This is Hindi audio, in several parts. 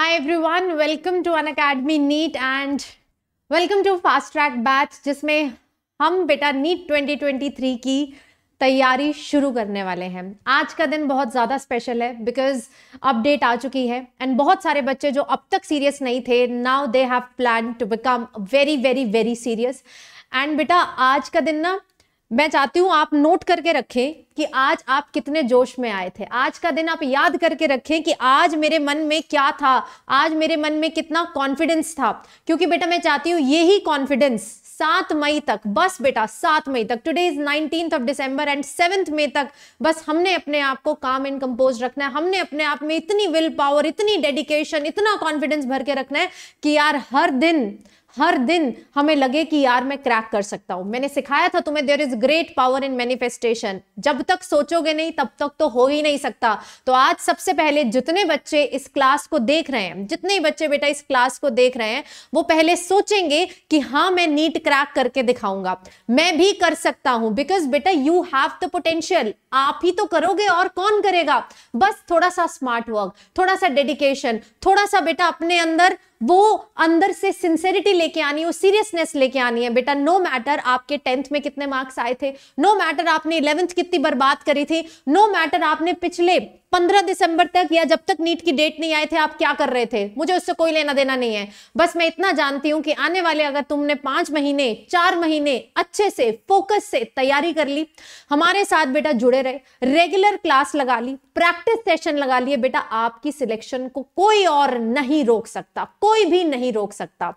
High every one welcome to Unacademy NEET and welcome to fast track batch जिसमें हम बेटा ट्वेंटी 2023 की तैयारी शुरू करने वाले हैं आज का दिन बहुत ज़्यादा स्पेशल है बिकॉज अपडेट आ चुकी है एंड बहुत सारे बच्चे जो अब तक सीरियस नहीं थे now they have plan to become very very very serious and बेटा आज का दिन ना मैं चाहती हूँ आप नोट करके रखें कि आज आप कितने जोश में आए थे आज का दिन आप याद करके रखें कि आज मेरे मन में क्या था आज मेरे मन में कितना कॉन्फिडेंस था क्योंकि बेटा मैं चाहती हूँ यही कॉन्फिडेंस सात मई तक बस बेटा सात मई तक today is nineteen of December and seventh May तक बस हमने अपने आप को काम एंड कंपोज रखना है हमने अपने आप में इतनी विल पावर इतनी डेडिकेशन इतना कॉन्फिडेंस भर के रखना है कि यार हर दिन हर दिन हमें लगे कि यार मैं क्रैक कर सकता हूं मैंने सिखाया था तुम्हें there is great power in manifestation जब तक सोचोगे नहीं तब तक तो हो ही नहीं सकता तो आज सबसे पहले जितने बच्चे इस क्लास को देख रहे हैं जितने बच्चे बेटा इस क्लास को देख रहे हैं वो पहले सोचेंगे कि हाँ मैं नीट क्रैक करके दिखाऊंगा मैं भी कर सकता हूं बिकॉज बेटा यू हैव द पोटेंशियल आप ही तो करोगे और कौन करेगा बस थोड़ा सा स्मार्ट वर्क थोड़ा सा डेडिकेशन थोड़ा सा बेटा अपने अंदर वो अंदर से सिंसेरिटी लेके आनी है वो सीरियसनेस लेके आनी है बेटा नो मैटर आपके टेंथ में कितने मार्क्स आए थे नो no मैटर आपने इलेवेंथ कितनी बर्बाद करी थी नो no मैटर आपने पिछले पंद्रह दिसंबर तक या जब तक नीट की डेट नहीं आए थे आप क्या कर रहे थे मुझे उससे कोई लेना देना नहीं है बस मैं इतना जानती हूं कि आने वाले अगर तुमने पांच महीने चार महीने अच्छे से फोकस से तैयारी कर ली हमारे साथ बेटा जुड़े रहे रेगुलर क्लास लगा ली प्रैक्टिस सेशन लगा लिए बेटा आपकी सिलेक्शन को कोई और नहीं रोक सकता कोई भी नहीं रोक सकता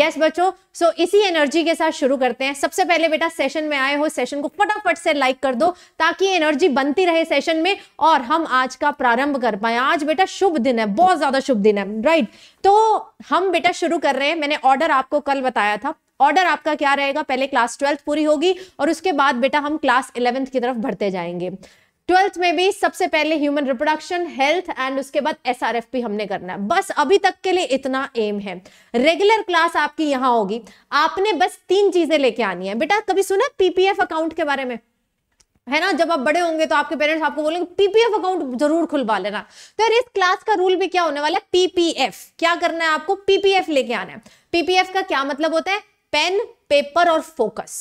यस बच्चो बच्चों सो so, इसी एनर्जी के साथ शुरू करते हैं सबसे पहले बेटा सेशन में आए हो सेशन को फटाफट से लाइक कर दो ताकि एनर्जी बनती रहे सेशन में और हम आज का प्रारंभ कर पाए आज बेटा शुभ दिन है बहुत ज्यादा शुभ दिन है राइट तो हम बेटा शुरू कर रहे हैं मैंने ऑर्डर आपको कल बताया था ऑर्डर आपका क्या रहेगा पहले क्लास ट्वेल्थ पूरी होगी और उसके बाद बेटा हम क्लास इलेवेंथ की तरफ बढ़ते जाएंगे ट्वेल्थ में भी सबसे पहले ह्यूमन रिप्रोडक्शन हेल्थ एंड उसके बाद एसआरएफपी हमने करना है बस अभी तक के लिए इतना एम है रेगुलर क्लास आपकी यहां होगी आपने बस तीन चीजें लेके आनी है बेटा कभी सुना पीपीएफ अकाउंट के बारे में है ना जब आप बड़े होंगे तो आपके पेरेंट्स आपको बोलेंगे पीपीएफ अकाउंट जरूर खुलवा लेना तो यार इस क्लास का रूल भी क्या होने वाला है पीपीएफ क्या करना है आपको पीपीएफ लेके आना है पीपीएफ का क्या मतलब होता है पेन पेपर और फोकस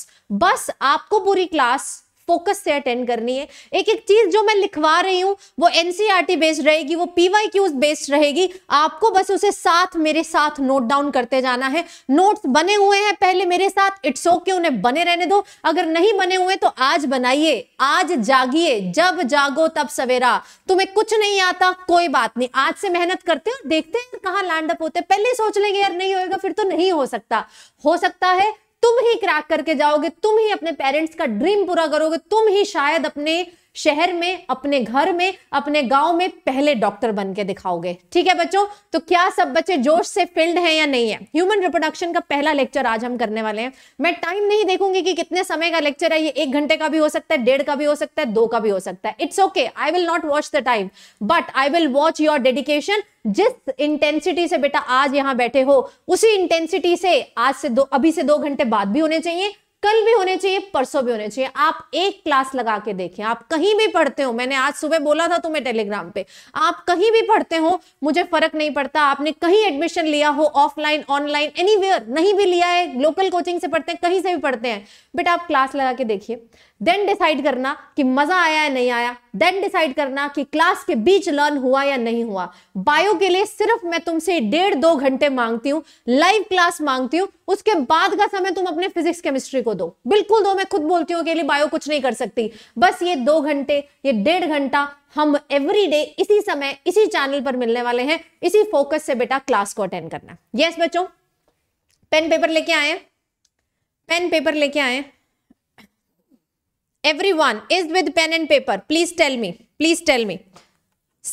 बस आपको पूरी क्लास फोकस से अटेंड करनी है एक एक चीज जो मैं लिखवा रही हूँ वो एनसीईआरटी बेस्ड e रहेगी वो पीवाई क्यूज बेस्ड रहेगी आपको बस उसे साथ मेरे साथ नोट डाउन करते जाना है नोट्स बने हुए हैं पहले मेरे साथ इट्स ओके उन्हें बने रहने दो अगर नहीं बने हुए तो आज बनाइए आज जागिए जब जागो तब सवेरा तुम्हें कुछ नहीं आता कोई बात नहीं आज से मेहनत करते हो देखते हैं कहाँ लैंड अप होते पहले सोच लेंगे यार नहीं होगा फिर तो नहीं हो सकता हो सकता है तुम ही क्रैक करके जाओगे तुम ही अपने पेरेंट्स का ड्रीम पूरा करोगे तुम ही शायद अपने शहर में अपने घर में अपने गांव में पहले डॉक्टर बन के दिखाओगे ठीक है बच्चों तो क्या सब बच्चे जोश से फिल्ड हैं या नहीं है ह्यूमन रिप्रोडक्शन का पहला लेक्चर आज हम करने वाले हैं मैं टाइम नहीं देखूंगी कि कितने समय का लेक्चर है ये एक घंटे का भी हो सकता है डेढ़ का भी हो सकता है दो का भी हो सकता है it's okay I will not watch the time but I will watch your dedication जिस इंटेंसिटी से बेटा आज यहां बैठे हो उसी इंटेंसिटी से आज से दो अभी से दो घंटे बाद भी होने चाहिए कल भी होने चाहिए परसों भी होने चाहिए आप एक क्लास लगा के देखें आप कहीं भी पढ़ते हो मैंने आज सुबह बोला था तुम्हें टेलीग्राम पे आप कहीं भी पढ़ते हो मुझे फर्क नहीं पड़ता आपने कहीं एडमिशन लिया हो ऑफलाइन ऑनलाइन एनी नहीं भी लिया है लोकल कोचिंग से पढ़ते हैं कहीं से भी पढ़ते हैं बट आप क्लास लगा के देखिए देन डिसाइड करना कि मजा आया है नहीं आया देन डिसाइड करना कि क्लास के बीच लर्न हुआ या नहीं हुआ बायो के लिए सिर्फ मैं तुमसे डेढ़ दो घंटे मांगती हूँ लाइव क्लास मांगती हूँ उसके बाद का समय तुम अपने फिजिक्स केमिस्ट्री को दो बिल्कुल दो मैं खुद बोलती हूँ बायो कुछ नहीं कर सकती बस ये दो घंटे ये डेढ़ घंटा हम एवरी डे इसी समय इसी चैनल पर मिलने वाले हैं इसी फोकस से बेटा क्लास को अटेंड करना यस बच्चों पेन पेपर लेके आए पेन पेपर लेके आए everyone is with pen and paper please tell me please tell me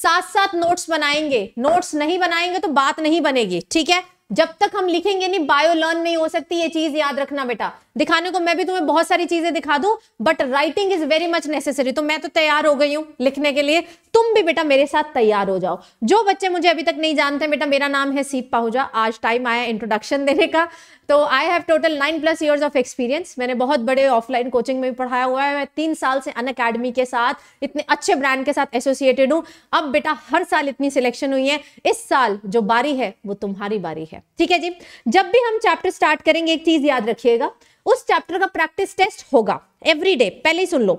साथ साथ नोट्स बनाएंगे नोट्स नहीं बनाएंगे तो बात नहीं बनेगी ठीक है जब तक हम लिखेंगे नहीं बायो लर्न नहीं हो सकती ये चीज याद रखना बेटा दिखाने को मैं भी तुम्हें बहुत सारी चीजें दिखा दूं but writing is very much necessary तो मैं तो तैयार हो गई हूं लिखने के लिए तुम भी बेटा मेरे साथ तैयार हो जाओ जो बच्चे मुझे अभी तक नहीं जानते बेटा मेरा नाम है सीप पाहुजा आज टाइम आया इंट्रोडक्शन देने का तो I have total nine plus years of experience मैंने बहुत बड़े ऑफलाइन कोचिंग में भी पढ़ाया हुआ है मैं तीन साल से अन अकेडमी के साथ इतने अच्छे ब्रांड के साथ एसोसिएटेड हूँ अब बेटा हर साल इतनी सिलेक्शन हुई है इस साल जो बारी है वो तुम्हारी बारी है ठीक है जी जब भी हम चैप्टर स्टार्ट करेंगे एक चीज याद रखिएगा उस चैप्टर का प्रैक्टिस टेस्ट होगा एवरी डे पहले ही सुन लो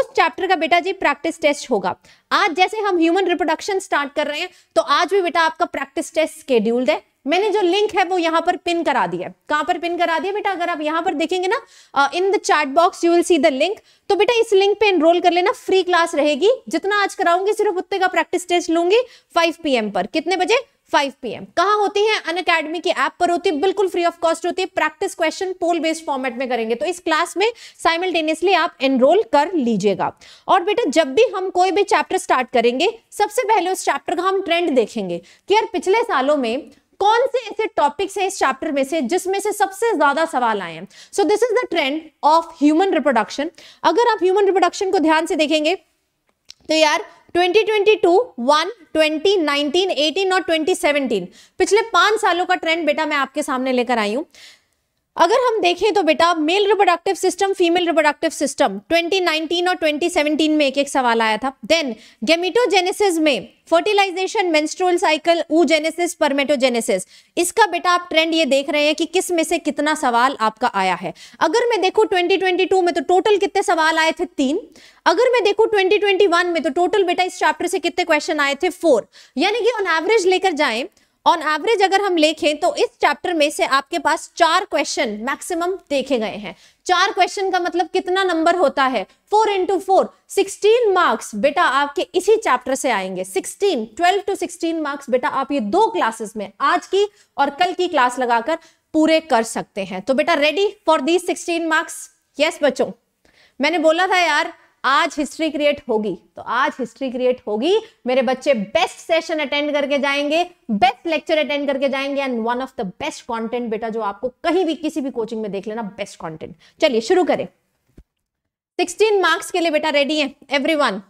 उस चैप्टर का बेटा जी प्रैक्टिस टेस्ट होगा आज जैसे हम ह्यूमन रिप्रोडक्शन स्टार्ट कर रहे हैं तो आज भी बेटा आपका प्रैक्टिस टेस्ट स्केड्यूल्ड है मैंने जो लिंक है वो यहाँ पर पिन करा दिया है कहां पर पिन करा दिया बेटा अगर आप यहाँ पर देखेंगे ना in the chat box you will see the link तो बेटा इस लिंक पे एनरोल कर लेना फ्री क्लास रहेगी जितना आज कराऊंगी सिर्फ उतने का प्रैक्टिस टेस्ट लूंगी 5 पीएम पर कितने बजे 5 पीएम कहां होती है अन अकेडमी की ऐप पर होती है बिल्कुल फ्री ऑफ कॉस्ट होती है practice question poll based format में करेंगे तो इस क्लास में साइमल्टेनियसली आप एनरोल कर लीजिएगा और बेटा जब भी हम कोई भी चैप्टर स्टार्ट करेंगे सबसे पहले उस चैप्टर का हम ट्रेंड देखेंगे कि यार पिछले सालों में कौन से ऐसे टॉपिक्स हैं इस चैप्टर में से जिसमें से सबसे ज्यादा सवाल आए हैं so this is the trend of human reproduction अगर आप ह्यूमन रिप्रोडक्शन को ध्यान से देखेंगे तो यार 2022, 1, 20, 19, 18 और 2017 पिछले पांच सालों का ट्रेंड बेटा मैं आपके सामने लेकर आई हूं अगर हम देखें तो बेटा male reproductive system female reproductive system 2019 और 2017 में एक एक सवाल आया था देन गेमिटोजेनेसिस में fertilisation menstrual cycle oogenesis spermatogenesis इसका बेटा आप ट्रेंड ये देख रहे हैं कि किस में से कितना सवाल आपका आया है अगर मैं देखूं ट्वेंटी में तो टोटल कितने सवाल आए थे तीन अगर मैं देखूं ट्वेंटी में तो टोटल बेटा इस चैप्टर से कितने क्वेश्चन आए थे फोर यानी कि ऑन एवरेज लेकर जाएं ऑन एवरेज अगर हम लेखें तो इस चैप्टर में से आपके पास चार क्वेश्चन मैक्सिमम देखे गए हैं चार क्वेश्चन का मतलब कितना नंबर होता है four into four sixteen marks बेटा आपके इसी चैप्टर से आएंगे sixteen twelve to sixteen marks बेटा आप ये दो क्लासेस में आज की और कल की क्लास लगाकर पूरे कर सकते हैं तो बेटा ready for these sixteen marks yes बच्चों मैंने बोला था यार आज हिस्ट्री क्रिएट होगी तो आज हिस्ट्री क्रिएट होगी मेरे बच्चे बेस्ट सेशन अटेंड करके जाएंगे बेस्ट लेक्चर अटेंड करके जाएंगे and one of the best content बेटा जो आपको कहीं भी किसी भी कोचिंग में देख लेना बेस्ट कंटेंट चलिए शुरू करें 16 मार्क्स के लिए बेटा रेडी है एवरी वन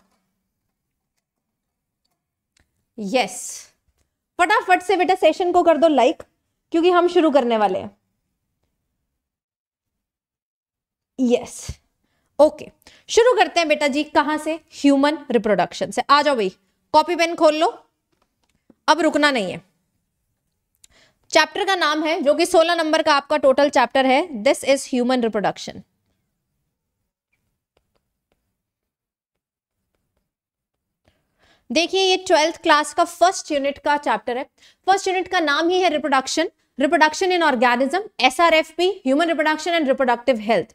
यस फटाफट से बेटा सेशन को कर दो लाइक like, क्योंकि हम शुरू करने वाले हैं यस yes. ओके शुरू करते हैं बेटा जी कहां से ह्यूमन रिप्रोडक्शन से आ जाओ भाई कॉपी पेन खोल लो अब रुकना नहीं है चैप्टर का नाम है जो कि 16 नंबर का आपका टोटल चैप्टर है दिस इज ह्यूमन रिप्रोडक्शन देखिए ये ट्वेल्थ क्लास का फर्स्ट यूनिट का चैप्टर है फर्स्ट यूनिट का नाम ही है reproduction reproduction in organism SRFP human reproduction and reproductive health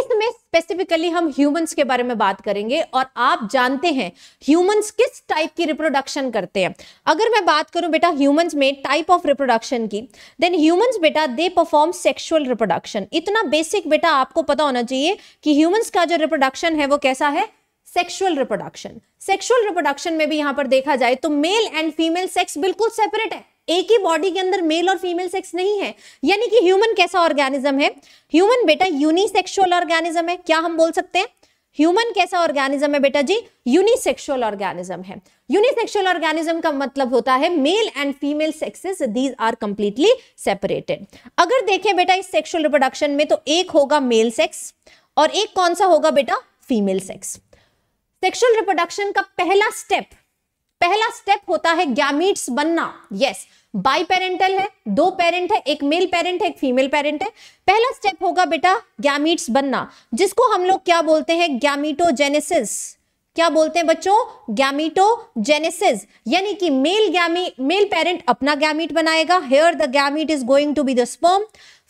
इसमें स्पेसिफिकली हम ह्यूमंस के बारे में बात करेंगे और आप जानते हैं ह्यूमंस किस टाइप की रिप्रोडक्शन करते हैं अगर मैं बात करूं बेटा ह्यूमंस में टाइप ऑफ रिप्रोडक्शन की देन ह्यूमंस बेटा दे परफॉर्म सेक्सुअल रिप्रोडक्शन इतना बेसिक बेटा आपको पता होना चाहिए कि ह्यूमंस का जो रिप्रोडक्शन है वो कैसा है सेक्सुअल रिप्रोडक्शन सेक्सुअल रिप्रोडक्शन में भी यहां पर देखा जाए तो मेल एंड फीमेल सेक्स बिल्कुल सेपरेट है एक ही बॉडी के अंदर मेल और फीमेल सेक्स नहीं है यानी कि ह्यूमन कैसा ऑर्गेनिज्म है ह्यूमन बेटा यूनिसेक्सुअल ऑर्गेनिज्म है क्या हम बोल सकते हैं ह्यूमन कैसा ऑर्गेनिज्म है बेटा जी यूनिसेक्सुअल ऑर्गेनिज्म है यूनिसेक्सुअल ऑर्गेनिज्म का मतलब होता है male and female sexes these are completely separated अगर देखें बेटा इस सेक्सुअल रिप्रोडक्शन में तो एक होगा मेल सेक्स और एक कौन सा होगा बेटा फीमेल सेक्स सेक्सुअल रिप्रोडक्शन का पहला स्टेप पहला स्टेप होता है गैमिट्स बनना यस बाई पेरेंटल है दो पेरेंट है एक मेल पेरेंट है एक फीमेल पेरेंट है पहला स्टेप होगा बेटा गैमिट्स बनना जिसको हम लोग क्या बोलते हैं गैमिटोजेनेसिस क्या बोलते हैं बच्चों गैमिटोजेनेसिस यानी कि मेल गैमी मेल पेरेंट अपना गैमिट बनाएगा here the gamete is going to be the sperm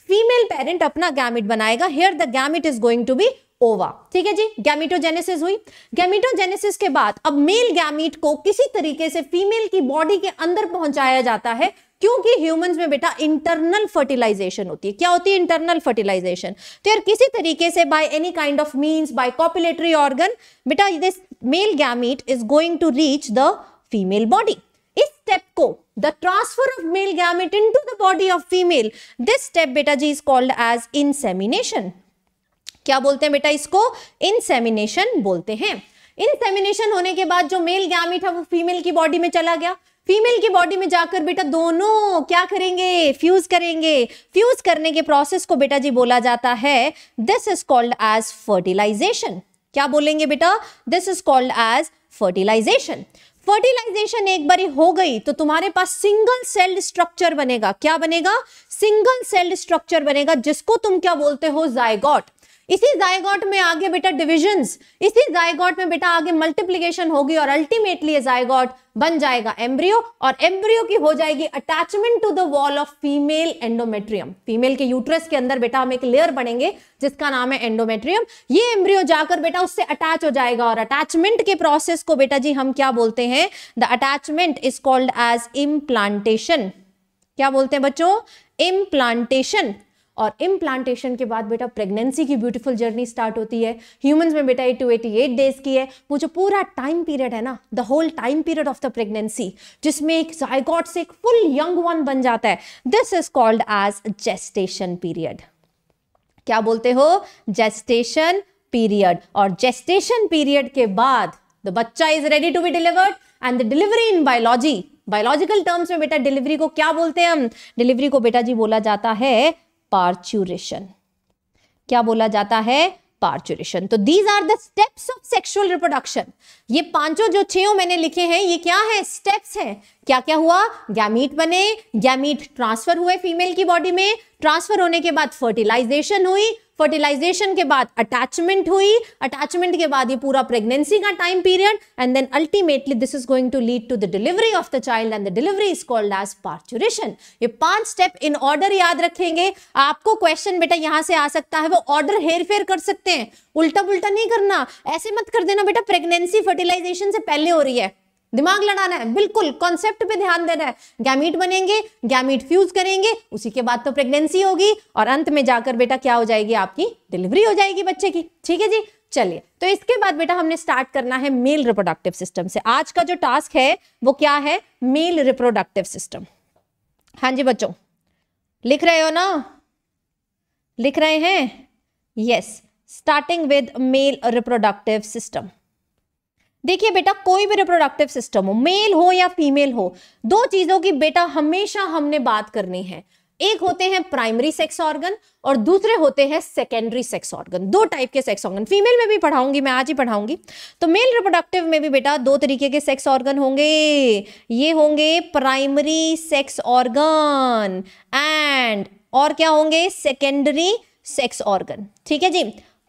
female parent अपना गैमिट बनाएगा here the gamete is going to be ova ठीक है जी गैमिटोजेनेसिस हुई गैमिटोजेनेसिस के बाद अब मेल गैमिट को किसी तरीके से फीमेल की बॉडी के अंदर पहुंचाया जाता है क्योंकि ह्यूमंस में बेटा इंटरनल फर्टिलाइजेशन होती है क्या होती है इंटरनल फर्टिलाइजेशन तो यार किसी तरीके से by any kind of means by copulatory organ बेटा this male gamete is going to reach the female body इस स्टेप को the transfer of male gamete into the body of female this step बेटा जी इज कॉल्ड एज इनसेमिनेशन क्या बोलते हैं बेटा इसको इनसेमिनेशन बोलते हैं इनसेमिनेशन होने के बाद जो मेल गैमिट है वो फीमेल की बॉडी में चला गया फीमेल की बॉडी में जाकर बेटा दोनों क्या करेंगे फ्यूज करेंगे फ्यूज करने के प्रोसेस को बेटा जी बोला जाता है this is called as fertilisation क्या बोलेंगे बेटा this is called as fertilisation fertilisation एक बारी हो गई तो तुम्हारे पास सिंगल सेल्ड स्ट्रक्चर बनेगा क्या बनेगा सिंगल सेल्ड स्ट्रक्चर बनेगा जिसको तुम क्या बोलते हो जायगॉट इसी जायगॉट में आगे बेटा डिविजन इसी जायगॉट में बेटा आगे मल्टीप्लीकेशन होगी और अल्टीमेटली जायगॉट बन जाएगा एम्ब्रियो और एम्ब्रियो की हो जाएगी attachment to the wall of female endometrium female के यूट्रस के अंदर बेटा हम एक लेयर बनेंगे जिसका नाम है एंडोमेट्रियम ये एम्ब्रियो जाकर बेटा उससे अटैच हो जाएगा और अटैचमेंट के प्रोसेस को बेटा जी हम क्या बोलते हैं the attachment is called as implantation क्या बोलते हैं बच्चों इम्प्लांटेशन और इम्प्लांटेशन के बाद बेटा प्रेगनेंसी की ब्यूटीफुल जर्नी स्टार्ट होती है ह्यूमंस में बेटा टू एटी एट डेज की है वो जो पूरा टाइम पीरियड है ना the whole time period of the pregnancy जिसमें एक जायकॉट से एक फुल यंग वन बन जाता है this is called as gestation period क्या बोलते हो जेस्टेशन पीरियड और जेस्टेशन पीरियड के बाद द बच्चा is ready to be delivered and the delivery in biology biological terms में बेटा डिलीवरी को क्या बोलते हैं हम डिलीवरी को बेटा जी बोला जाता है पार्चुरेशन क्या बोला जाता है पार्चुरेशन तो these are the steps of sexual reproduction ये पांचों जो छे मैंने लिखे हैं ये क्या है स्टेप्स हैं क्या क्या हुआ गैमीट बने गैमीट ट्रांसफर हुए फीमेल की बॉडी में ट्रांसफर होने के बाद फर्टिलाइजेशन हुई फर्टिलाइजेशन के बाद अटैचमेंट हुई अटैचमेंट के बाद ये पूरा प्रेगनेंसी का time period and then ultimately this is going to lead to the delivery of the child and the delivery is called as parturition ये पांच स्टेप इन ऑर्डर याद रखेंगे आपको क्वेश्चन बेटा यहां से आ सकता है वो ऑर्डर हेर फेर कर सकते हैं उल्टा पुल्टा नहीं करना ऐसे मत कर देना बेटा प्रेगनेंसी फर्टिलाइजेशन से पहले हो रही है दिमाग लड़ाना है बिल्कुल कॉन्सेप्ट पे ध्यान देना है गैमिट बनेंगे गैमिट फ्यूज करेंगे उसी के बाद तो प्रेगनेंसी होगी और अंत में जाकर बेटा क्या हो जाएगी आपकी डिलीवरी हो जाएगी बच्चे की ठीक है जी चलिए तो इसके बाद बेटा हमने स्टार्ट करना है मेल रिप्रोडक्टिव सिस्टम से आज का जो टास्क है वो क्या है मेल रिप्रोडक्टिव सिस्टम हाँ जी बच्चों लिख रहे हो ना लिख रहे हैं yes starting with male reproductive system देखिए बेटा कोई भी रिप्रोडक्टिव सिस्टम हो मेल हो या फीमेल हो दो चीजों की बेटा हमेशा हमने बात करनी है एक होते हैं प्राइमरी सेक्स ऑर्गन और दूसरे होते हैं सेकेंडरी सेक्स ऑर्गन दो टाइप के सेक्स ऑर्गन फीमेल में भी पढ़ाऊंगी मैं आज ही पढ़ाऊंगी तो मेल रिप्रोडक्टिव में भी बेटा दो तरीके के सेक्स ऑर्गन होंगे ये होंगे प्राइमरी सेक्स ऑर्गन एंड और क्या होंगे सेकेंडरी सेक्स ऑर्गन ठीक है जी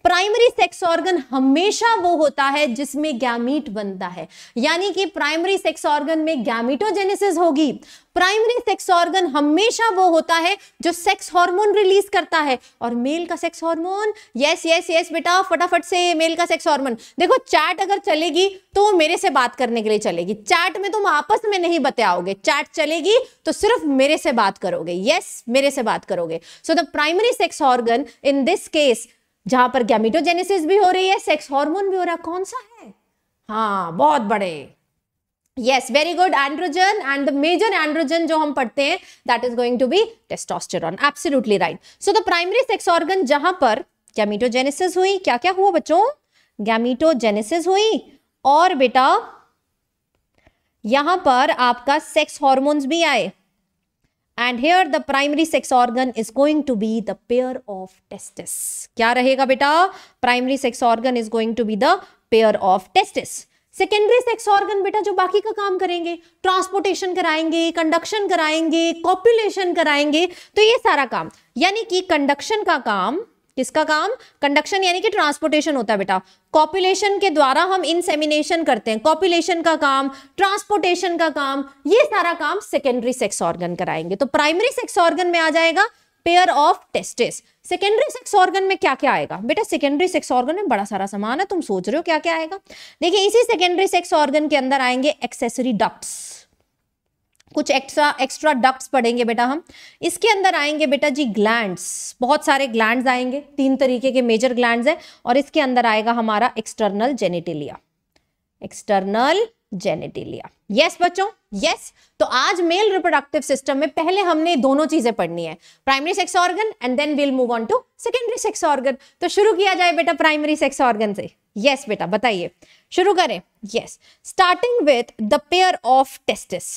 प्राइमरी सेक्स ऑर्गन हमेशा वो होता है जिसमें गैमीट बनता है यानी कि प्राइमरी सेक्स ऑर्गन में गैमिटोजेनेसिस होगी प्राइमरी सेक्स ऑर्गन हमेशा वो होता है जो सेक्स हार्मोन रिलीज करता है और मेल का sex hormone yes yes yes बेटा फटाफट से मेल का सेक्स हार्मोन देखो चैट अगर चलेगी तो मेरे से बात करने के लिए चलेगी चैट में तुम आपस में नहीं बताओगे चैट चलेगी तो सिर्फ मेरे से बात करोगे यस yes, मेरे से बात करोगे so the primary sex organ in this case जहां पर गैमिटोजेनेसिस भी हो रही है सेक्स हार्मोन भी हो रहा है कौन सा है हाँ बहुत बड़े yes very good androgen and the major androgen जो हम पढ़ते हैं that is going to be testosterone absolutely right so the primary sex organ जहां पर गैमिटोजेनेसिस हुई क्या क्या हुआ बच्चों गैमिटोजेनेसिस हुई और बेटा यहां पर आपका सेक्स हॉर्मोन्स भी आए and here the primary sex organ is going to be the pair of testis क्या रहेगा बेटा primary sex organ is going to be the pair of testis secondary sex organ बेटा जो बाकी का काम करेंगे ट्रांसपोर्टेशन कराएंगे कंडक्शन कराएंगे कॉपुलेशन कराएंगे तो ये सारा काम यानी कि कंडक्शन का काम किसका काम कंडक्शन यानी कि ट्रांसपोर्टेशन होता है बेटा कॉपुलेशन के द्वारा हम इनसेमिनेशन करते हैं कॉपुलेशन का काम ट्रांसपोर्टेशन का काम ये सारा काम सेकेंडरी सेक्स ऑर्गन कराएंगे तो प्राइमरी सेक्स ऑर्गन में आ जाएगा pair of testis secondary sex organ में क्या क्या आएगा बेटा सेकेंडरी सेक्स ऑर्गन में बड़ा सारा सामान है तुम सोच रहे हो क्या क्या आएगा देखिए इसी सेकेंडरी सेक्स ऑर्गन के अंदर आएंगे एक्सेसरी डक्ट्स कुछ एक्स्ट्रा एक्स्ट्रा डक्ट्स पढ़ेंगे बेटा हम इसके अंदर आएंगे बेटा जी ग्लैंड्स बहुत सारे ग्लैंड्स आएंगे तीन तरीके के मेजर ग्लैंड्स हैं और इसके अंदर आएगा हमारा external genitalia external genitalia yes बच्चों यस तो आज मेल रिप्रोडक्टिव सिस्टम में पहले हमने दोनों चीजें पढ़नी है primary sex organ and then will move on to secondary sex organ तो शुरू किया जाए बेटा प्राइमरी सेक्स ऑर्गन से यस yes, बेटा बताइए शुरू करें yes starting with the pair of testis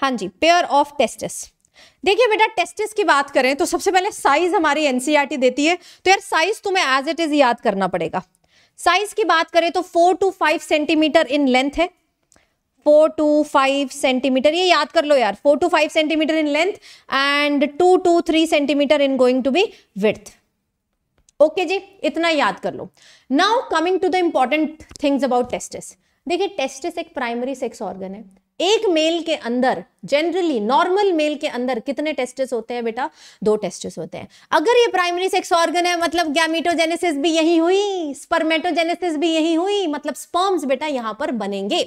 हाँ जी पेयर ऑफ टेस्टिस देखिए बेटा टेस्टिस की बात करें तो सबसे पहले साइज हमारी एनसीईआरटी e देती है तो यार साइज तुम्हें एज इट इज याद करना पड़ेगा साइज की बात करें तो four to five centimetre in length है फोर टू फाइव सेंटीमीटर ये याद कर लो यार four to five centimetre in length and two to three centimetre in going to be with okay जी इतना याद कर लो now coming to the important things about testis देखिए टेस्टिस एक प्राइमरी सेक्स ऑर्गन है एक मेल के अंदर जनरली नॉर्मल मेल के अंदर कितने टेस्टिस होते हैं बेटा दो टेस्टिस होते हैं अगर ये प्राइमरी सेक्स ऑर्गन है मतलब गैमिटोजेनेसिस भी यही हुई स्पर्मेटोजेनेसिस भी यही हुई मतलब स्पर्म्स बेटा यहां पर बनेंगे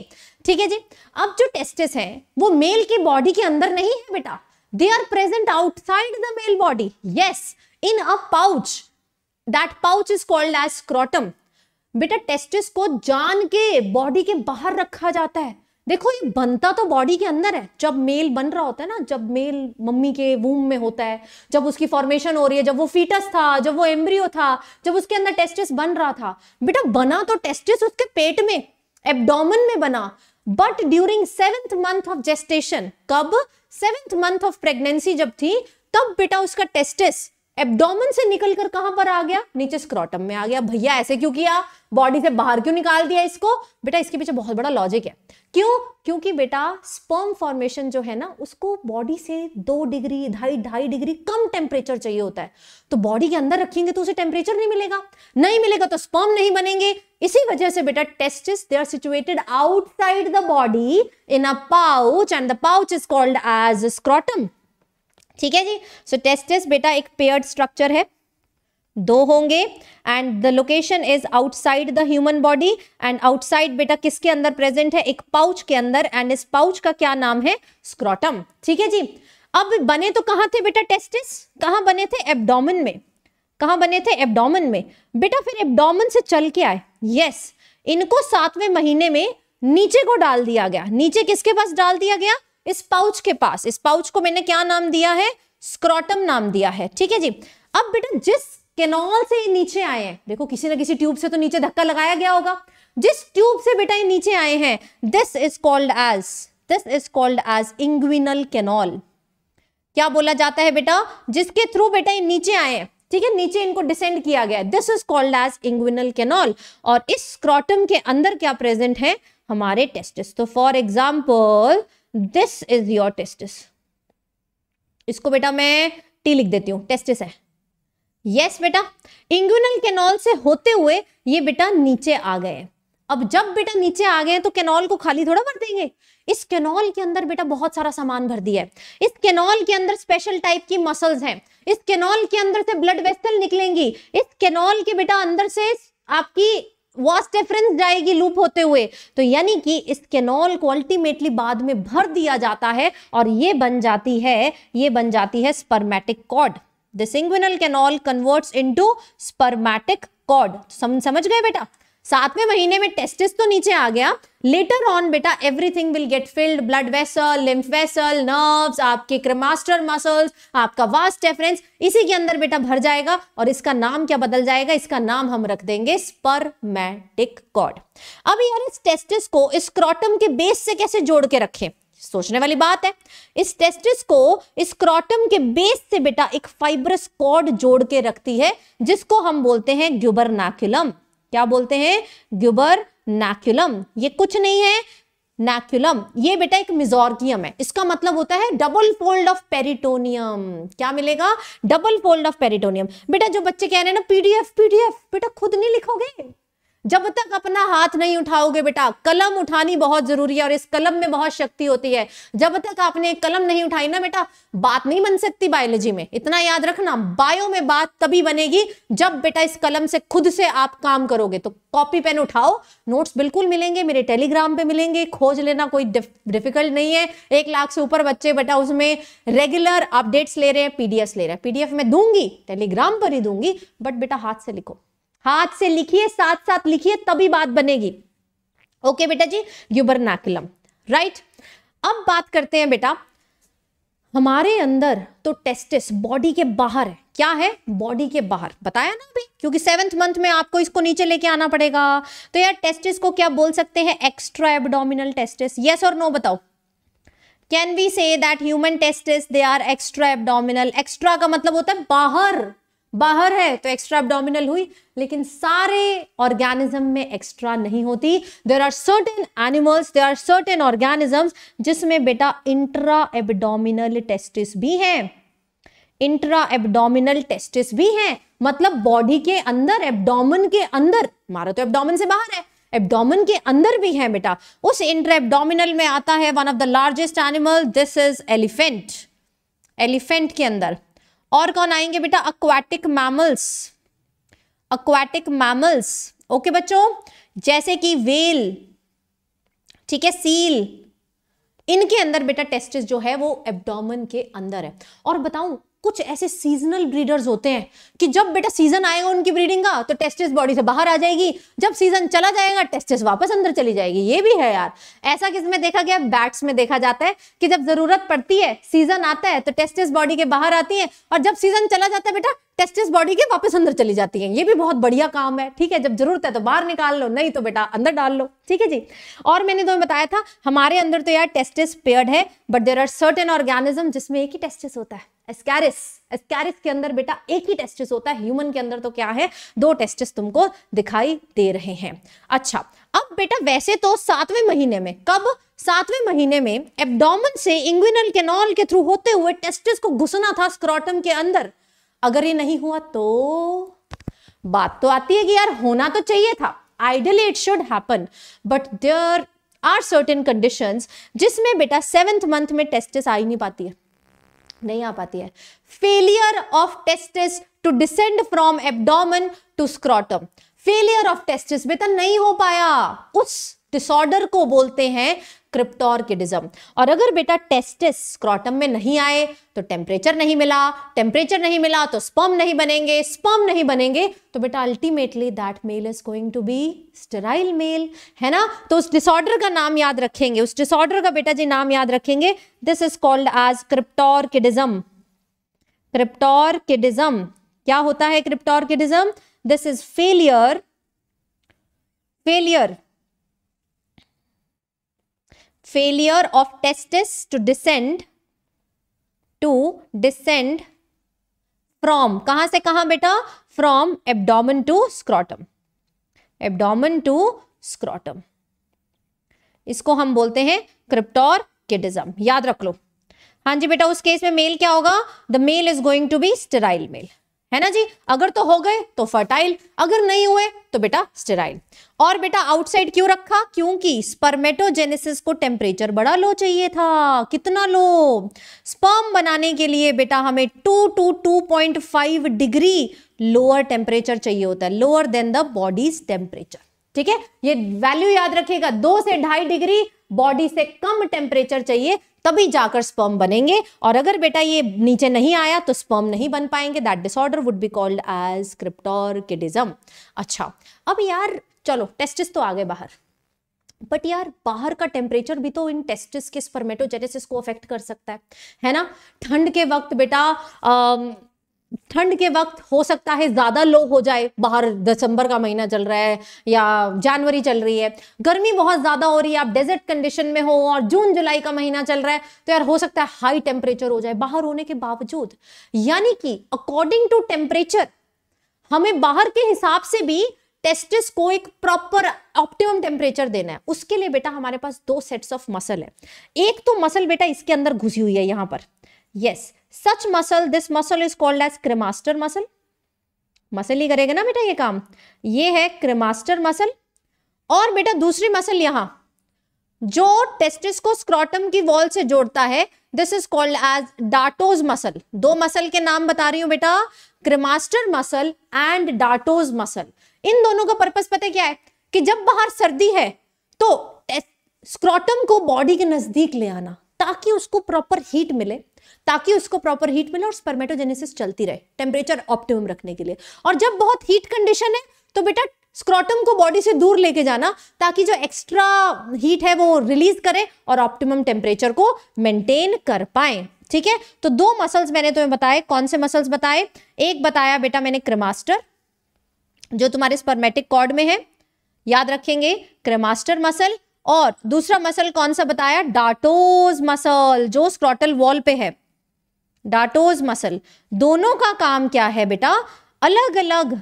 ठीक है जी अब जो टेस्टिस है वो मेल की बॉडी के अंदर नहीं है बेटा they are present outside the male body yes in a pouch that pouch is called as scrotum बेटा टेस्टिस को जान के बॉडी के बाहर रखा जाता है देखो ये बनता तो बॉडी के अंदर है जब मेल बन रहा होता है ना जब मेल मम्मी के वूम में होता है जब उसकी फॉर्मेशन हो रही है जब वो फीटस था जब वो एम्ब्रियो था जब उसके अंदर टेस्टिस बन रहा था बेटा बना तो टेस्टिस उसके पेट में एब्डोमन में बना but during seventh month of gestation कब सेवेंथ मंथ ऑफ प्रेगनेंसी जब थी तब बेटा उसका टेस्टिस एब्डोमन से निकलकर कहां पर आ गया नीचे स्क्रॉटम में आ गया भैया ऐसे क्यों किया बॉडी से बाहर क्यों निकाल दिया इसको बेटा इसके पीछे बहुत बड़ा लॉजिक है क्यों क्योंकि बेटा स्पर्म फॉर्मेशन जो है ना उसको बॉडी से दो डिग्री ढाई ढाई डिग्री कम टेम्परेचर चाहिए होता है तो बॉडी के अंदर रखेंगे तो उसे टेम्परेचर नहीं मिलेगा नहीं मिलेगा तो स्पर्म नहीं बनेंगे इसी वजह से बेटा testis they are situated outside the body in a pouch and the pouch is called as scrotum ठीक है जी सो टेस्टिस बेटा एक पेयर्ड स्ट्रक्चर है दो होंगे and the location is outside the human body and outside बेटा किसके अंदर प्रेजेंट है एक पाउच के अंदर एंड इस पाउच का क्या नाम है स्क्रॉटम ठीक है जी अब बने तो कहां थे बेटा टेस्टिस कहां बने थे एब्डोमन में कहां बने थे एब्डोमन में बेटा फिर एबडोमिन से चल के आए यस इनको सातवें महीने में नीचे को डाल दिया गया नीचे किसके पास डाल दिया गया इस पाउच के पास इस पाउच को मैंने क्या नाम दिया है स्क्रॉटम नाम दिया है ठीक है जी अब बेटा जिस केनॉल से ये नीचे आए हैं देखो किसी ना किसी ट्यूब से तो नीचे धक्का लगाया गया होगा जिस ट्यूब से बेटा ये नीचे आए हैं this is called as this is called as inguinal canal क्या बोला जाता है बेटा जिसके थ्रू बेटा ये नीचे आए हैं ठीक है नीचे इनको डिसेंड किया गया this is called as inguinal canal और इस स्क्रॉटम के अंदर क्या प्रेजेंट है हमारे टेस्टिस तो for example this is your testis इसको बेटा मैं टी लिख देती हूँ टेस्टिस है यस yes, बेटा इंग्यूनल केनॉल से होते हुए ये बेटा नीचे आ गए अब जब बेटा नीचे आ गए तो केनॉल को खाली थोड़ा भर देंगे इस केनॉल के अंदर बेटा बहुत सारा सामान भर दिया है इस केनॉल के अंदर स्पेशल टाइप की मसल्स हैं इस केनॉल के अंदर से ब्लड वेस्टल निकलेंगी इस केनॉल के बेटा अंदर से आपकी वॉस डिफरेंस जाएगी लूप होते हुए तो यानी कि इस कैनॉल को अल्टीमेटली बाद में भर दिया जाता है और ये बन जाती है ये बन जाती है spermatic cord the inguinal canal converts into spermatic cord समझ गए बेटा सातवें महीने में टेस्टिस तो नीचे आ गया लेटर ऑन बेटा everything will get filled blood vessel lymph vessel nerves आपके क्रमास्टर मसल्स आपका वास्ट डेफरेंस इसी के अंदर बेटा भर जाएगा और इसका नाम क्या बदल जाएगा इसका नाम हम रख देंगे स्पर्मेटिक कॉर्ड अब यार इस टेस्टिस को स्क्रॉटम के बेस से कैसे जोड़ के रखें सोचने वाली बात है इस टेस्टिस को इस क्रोटम के बेस से बेटा एक फाइब्रस कॉर्ड जोड़ के रखती है जिसको हम बोलते हैं ग्यूबरनाकुलम क्या बोलते हैं ग्यूबर नैक्यूलम ये कुछ नहीं है नैक्यूलम ये बेटा एक मिजोर्गियम है इसका मतलब होता है डबल फोल्ड ऑफ पेरिटोनियम क्या मिलेगा डबल फोल्ड ऑफ पेरिटोनियम बेटा जो बच्चे कह रहे हैं ना पीडीएफ पीडीएफ बेटा खुद नहीं लिखोगे जब तक अपना हाथ नहीं उठाओगे बेटा कलम उठानी बहुत जरूरी है और इस कलम में बहुत शक्ति होती है जब तक आपने कलम नहीं उठाई ना बेटा बात नहीं बन सकती बायोलॉजी में इतना याद रखना बायो में बात तभी बनेगी जब बेटा इस कलम से खुद से आप काम करोगे तो कॉपी पेन उठाओ नोट्स बिल्कुल मिलेंगे मेरे टेलीग्राम पे मिलेंगे खोज लेना कोई डिफिकल्ट नहीं है एक लाख से ऊपर बच्चे बेटा उसमें रेगुलर अपडेट्स ले रहे हैं पीडीएफ ले रहे हैं पीडीएफ में दूंगी टेलीग्राम पर ही दूंगी बट बेटा हाथ से लिखो हाथ से लिखिए साथ साथ लिखिए तभी बात बनेगी ओके बेटा जी यूबरनाकुलम राइट अब बात करते हैं बेटा हमारे अंदर तो टेस्टिस बॉडी के बाहर है क्या है बॉडी के बाहर बताया ना अभी क्योंकि सेवेंथ मंथ में आपको इसको नीचे लेके आना पड़ेगा तो यार टेस्टिस को क्या बोल सकते हैं एक्स्ट्रा एबडोमिनल टेस्टिस यस और नो बताओ can we say that human testis they are extra abdominal extra का मतलब होता है बाहर बाहर है तो एक्स्ट्रा एबडोमिनल हुई लेकिन सारे ऑर्गेनिज्म में एक्स्ट्रा नहीं होती there are certain animals there are certain organisms जिसमें बेटा इंट्रा एबडोमिनल टेस्टिस भी हैं इंट्रा एबडोमिनल टेस्टिस भी हैं मतलब बॉडी के अंदर एबडोमिन के अंदर मारा तो एब्डोमन से बाहर है एबडोमिन के अंदर भी है बेटा उस इंट्रा एबडोमिनल में आता है one of the largest animal this is elephant elephant के अंदर और कौन आएंगे बेटा aquatic mammals aquatic mammals okay बच्चों जैसे कि वेल ठीक है सील इनके अंदर बेटा टेस्टिस जो है वो एब्डोमेन के अंदर है और बताऊं कुछ ऐसे सीजनल ब्रीडर्स होते हैं कि जब बेटा सीजन आएगा उनकी ब्रीडिंग का तो टेस्टिस बॉडी से बाहर आ जाएगी जब सीजन चला जाएगा टेस्टिस वापस अंदर चली जाएगी ये भी है यार ऐसा किसमें देखा गया बैट्स में देखा जाता है कि जब जरूरत पड़ती है सीजन आता है तो टेस्टिस बॉडी के बाहर आती है और जब सीजन चला जाता है बेटा टेस्टिस बॉडी के वापस अंदर चली जाती है ये भी बहुत बढ़िया काम है ठीक है जब जरूरत है तो बाहर निकाल लो नहीं तो बेटा अंदर डाल लो ठीक है जी और मैंने तुम्हें बताया था हमारे अंदर तो यार टेस्टिस पेयर्ड है but there are certain organism जिसमें एक ही टेस्टिस होता है एस्कैरिस एस्कैरिस के अंदर बेटा एक ही टेस्टिस होता है ह्यूमन के अंदर तो क्या है दो टेस्टिस तुमको दिखाई दे रहे हैं अच्छा अब बेटा वैसे तो सातवें महीने में कब सातवें महीने में एब्डोमेन से इंग्विनल कैनॉल के थ्रू होते हुए टेस्टिस को घुसना था स्क्रोटम के अंदर अगर ये नहीं हुआ तो बात तो आती है कि यार होना तो चाहिए था ideally it should happen but there are certain conditions जिसमें बेटा सेवेंथ मंथ में टेस्टिस आ ही नहीं पाती है नहीं आ पाती है failure of testis to descend from abdomen to scrotum failure of testis बेटा नहीं हो पाया उस डिसऑर्डर को बोलते हैं क्रिप्टोर्किडिज्म और अगर बेटा टेस्टिस स्क्रॉटम में नहीं आए तो टेम्परेचर नहीं मिला टेम्परेचर नहीं मिला तो स्पर्म नहीं बनेंगे स्पर्म नहीं बनेंगे तो बेटा ultimately that male is going to be sterile male है ना तो उस डिसऑर्डर का नाम याद रखेंगे उस डिसऑर्डर का बेटा जी नाम याद रखेंगे this is called as cryptorchidism cryptorchidism क्या होता है cryptorchidism this is failure failure failure of testis to descend to descend from कहां से कहां बेटा from abdomen to scrotum abdomen to scrotum इसको हम बोलते हैं क्रिप्टोर किडिज्म याद रख लो हाँ जी बेटा उस केस में मेल क्या होगा the male is going to be sterile male है ना जी अगर तो हो गए तो फर्टाइल अगर नहीं हुए तो बेटा स्टेराइल और बेटा आउटसाइड क्यों रखा क्योंकि स्पर्मेटोजेनेसिस को टेम्परेचर बड़ा लो चाहिए था कितना लो स्पर्म बनाने के लिए बेटा हमें two to two point five degree lower temperature चाहिए होता है lower than the body's temperature ठीक है ये वैल्यू याद रखिएगा दो से ढाई डिग्री बॉडी से कम टेम्परेचर चाहिए तभी जाकर स्पर्म बनेंगे और अगर बेटा ये नीचे नहीं आया तो स्पर्म नहीं बन पाएंगे that disorder would be called as किडिज्म अच्छा अब यार चलो टेस्टिस तो आ गए बाहर बट यार बाहर का टेम्परेचर भी तो इन टेस्टिस के स्पर्मेटोजेनेसिस को अफेक्ट कर सकता है है ना ठंड के वक्त बेटा ठंड के वक्त हो सकता है ज़्यादा लो हो जाए बाहर दिसंबर का महीना चल रहा है या जनवरी चल रही है गर्मी बहुत ज़्यादा हो रही है आप डेजर्ट कंडीशन में हो और जून जुलाई का महीना चल रहा है तो यार हो सकता है हाई टेम्परेचर हो जाए बाहर होने के बावजूद यानी कि अकॉर्डिंग टू टेम्परेचर हमें बाहर के हिसाब से भी टेस्टिस को एक प्रॉपर ऑप्टिमम टेम्परेचर देना है उसके लिए बेटा हमारे पास दो सेट्स ऑफ मसल है एक तो मसल बेटा इसके अंदर घुसी हुई है यहां पर yes such muscle this muscle is called as cremaster muscle muscle ही करेगा ना बेटा ये काम ये है क्रिमास्टर मसल और बेटा दूसरी मसल यहां जो टेस्टिस को स्क्रॉटम की वॉल से जोड़ता है this is called as dartos muscle दो मसल के नाम बता रही हूं बेटा cremaster muscle and dartos muscle इन दोनों का पर्पज पता क्या है कि जब बाहर सर्दी है तो स्क्रॉटम को बॉडी के नजदीक ले आना ताकि उसको प्रॉपर हीट मिले ताकि उसको प्रॉपर हीट मिले और स्पर्मेटोजेनेसिस चलती रहे टेम्परेचर ऑप्टिमम रखने के लिए और जब बहुत हीट कंडीशन है तो बेटा स्क्रॉटम को बॉडी से दूर लेके जाना ताकि जो एक्स्ट्रा हीट है वो रिलीज करे और ऑप्टिमम टेम्परेचर को मेंटेन कर पाए ठीक है तो दो मसल्स मैंने तुम्हें बताए कौन से मसल्स बताए एक बताया बेटा मैंने क्रेमास्टर जो तुम्हारे स्पर्मेटिक कॉर्ड में है याद रखेंगे क्रेमास्टर मसल और दूसरा मसल कौन सा बताया डाटोज मसल जो स्क्रॉटल वॉल पे है डाटोज मसल दोनों का काम क्या है बेटा अलग अलग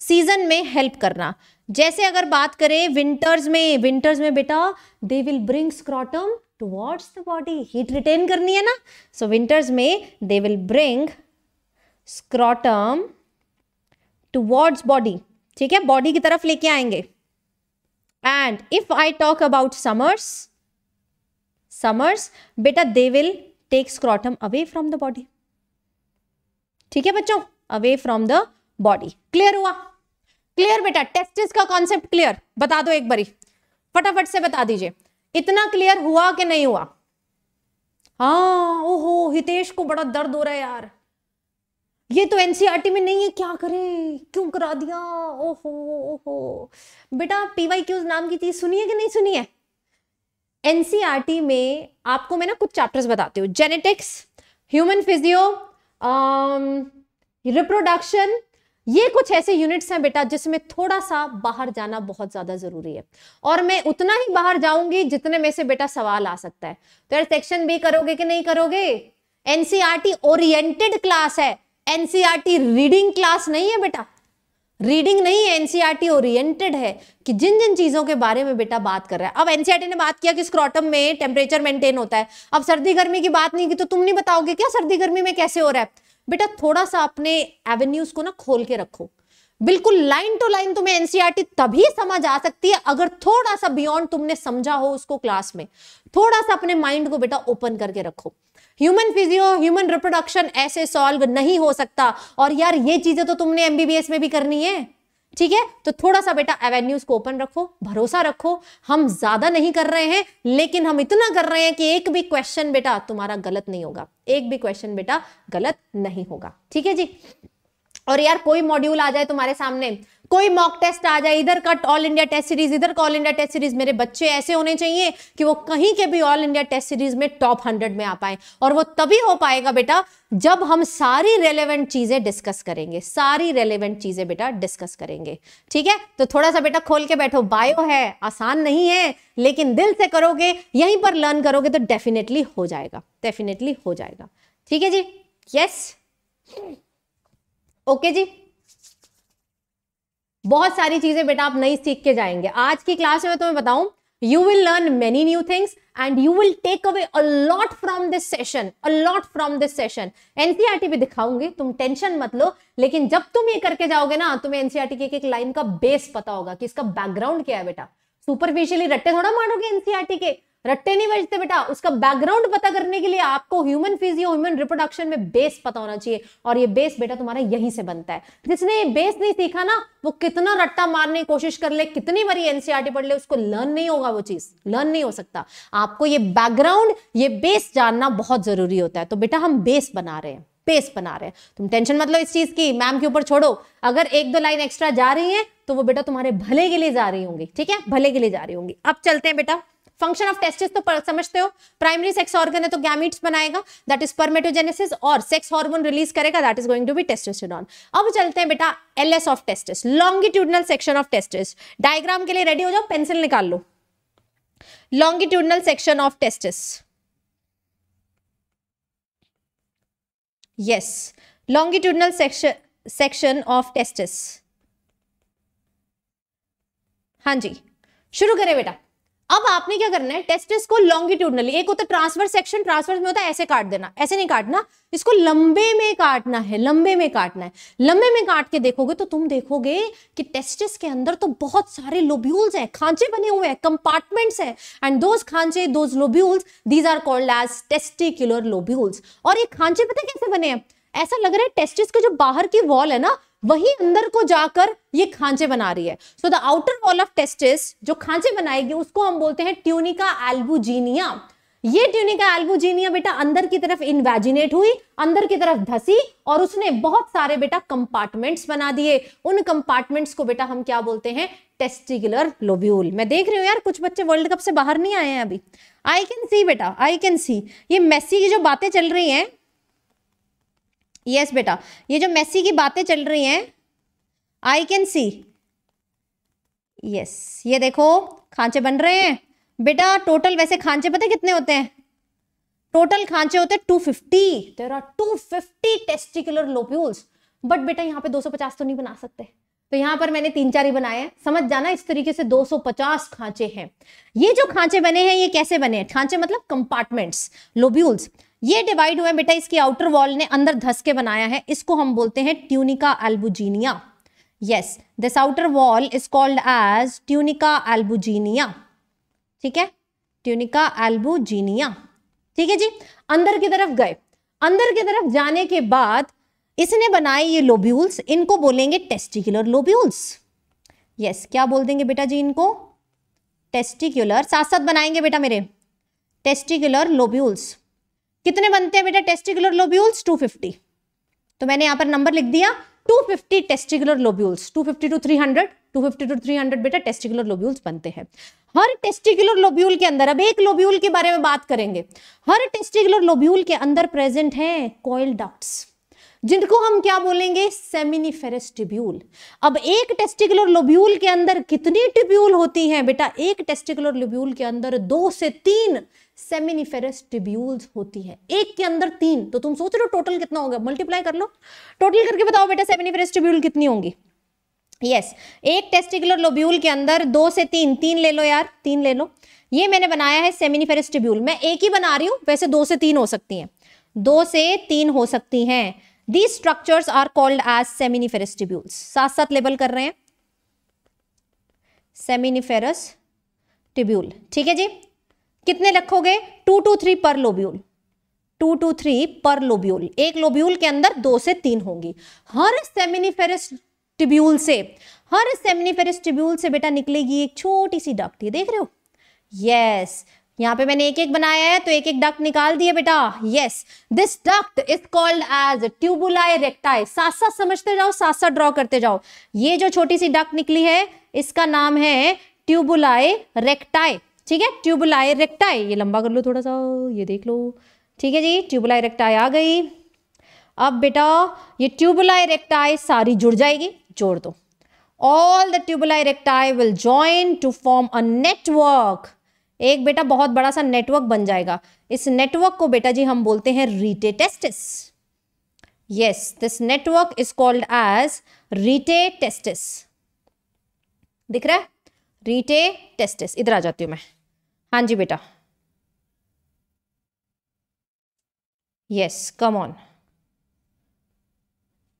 सीजन में हेल्प करना जैसे अगर बात करें विंटर्स में विंटर्स में बेटा they will bring scrotum towards the body heat retain करनी है ना सो so, विंटर्स में they will bring scrotum towards body ठीक है बॉडी की तरफ लेके आएंगे and if I talk about summers summers बेटा they will take scrotum away from the body ठीक है बच्चों away from the body clear हुआ क्लियर बेटा टेस्टिस का कॉन्सेप्ट क्लियर बता दो एक बारी फटाफट से बता दीजिए इतना क्लियर हुआ कि नहीं हुआ हाँ ओहो हितेश को बड़ा दर्द हो रहा है यार ये तो एनसीईआरटी e में नहीं है क्या करें क्यों करा दिया ओहो ओहो बेटा पीवाई क्यूज नाम की चीज सुनिए कि नहीं सुनिए एनसीईआरटी e में आपको मैं ना कुछ चैप्टर्स बताती हूँ जेनेटिक्स ह्यूमन फिजियो रिप्रोडक्शन ये कुछ ऐसे यूनिट्स हैं बेटा जिसमें थोड़ा सा बाहर जाना बहुत ज्यादा जरूरी है और मैं उतना ही बाहर जाऊंगी जितने में से बेटा सवाल आ सकता है तो यार सेक्शन बी करोगे कि नहीं करोगे एनसीआरटी ओरिएंटेड क्लास है एनसीईआरटी रीडिंग क्लास नहीं है बेटा रीडिंग नहीं है एनसीईआरटी ओरिएंटेड है कि जिन जिन चीजों के बारे में बेटा बात कर रहा है अब एनसीईआरटी ने बात किया कि स्क्रॉटम में टेम्परेचर मेंटेन होता है अब सर्दी गर्मी की बात नहीं की तो तुम नहीं बताओगे क्या सर्दी गर्मी में कैसे हो रहा है बेटा थोड़ा सा अपने एवेन्यूज को ना खोल के रखो बिल्कुल लाइन टू लाइन तुम्हें एनसीईआरटी तभी समझ आ सकती है अगर थोड़ा सा बियॉन्ड तुमने समझा हो उसको क्लास में थोड़ा सा अपने माइंड को बेटा ओपन करके रखो ह्यूमन फिजियो ह्यूमन रिप्रोडक्शन ऐसे सॉल्व नहीं हो सकता और यार ये चीजें तो तुमने एमबीबीएस में भी करनी है ठीक है तो थोड़ा सा बेटा एवेन्यूज को ओपन रखो भरोसा रखो हम ज्यादा नहीं कर रहे हैं लेकिन हम इतना कर रहे हैं कि एक भी क्वेश्चन बेटा तुम्हारा गलत नहीं होगा एक भी क्वेश्चन बेटा गलत नहीं होगा ठीक है जी और यार कोई मॉड्यूल आ जाए तुम्हारे सामने कोई मॉक टेस्ट आ जाए इधर का ऑल इंडिया टेस्ट सीरीज इधर का ऑल इंडिया टेस्ट सीरीज मेरे बच्चे ऐसे होने चाहिए कि वो कहीं के भी ऑल इंडिया टेस्ट सीरीज में टॉप हंड्रेड में आ पाए और वो तभी हो पाएगा बेटा जब हम सारी रेलेवेंट चीजें डिस्कस करेंगे सारी रेलेवेंट चीजें बेटा डिस्कस करेंगे ठीक है तो थोड़ा सा बेटा खोल के बैठो बायो है आसान नहीं है लेकिन दिल से करोगे यहीं पर लर्न करोगे तो डेफिनेटली हो जाएगा डेफिनेटली हो जाएगा ठीक है जी यस yes. ओके जी बहुत सारी चीजें बेटा आप नई सीख के जाएंगे आज की क्लास में तुम्हें बताऊं you will learn many new things and you will take away a lot from this session a lot from this session NCERT भी दिखाऊंगी तुम टेंशन मत लो लेकिन जब तुम ये करके जाओगे ना तुम्हें एनसीआरटी e की एक एक लाइन का बेस पता होगा कि इसका बैकग्राउंड क्या है बेटा सुपरफिशियली रट्टे थोड़ा मारोगे एनसीआरटी e के रट्टे नहीं बजते बेटा उसका बैकग्राउंड पता करने के लिए आपको ह्यूमन फिजियो ह्यूमन रिप्रोडक्शन में बेस पता होना चाहिए और ये बेस बेटा तुम्हारा यहीं से बनता है जिसने ये बेस नहीं सीखा ना वो कितना रट्टा मारने की कोशिश कर ले कितनी बारी एनसीआरटी e पढ़ ले उसको लर्न नहीं होगा वो चीज लर्न नहीं हो सकता आपको ये बैकग्राउंड ये बेस जानना बहुत जरूरी होता है तो बेटा हम बेस बना रहे हैं बेस बना रहे हैं तुम टेंशन मतलब इस चीज की मैम के ऊपर छोड़ो अगर एक दो लाइन एक्स्ट्रा जा रही है तो वो बेटा तुम्हारे भले के लिए जा रही होंगी ठीक है भले के लिए जा रही होंगी अब चलते हैं बेटा फंक्शन ऑफ टेस्टिस तो समझते हो प्राइमरी सेक्स ऑर्गन है तो गैमिट्स बनाएगा दैट इज परमेटोजेनेसिस और सेक्स हार्मोन रिलीज करेगा that is going to be testosterone अब चलते हैं बेटा LS of testis longitudinal section of testis diagram के लिए रेडी हो जाओ पेंसिल निकाल लो longitudinal section of testis yes longitudinal section section of testis हां जी शुरू करें बेटा अब आपने क्या करना है टेस्टिस को लॉन्गिट्यूडनली एक होता है ट्रांसफर सेक्शन ट्रांसफर में होता है ऐसे काट देना ऐसे नहीं काटना इसको लंबे में काटना है लंबे में काटना है लंबे में काट के देखोगे तो तुम देखोगे कि टेस्टिस के अंदर तो बहुत सारे लोब्यूल्स हैं खांचे बने हुए हैं कंपार्टमेंट्स हैं एंड दोज खांचे those lobules these are called as testicular lobules और ये खांचे पता कैसे बने हैं ऐसा लग रहा है टेस्टिस के जो बाहर की वॉल है ना वही अंदर को जाकर ये खांचे बना रही है so the outer wall of testis जो खांचे बनाएगी उसको हम बोलते हैं ट्यूनिका एल्बुजीनिया ये ट्यूनिका एल्बुजीनिया बेटा अंदर की तरफ इन्वेजिनेट हुई अंदर की तरफ धसी और उसने बहुत सारे बेटा कंपार्टमेंट्स बना दिए उन कंपार्टमेंट्स को बेटा हम क्या बोलते हैं टेस्टिकुलर लोब्यूल मैं देख रही हूँ यार कुछ बच्चे वर्ल्ड कप से बाहर नहीं आए हैं अभी आई कैन सी बेटा आई कैन सी ये मेसी की जो बातें चल रही हैं यस yes, बेटा ये जो मेसी की बातें चल रही हैं आई कैन सी यस ये देखो खांचे बन रहे हैं बेटा टोटल वैसे खांचे पता कितने होते हैं टोटल खांचे होते हैं two fifty there are two fifty testicular lobules but बेटा यहाँ पे 250 तो नहीं बना सकते तो यहाँ पर मैंने तीन चार ही बनाए हैं समझ जाना इस तरीके से 250 खांचे हैं ये जो खांचे बने हैं ये कैसे बने हैं खांचे मतलब कंपार्टमेंट्स लोब्यूल्स ये डिवाइड है बेटा इसकी आउटर वॉल ने अंदर धस के बनाया है इसको हम बोलते हैं tunica albuginea yes this outer wall is called as tunica albuginea ठीक है ट्यूनिका एल्बुजीनिया ठीक है जी अंदर की तरफ गए अंदर की तरफ जाने के बाद इसने बनाए ये लोब्यूल्स इनको बोलेंगे टेस्टिकुलर लोब्यूल्स यस क्या बोल देंगे बेटा जी इनको टेस्टिकुलर साथ साथ बनाएंगे बेटा मेरे टेस्टिकुलर लोब्यूल्स कितने बनते हैं बेटा टेस्टिकुलर लोब्यूल्स 250 तो मैंने यहाँ पर नंबर लिख दिया 250 testicular lobules 250 to three hundred to two hundred बेटा टेस्टिकुलर लोब्यूल्स बनते हैं हर टेस्टिकुलर लोब्यूल के अंदर अब एक लोब्यूल के बारे में बात करेंगे हर टेस्टिकुलर लोब्यूल के अंदर प्रेजेंट है कॉयल डक्ट्स जिनको हम क्या बोलेंगे सेमिनिफेरस ट्यूब्यूल अब एक टेस्टिकुलर लोब्यूल के अंदर कितनी ट्यूब्यूल होती हैं बेटा एक टेस्टिकुलर लोब्यूल के अंदर दो से तीन सेमिनिफेरस ट्यूब्यूल्स होती है एक के अंदर तीन तो तुम सोच रहे हो टोटल कितना होगा मल्टीप्लाई कर लो टोटल करके बताओ बेटा सेमिनिफेरस ट्यूब्यूल कितनी होंगी यस yes, एक टेस्टिकुलर लोब्यूल के अंदर दो से तीन तीन ले लो यार तीन ले लो ये मैंने बनाया है सेमिनिफेरस ट्यूब्यूल मैं एक ही बना रही हूँ वैसे दो से तीन हो सकती हैं दो से तीन हो सकती हैं these structures are called as seminiferous tubules साथ साथ लेबल कर रहे हैं सेमिनिफेरस ट्यूब्यूल ठीक है जी कितने रखोगे two to three per lobule two to three per lobule एक लोब्यूल के अंदर दो से तीन होंगी हर सेमिनिफेरस ट्यूब्यूल से हर सेमिनिफेरस ट्यूब्यूल से बेटा निकलेगी एक छोटी सी डक्ट ये देख रहे हो यस yes, यहाँ पे मैंने एक एक बनाया है तो एक एक डक्ट निकाल दिए बेटा yes this duct is called as tubuli recti साथ साथ समझते जाओ साथ साथ ड्रॉ करते जाओ ये जो छोटी सी डक्ट निकली है इसका नाम है ट्यूबुलाई रेक्टाई ठीक है ट्यूबुलाई रेक्टाई ये लंबा कर लो थोड़ा सा ये देख लो ठीक है जी ट्यूबुलाई रेक्टाई आ गई अब बेटा ये ट्यूबुलाई रेक्टाई सारी जुड़ जाएगी जोड़ दो all the tubuli recti will join to form a network एक बेटा बहुत बड़ा सा नेटवर्क बन जाएगा इस नेटवर्क को बेटा जी हम बोलते हैं rete testis yes this network is called as rete testis दिख रहा है रीटे टेस्टिस इधर आ जाती हूं मैं हाँ जी बेटा यस कम ऑन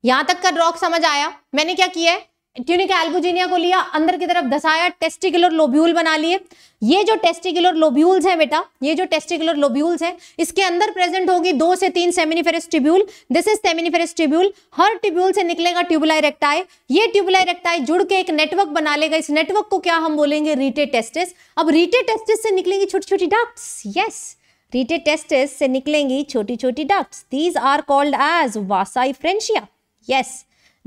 यहां तक का ड्रॉक समझ आया मैंने क्या किया है ट्यूनिक एल्बुजीनिया को लिया अंदर की तरफ दसाया टेस्टिकुलर लोब्यूल बना लिए ये जो टेस्टिकुलर लोब्यूल्स हैं बेटा ये जो टेस्टिकुलर लोब्यूल्स हैं इसके अंदर प्रेजेंट होगी दो से तीन seminiferous tubule this is seminiferous tubule हर ट्यूब्यूल से निकलेगा ट्यूबुलाई रेक्टाई ये ट्यूबुलाई रेक्टाई जुड़ के एक नेटवर्क बना लेगा इस नेटवर्क को क्या हम बोलेंगे रीटे टेस्टिस अब रीटे टेस्टिस से निकलेंगी छोटी छोटी डक्ट्स यस रीटे टेस्टिस से निकलेंगी छोटी छोटी ducts these are called as vasa efferentia yes yes.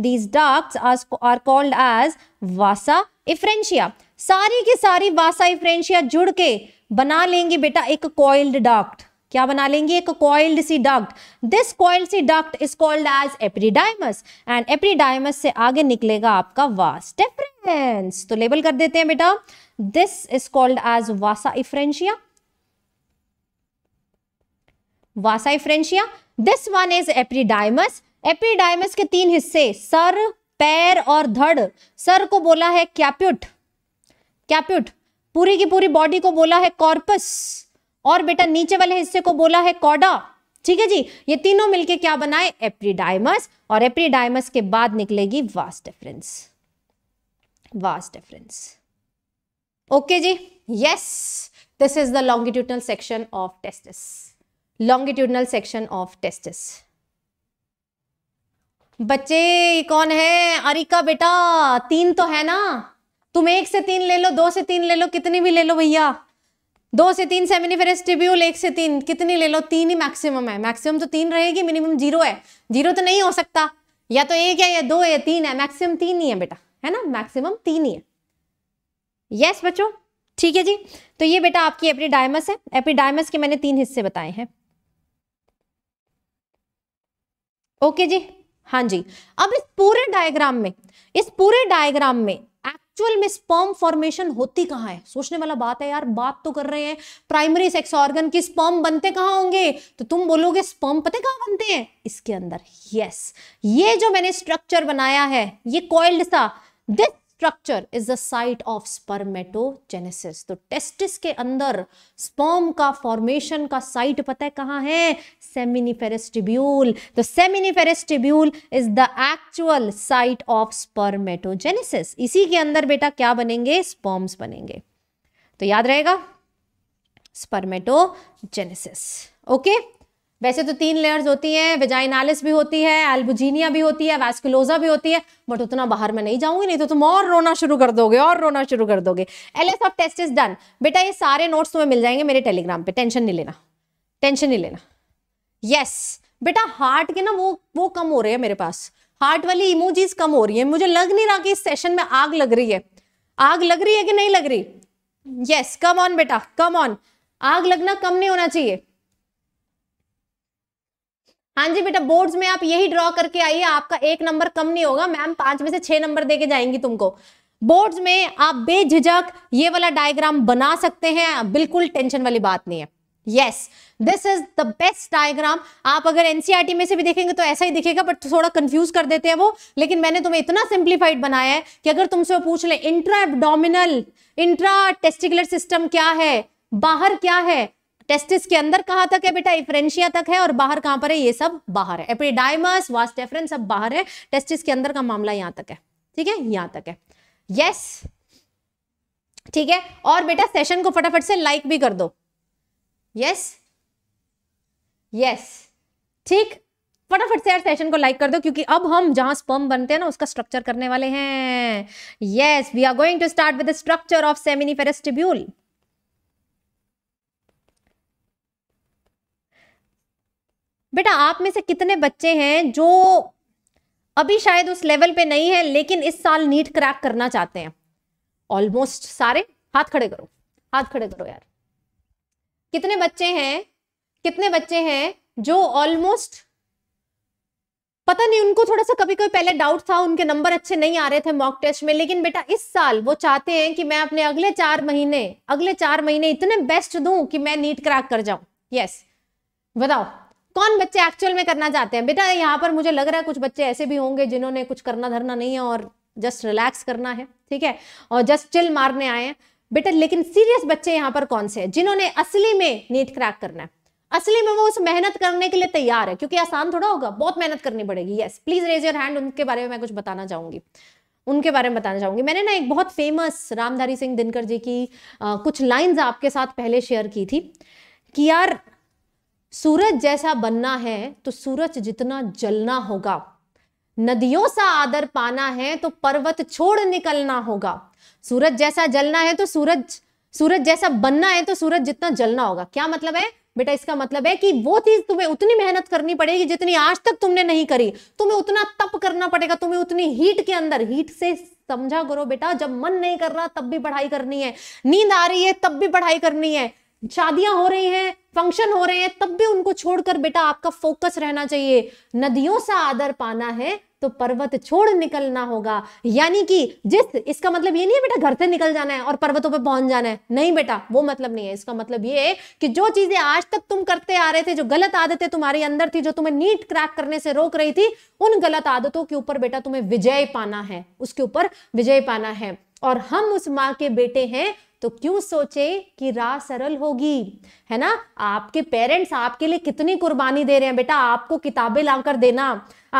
These ducts are, are called as vasa efferentia. सारी की सारी vasa efferentia जुड़ के बना लेंगे बेटा एक कॉइल्ड डक्ट क्या बना लेंगे एक coiled C duct this coiled C duct is called as epididymis and epididymis से आगे निकलेगा आपका वास्ट डिफरेंस तो लेबल कर देते हैं बेटा this is called as vasa efferentia vasa efferentia this one is epididymis epididymis के तीन हिस्से सर पैर और धड़ सर को बोला है कैप्यूट कैप्यूट पूरी की पूरी बॉडी को बोला है कॉर्पस और बेटा नीचे वाले हिस्से को बोला है कॉडा ठीक है जी ये तीनों मिलके क्या बनाए एप्रीडाइमस और एप्रीडाइमस के बाद निकलेगी vas deferens vas deferens okay जी yes this is the longitudinal section of testis longitudinal section of testis बच्चे कौन है अरिका बेटा तीन तो है ना तुम एक से तीन ले लो दो से तीन ले लो कितनी भी ले लो भैया दो से तीन सेमिनिफेरस ट्रिब्यूल एक से तीन कितनी ले लो तीन ही मैक्सिमम है मैक्सिमम तो तीन रहेगी मिनिमम जीरो है जीरो तो नहीं हो सकता या तो एक है या दो है तीन है मैक्सिमम तीन ही है बेटा है ना मैक्सिमम तीन ही है यस बच्चो ठीक है जी तो ये बेटा आपकी डायमस है एपिडाइमस के मैंने तीन हिस्से बताए हैं ओके जी हाँ जी अब इस पूरे डायग्राम में इस पूरे डायग्राम में एक्चुअल में स्पर्म फॉर्मेशन होती कहाँ है सोचने वाला बात है यार बात तो कर रहे हैं प्राइमरी सेक्स ऑर्गन की स्पर्म बनते कहाँ होंगे तो तुम बोलोगे स्पर्म पते कहाँ बनते हैं इसके अंदर यस yes. ये जो मैंने स्ट्रक्चर बनाया है ये कॉइल्ड सा this structure is the site of spermatogenesis तो टेस्टिस के अंदर स्पर्म का फॉर्मेशन का साइट पता है कहाँ है सेमिनिफेरस टिब्यूल तो seminiferous tubule is the actual site of spermatogenesis इसी के अंदर बेटा क्या बनेंगे स्पर्म्स बनेंगे तो याद रहेगा स्पर्मेटोजेनेसिस ओके okay? वैसे तो तीन लेयर्स होती हैं वेजाइनालिस भी होती है एल्बुजीनिया भी होती है वैस्कुलोजा भी होती है बट उतना बाहर में नहीं जाऊंगी नहीं तो तुम और रोना शुरू कर दोगे और रोना शुरू कर दोगे L S of test is done बेटा ये सारे नोट्स तुम्हें मिल जाएंगे मेरे टेलीग्राम पे टेंशन नहीं लेना टेंशन नहीं लेना यस बेटा हार्ट के ना वो वो कम हो रहे हैं मेरे पास हार्ट वाली इमोजीज कम हो रही है मुझे लग नहीं रहा कि इस सेशन में आग लग रही है आग लग रही है कि नहीं लग रही यस कम ऑन बेटा कम ऑन आग लगना कम नहीं होना चाहिए हाँ जी बेटा बोर्ड्स में आप यही ड्रॉ करके आइए आपका एक नंबर कम नहीं होगा मैम पांच में से छह नंबर देके जाएंगी तुमको बोर्ड्स में आप बेझिझक ये वाला डायग्राम बना सकते हैं बिल्कुल टेंशन वाली बात नहीं है yes this is the best diagram आप अगर एनसीईआरटी e में से भी देखेंगे तो ऐसा ही दिखेगा बट थोड़ा कंफ्यूज कर देते हैं वो लेकिन मैंने तुम्हें इतना सिंप्लीफाइड बनाया है कि अगर तुमसे वो पूछ ले intra abdominal intra testicular system क्या है बाहर क्या है टेस्टिस के अंदर कहा तक है बेटा इफ्रेंशिया तक है और बाहर कहां पर है ये सब बाहर है एपिडाइमस वास्टेफ्रेन सब बाहर है टेस्टिस के अंदर का मामला यहां तक है ठीक है यहां तक है यस ठीक है और बेटा सेशन को फटाफट से लाइक भी कर दो यस यस ठीक फटाफट से यार सेशन को लाइक कर दो क्योंकि अब हम जहां स्पर्म बनते हैं ना उसका स्ट्रक्चर करने वाले हैं yes we are going to start with the structure of सेमिनी फेरेस्टिब्यूल बेटा आप में से कितने बच्चे हैं जो अभी शायद उस लेवल पे नहीं है लेकिन इस साल नीट क्रैक करना चाहते हैं ऑलमोस्ट सारे हाथ खड़े करो हाथ खड़े करो यार कितने बच्चे हैं कितने बच्चे हैं जो ऑलमोस्ट पता नहीं उनको थोड़ा सा कभी कभी पहले डाउट था उनके नंबर अच्छे नहीं आ रहे थे मॉक टेस्ट में लेकिन बेटा इस साल वो चाहते हैं कि मैं अपने अगले चार महीने अगले चार महीने इतने बेस्ट दूं कि मैं नीट क्रैक कर जाऊं यस yes. बताओ कौन बच्चे एक्चुअल में करना चाहते हैं बेटा यहाँ पर मुझे लग रहा है कुछ बच्चे ऐसे भी होंगे जिन्होंने कुछ करना धरना नहीं है और जस्ट रिलैक्स करना है ठीक है और जस्ट चिल मारने आए हैं बेटा लेकिन सीरियस बच्चे यहाँ पर कौन से हैं जिन्होंने असली में नीट क्रैक करना है असली में वो उस मेहनत करने के लिए तैयार है क्योंकि आसान थोड़ा होगा बहुत मेहनत करनी पड़ेगी yes please raise your hand उनके बारे में मैं कुछ बताना चाहूंगी उनके बारे में बताना चाहूंगी मैंने ना एक बहुत फेमस रामधारी सिंह दिनकर जी की आ, कुछ लाइंस आपके साथ पहले शेयर की थी कि यार सूरज जैसा बनना है तो सूरज जितना जलना होगा नदियों सा आदर पाना है तो पर्वत छोड़ निकलना होगा सूरज जैसा जलना है तो सूरज सूरज जैसा बनना है तो सूरज जितना जलना होगा क्या मतलब है बेटा इसका मतलब है कि वो चीज तुम्हें उतनी मेहनत करनी पड़ेगी जितनी आज तक तुमने नहीं करी तुम्हें उतना तप करना पड़ेगा तुम्हें उतनी हीट के अंदर हीट से समझा करो बेटा जब मन नहीं कर रहा तब भी पढ़ाई करनी है नींद आ रही है तब भी पढ़ाई करनी है शादियां हो रही हैं फंक्शन हो रहे हैं तब भी उनको छोड़कर बेटा आपका फोकस रहना चाहिए नदियों से आदर पाना है तो पर्वत छोड़ निकलना होगा यानी कि जिस इसका मतलब ये नहीं है बेटा घर से निकल जाना है और पर्वतों पे पहुंच जाना है नहीं बेटा वो मतलब नहीं है इसका मतलब ये है कि जो चीजें आज तक तुम करते आ रहे थे जो गलत आदतें तुम्हारी अंदर थी जो तुम्हें नीट क्रैक करने से रोक रही थी उन गलत आदतों के ऊपर बेटा तुम्हें विजय पाना है उसके ऊपर विजय पाना है और हम उस माँ के बेटे हैं तो क्यों सोचे कि राह सरल होगी है ना आपके पेरेंट्स आपके लिए कितनी कुर्बानी दे रहे हैं बेटा आपको किताबें लाकर देना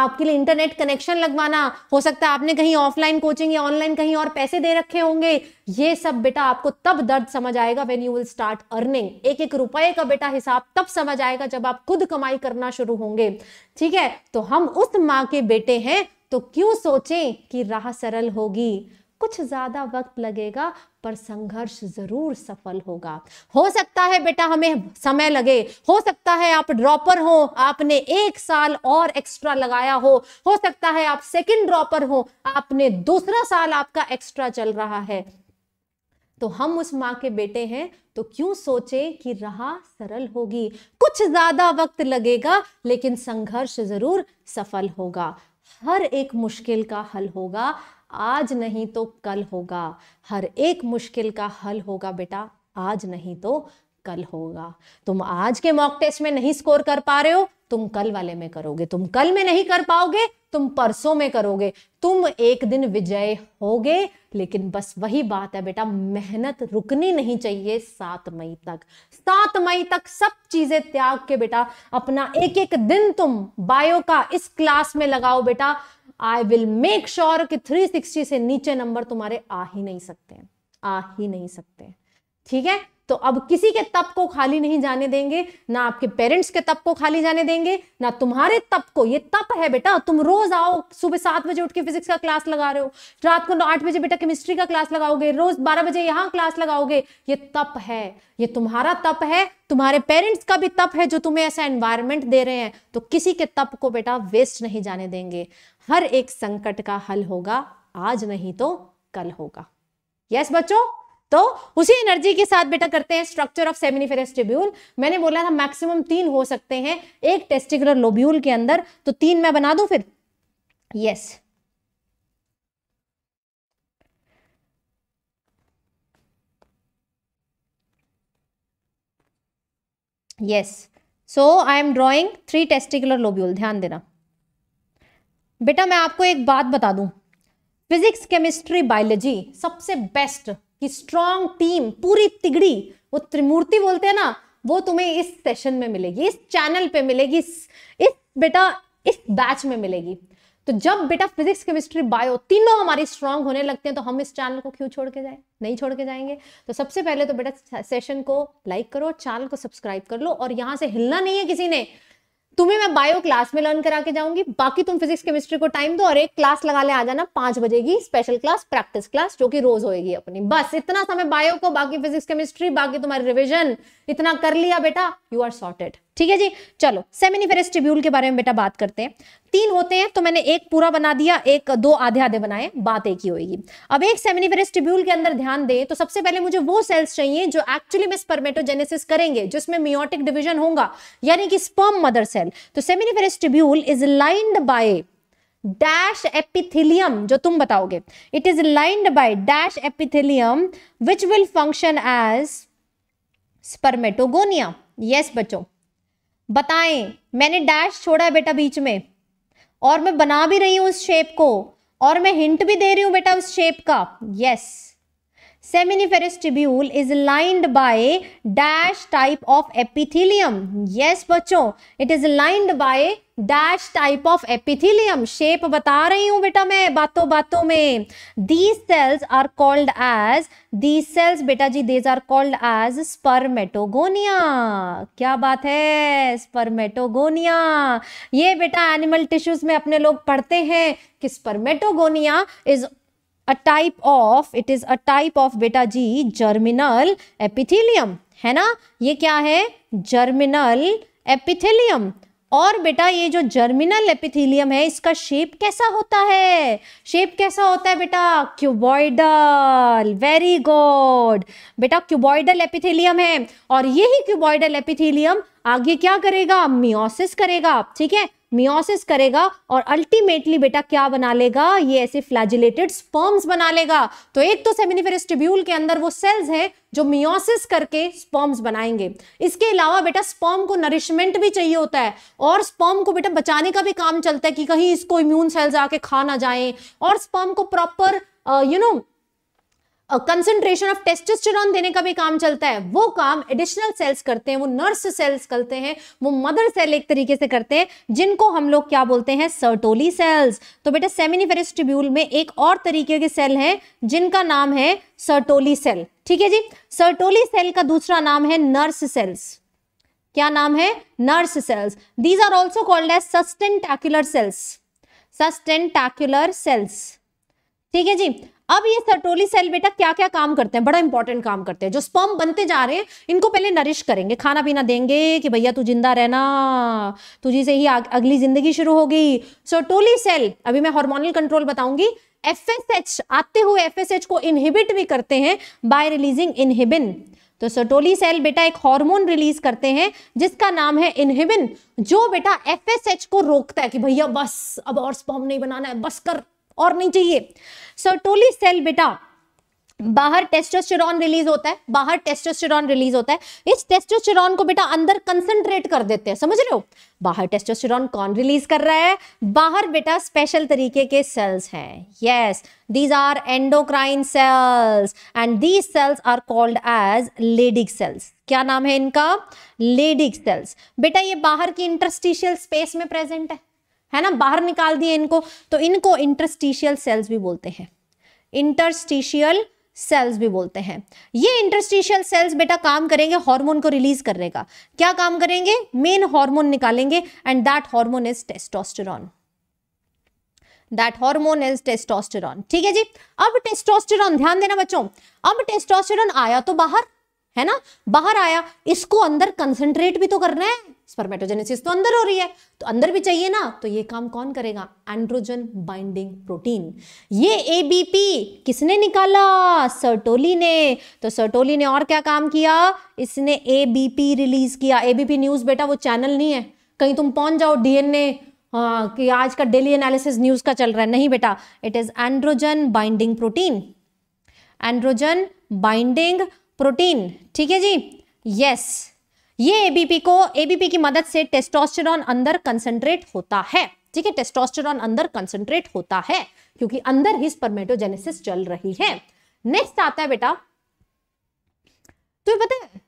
आपके लिए इंटरनेट कनेक्शन लगवाना हो सकता है आपने कहीं ऑफलाइन कोचिंग या ऑनलाइन कहीं और पैसे दे रखे होंगे ये सब बेटा आपको तब दर्द समझ आएगा when you will start earning एक एक रुपए का बेटा हिसाब तब समझ आएगा जब आप खुद कमाई करना शुरू होंगे ठीक है तो हम उस माँ के बेटे हैं तो क्यों सोचें कि राह सरल होगी कुछ ज़्यादा वक्त लगेगा पर संघर्ष ज़रूर सफल होगा हो सकता है बेटा हमें समय लगे हो सकता है आप ड्रॉपर हो आपने एक साल और एक्स्ट्रा लगाया हो हो सकता है आप सेकंड ड्रॉपर हो आपने दूसरा साल आपका एक्स्ट्रा चल रहा है तो हम उस माँ के बेटे हैं तो क्यों सोचे कि रहा सरल होगी कुछ ज्यादा वक्त लगेगा लेकिन संघर्ष जरूर सफल होगा हर एक मुश्किल का हल होगा आज नहीं तो कल होगा हर एक मुश्किल का हल होगा बेटा आज नहीं तो कल होगा तुम आज के मॉक टेस्ट में नहीं स्कोर कर पा रहे हो तुम कल वाले में करोगे तुम कल में नहीं कर पाओगे तुम परसों में करोगे तुम एक दिन विजय होगे लेकिन बस वही बात है बेटा मेहनत रुकनी नहीं चाहिए सात मई तक सात मई तक सब चीजें त्याग के बेटा अपना एक एक दिन तुम बायो का इस क्लास में लगाओ बेटा आई विल मेक श्योर कि 360 से नीचे नंबर तुम्हारे आ ही नहीं सकते आ ही नहीं सकते ठीक है तो अब किसी के तप को खाली नहीं जाने देंगे ना आपके पेरेंट्स के तप को खाली जाने देंगे ना तुम्हारे तप को ये तप है बेटा तुम रोज आओ सुबह सात बजे उठ के फिजिक्स का क्लास लगा रहे हो रात को आठ बजे बेटा केमिस्ट्री का क्लास लगाओगे रोज बारह बजे यहाँ क्लास लगाओगे ये तप है ये तुम्हारा तप है तुम्हारे पेरेंट्स का भी तप है जो तुम्हें ऐसा एनवायरमेंट दे रहे हैं तो किसी के तप को बेटा वेस्ट नहीं जाने देंगे हर एक संकट का हल होगा आज नहीं तो कल होगा यस yes, बच्चों तो उसी एनर्जी के साथ बेटा करते हैं स्ट्रक्चर ऑफ सेमिनिफेरस ट्रिब्यूल मैंने बोला था मैक्सिमम तीन हो सकते हैं एक टेस्टिकुलर लोब्यूल के अंदर तो तीन मैं बना दू फिर yes yes. Yes so I am drawing three testicular lobule ध्यान देना बेटा मैं आपको एक बात बता दूं फिजिक्स केमिस्ट्री बायोलॉजी सबसे बेस्ट कि स्ट्रांग टीम पूरी तिगड़ी वो त्रिमूर्ति बोलते हैं ना वो तुम्हें इस सेशन में मिलेगी इस चैनल पे मिलेगी इस, इस बेटा इस बैच में मिलेगी तो जब बेटा फिजिक्स केमिस्ट्री बायो तीनों हमारी स्ट्रांग होने लगते हैं तो हम इस चैनल को क्यों छोड़ के जाए नहीं छोड़ के जाएंगे तो सबसे पहले तो बेटा सेशन को लाइक करो चैनल को सब्सक्राइब कर लो और यहां से हिलना नहीं है किसी ने तुम्हें मैं बायो क्लास में लर्न करा के जाऊंगी बाकी तुम फिजिक्स केमिस्ट्री को टाइम दो और एक क्लास लगा ले आ जाना पांच बजे की स्पेशल क्लास प्रैक्टिस क्लास जो कि रोज होएगी अपनी बस इतना समय बायो को बाकी फिजिक्स केमिस्ट्री बाकी तुम्हारी रिविजन इतना कर लिया बेटा यू आर सॉर्टेड ठीक है जी चलो सेमिनिफेरस ट्रिब्यूल के बारे में बेटा बात करते हैं तीन होते हैं तो मैंने एक पूरा बना दिया एक दो आधे आधे बनाए बात एक ही होगी अब एक सेमिनिफेरस ट्रिब्यूल के अंदर ध्यान दें तो सबसे पहले मुझे वो सेल्स चाहिए जो एक्चुअली में स्पर्मेटोजेनेसिस करेंगे जिसमें मियोटिक डिविजन होगा यानी कि स्पर्म मदर सेल तो seminiferous tubule is lined by dash epithelium जो तुम बताओगे it is lined by dash epithelium which will function as spermatogonia yes बच्चों बताएं मैंने डैश छोड़ा है बेटा बीच में और मैं बना भी रही हूँ उस शेप को और मैं हिंट भी दे रही हूँ बेटा उस शेप का yes seminiferous tubule is lined by dash type of epithelium yes बच्चों it is lined by dash type of epithelium shape बता रही हूं बेटा मैं बातों बातों में these cells are called as these cells बेटा जी these are called as spermatogonia क्या बात है स्पर्मेटोगोनिया ये बेटा एनिमल टिश्यूज में अपने लोग पढ़ते हैं कि spermatogonia is a type of it is a type of बेटा जी जर्मिनल एपिथेलियम है ना ये क्या है जर्मिनल एपिथेलियम और बेटा ये जो जर्मिनल एपिथेलियम है इसका शेप कैसा होता है शेप कैसा होता है बेटा क्यूबॉइडल वेरी गुड बेटा क्यूबॉइडल एपिथेलियम है और यही क्यूबॉइडल एपिथेलियम आगे क्या करेगा मियोसिस करेगा ठीक है मियोसिस करेगा और अल्टीमेटली बेटा क्या बना लेगा ये ऐसे फ्लैजिलेटेड स्पर्म्स बना लेगा तो एक तो सेमिनिफेर के अंदर वो सेल्स हैं जो मियोसिस करके स्पर्म्स बनाएंगे इसके अलावा बेटा स्पर्म को नरिशमेंट भी चाहिए होता है और स्पर्म को बेटा बचाने का भी काम चलता है कि कहीं इसको इम्यून सेल्स आके खा ना जाए और स्पर्म को proper you know concentration of testosterone देने का भी काम चलता है वो काम एडिशनल सेल्स करते हैं वो नर्स सेल्स करते हैं वो मदर सेल एक तरीके से करते हैं जिनको हम लोग क्या बोलते हैं सर्टोली सेल्स तो बेटा सेमिनिफेरस में एक और तरीके के सेल हैं जिनका नाम है सर्टोली सेल ठीक है जी सर्टोली सेल का दूसरा नाम है नर्स सेल्स क्या नाम है nurse cells these are also called as sustentacular cells sustentacular cells ठीक है जी अब ये सर्टोली सेल बेटा क्या क्या काम करते हैं बड़ा इंपॉर्टेंट काम करते हैं जो स्पर्म बनते जा रहे हैं इनको पहले नरिश करेंगे खाना पीना देंगे कि भैया तू जिंदा रहना तुझी से ही अगली जिंदगी शुरू होगी सर्टोली सेल अभी मैं हॉर्मोनल कंट्रोल बताऊंगी एफ आते हुए एफ को इनहिबिट भी करते हैं बाय रिलीजिंग इनहिबिन तो सटोली सेल बेटा एक हार्मोन रिलीज करते हैं जिसका नाम है इनहिबिन जो बेटा एफ को रोकता है कि भैया बस अब और स्पॉम नहीं बनाना है बस कर और नहीं चाहिए सर्टोली सेल बेटा बाहर टेस्टोस्टेरॉन रिलीज होता है बाहर टेस्टोस्टेरॉन रिलीज होता है इस टेस्टोस्टेरॉन को बेटा अंदर कंसंट्रेट कर देते हैं समझ रहे हो बाहर टेस्टोस्टेरॉन कौन रिलीज कर रहा है बाहर बेटा स्पेशल तरीके के सेल्स हैं yes these are endocrine cells and these cells are called as Leydig cells क्या नाम है इनका लेडिक सेल्स बेटा ये बाहर की इंटरस्टिशियल स्पेस में प्रेजेंट है है ना बाहर निकाल दिए इनको तो इनको इंटरस्टिशियल सेल्स भी बोलते हैं इंटरस्टिशियल सेल्स भी बोलते हैं ये इंटरस्टिशियल सेल्स बेटा काम करेंगे हार्मोन को रिलीज करने का क्या काम करेंगे मेन हार्मोन निकालेंगे and that hormone is testosterone that hormone is testosterone ठीक है जी अब टेस्टोस्टेरॉन ध्यान देना बच्चों अब टेस्टोस्टेरॉन आया तो बाहर है ना बाहर आया इसको अंदर कंसेंट्रेट भी तो करना है स्पर्मेटोजेनेसिस तो अंदर हो रही है तो अंदर भी चाहिए ना तो ये काम कौन करेगा एंड्रोजन बाइंडिंग प्रोटीन ये एबीपी किसने निकाला सर्टोली ने तो सर्टोली ने और क्या काम किया इसने एबीपी रिलीज किया एबीपी न्यूज बेटा वो चैनल नहीं है कहीं तुम पहुंच जाओ डीएनए हाँ कि आज का डेली एनालिसिस न्यूज का चल रहा है नहीं बेटा it is androgen binding protein androgen binding protein ठीक है जी यस yes. ये एबीपी को एबीपी की मदद से टेस्टोस्टेरॉन अंदर कंसंट्रेट होता है ठीक है टेस्टोस्टेरॉन अंदर कंसंट्रेट होता है क्योंकि अंदर ही स्पर्मेटोजेनेसिस चल रही है नेक्स्ट आता है बेटा तुम्हें तो पता है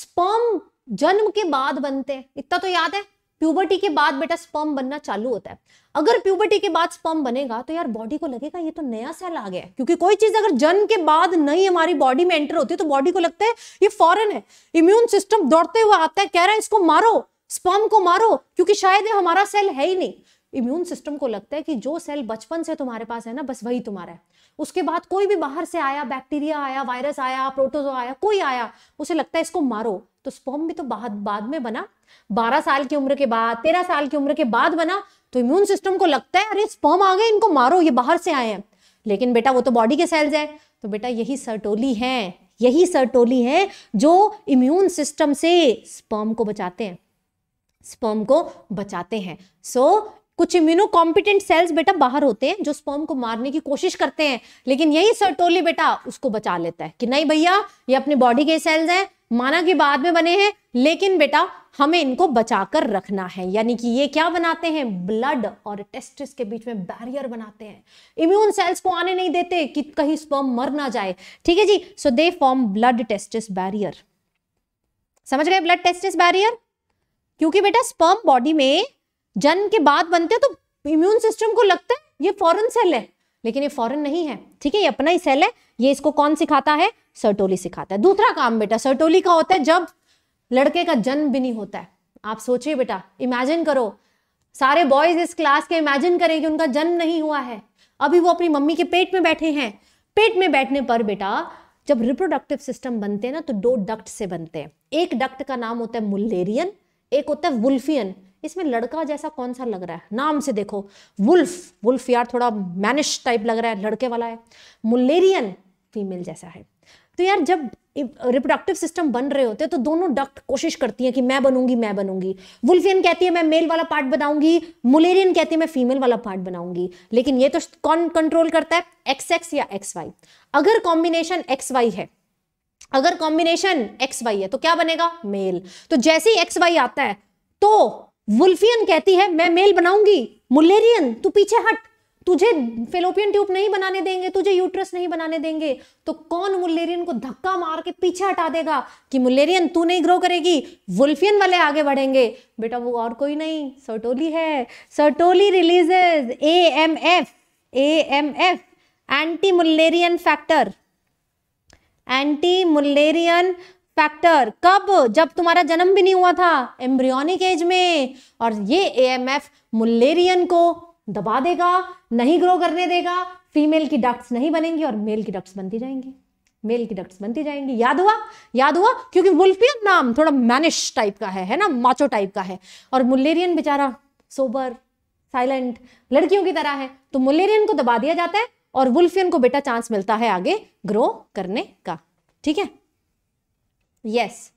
स्पर्म जन्म के बाद बनते हैं इतना तो याद है प्यूबर्टी के बाद बेटा स्पर्म बनना चालू होता है अगर प्यूबर्टी के बाद स्पर्म बनेगा तो यार बॉडी को लगेगा ये तो नया सेल आ गया है क्योंकि कोई चीज अगर जन्म के बाद नहीं हमारी बॉडी में एंटर होती है तो बॉडी को लगता है ये फॉरन है इम्यून सिस्टम दौड़ते हुए आता है कह रहा है इसको मारो स्पर्म को मारो क्योंकि शायद ये हमारा सेल है ही नहीं इम्यून सिस्टम को लगता है कि जो सेल बचपन से तुम्हारे पास है ना बस वही तुम्हारा है उसके बाद कोई भी बाहर से आया बैक्टीरिया आया वायरस आया प्रोटोजो आया कोई आया उसे लगता है इसको मारो तो स्पर्म भी तो बाद बाद में बना बारह साल की उम्र के बाद तेरह साल की उम्र के बाद बना तो इम्यून सिस्टम को लगता है अरे स्पर्म आ गए इनको मारो ये बाहर से आए हैं लेकिन बेटा वो तो बॉडी के सेल्स है तो बेटा यही सरटोली है यही सरटोली है जो इम्यून सिस्टम से स्पर्म को बचाते हैं स्पर्म को बचाते हैं सो so, कुछ इम्यूनो कॉम्पिटेंट सेल्स बेटा बाहर होते हैं जो स्पर्म को मारने की कोशिश करते हैं लेकिन यही सर्टोली बेटा उसको बचा लेता है कि नहीं भैया ये अपने बॉडी के सेल्स हैं माना कि बाद में बने हैं लेकिन बेटा हमें इनको बचाकर रखना है यानी कि ये क्या बनाते हैं ब्लड और टेस्टिस के बीच में बैरियर बनाते हैं इम्यून सेल्स को आने नहीं देते कि कहीं स्पर्म मर ना जाए ठीक है जी so they form blood testis barrier समझ गए ब्लड टेस्टिस बैरियर क्योंकि बेटा स्पर्म बॉडी में जन्म के बाद बनते हैं तो इम्यून सिस्टम को लगता है ये फॉरन सेल है लेकिन ये फॉरन नहीं है ठीक है ये अपना ही सेल है ये इसको कौन सिखाता है सर्टोली सिखाता है दूसरा काम बेटा सर्टोली का होता है जब लड़के का जन्म भी नहीं होता है आप सोचिए बेटा इमेजिन करो सारे बॉयज इस क्लास के इमेजिन करें कि उनका जन्म नहीं हुआ है अभी वो अपनी मम्मी के पेट में बैठे हैं पेट में बैठने पर बेटा जब रिप्रोडक्टिव सिस्टम बनते हैं ना तो दो डक्ट से बनते हैं एक डक्ट का नाम होता है मुलेरियन एक होता है वुल्फियन इसमें लड़का जैसा कौन सा लग रहा है नाम से देखो वुल्फ वुल्फ यार थोड़ा मैनिश टाइप लग रहा है लड़के वाला है मुलेरियन फीमेल जैसा है तो यार जब रिप्रोडक्टिव सिस्टम बन रहे होते हैं तो दोनों डक्ट कोशिश करती हैं कि मैं बनूंगी मैं बनूंगी वुल्फियन कहती है मैं मेल वाला पार्ट बनाऊंगी मुलेरियन कहती है मैं फीमेल वाला पार्ट बनाऊंगी लेकिन ये तो कौन कंट्रोल करता है एक्स एक्स या एक्स वाई अगर कॉम्बिनेशन एक्स वाई है अगर कॉम्बिनेशन एक्स वाई है तो क्या बनेगा मेल तो जैसे ही एक्स वाई आता है तो वुल्फियन कहती है मैं मेल बनाऊंगी मुलेरियन तू पीछे हट तुझे फेलोपियन ट्यूब नहीं बनाने देंगे तुझे यूट्रस नहीं बनाने देंगे तो कौन मुलेरियन को धक्का मार के पीछे हटा देगा कि मुलेरियन तू नहीं ग्रो करेगी वुल्फियन वाले आगे बढ़ेंगे बेटा वो और कोई नहीं सर्टोली है Sertoli releases A M F A M F anti Mullerian factor anti Mullerian factor कब जब तुम्हारा जन्म भी नहीं हुआ था एम्ब्रियोनिक एज में और ये एएमएफ मुलेरियन को दबा देगा नहीं ग्रो करने देगा फीमेल की डक्ट्स नहीं बनेंगी और मेल की डक्ट्स बनती जाएंगी मेल की डक्ट्स बनती जाएंगी याद हुआ याद हुआ क्योंकि वुल्फियन नाम थोड़ा मैनिश टाइप का है है ना माचो टाइप का है और मुलेरियन बेचारा सोबर साइलेंट लड़कियों की तरह है तो मुलेरियन को दबा दिया जाता है और वुल्फियन को बेटा चांस मिलता है आगे ग्रो करने का ठीक है यस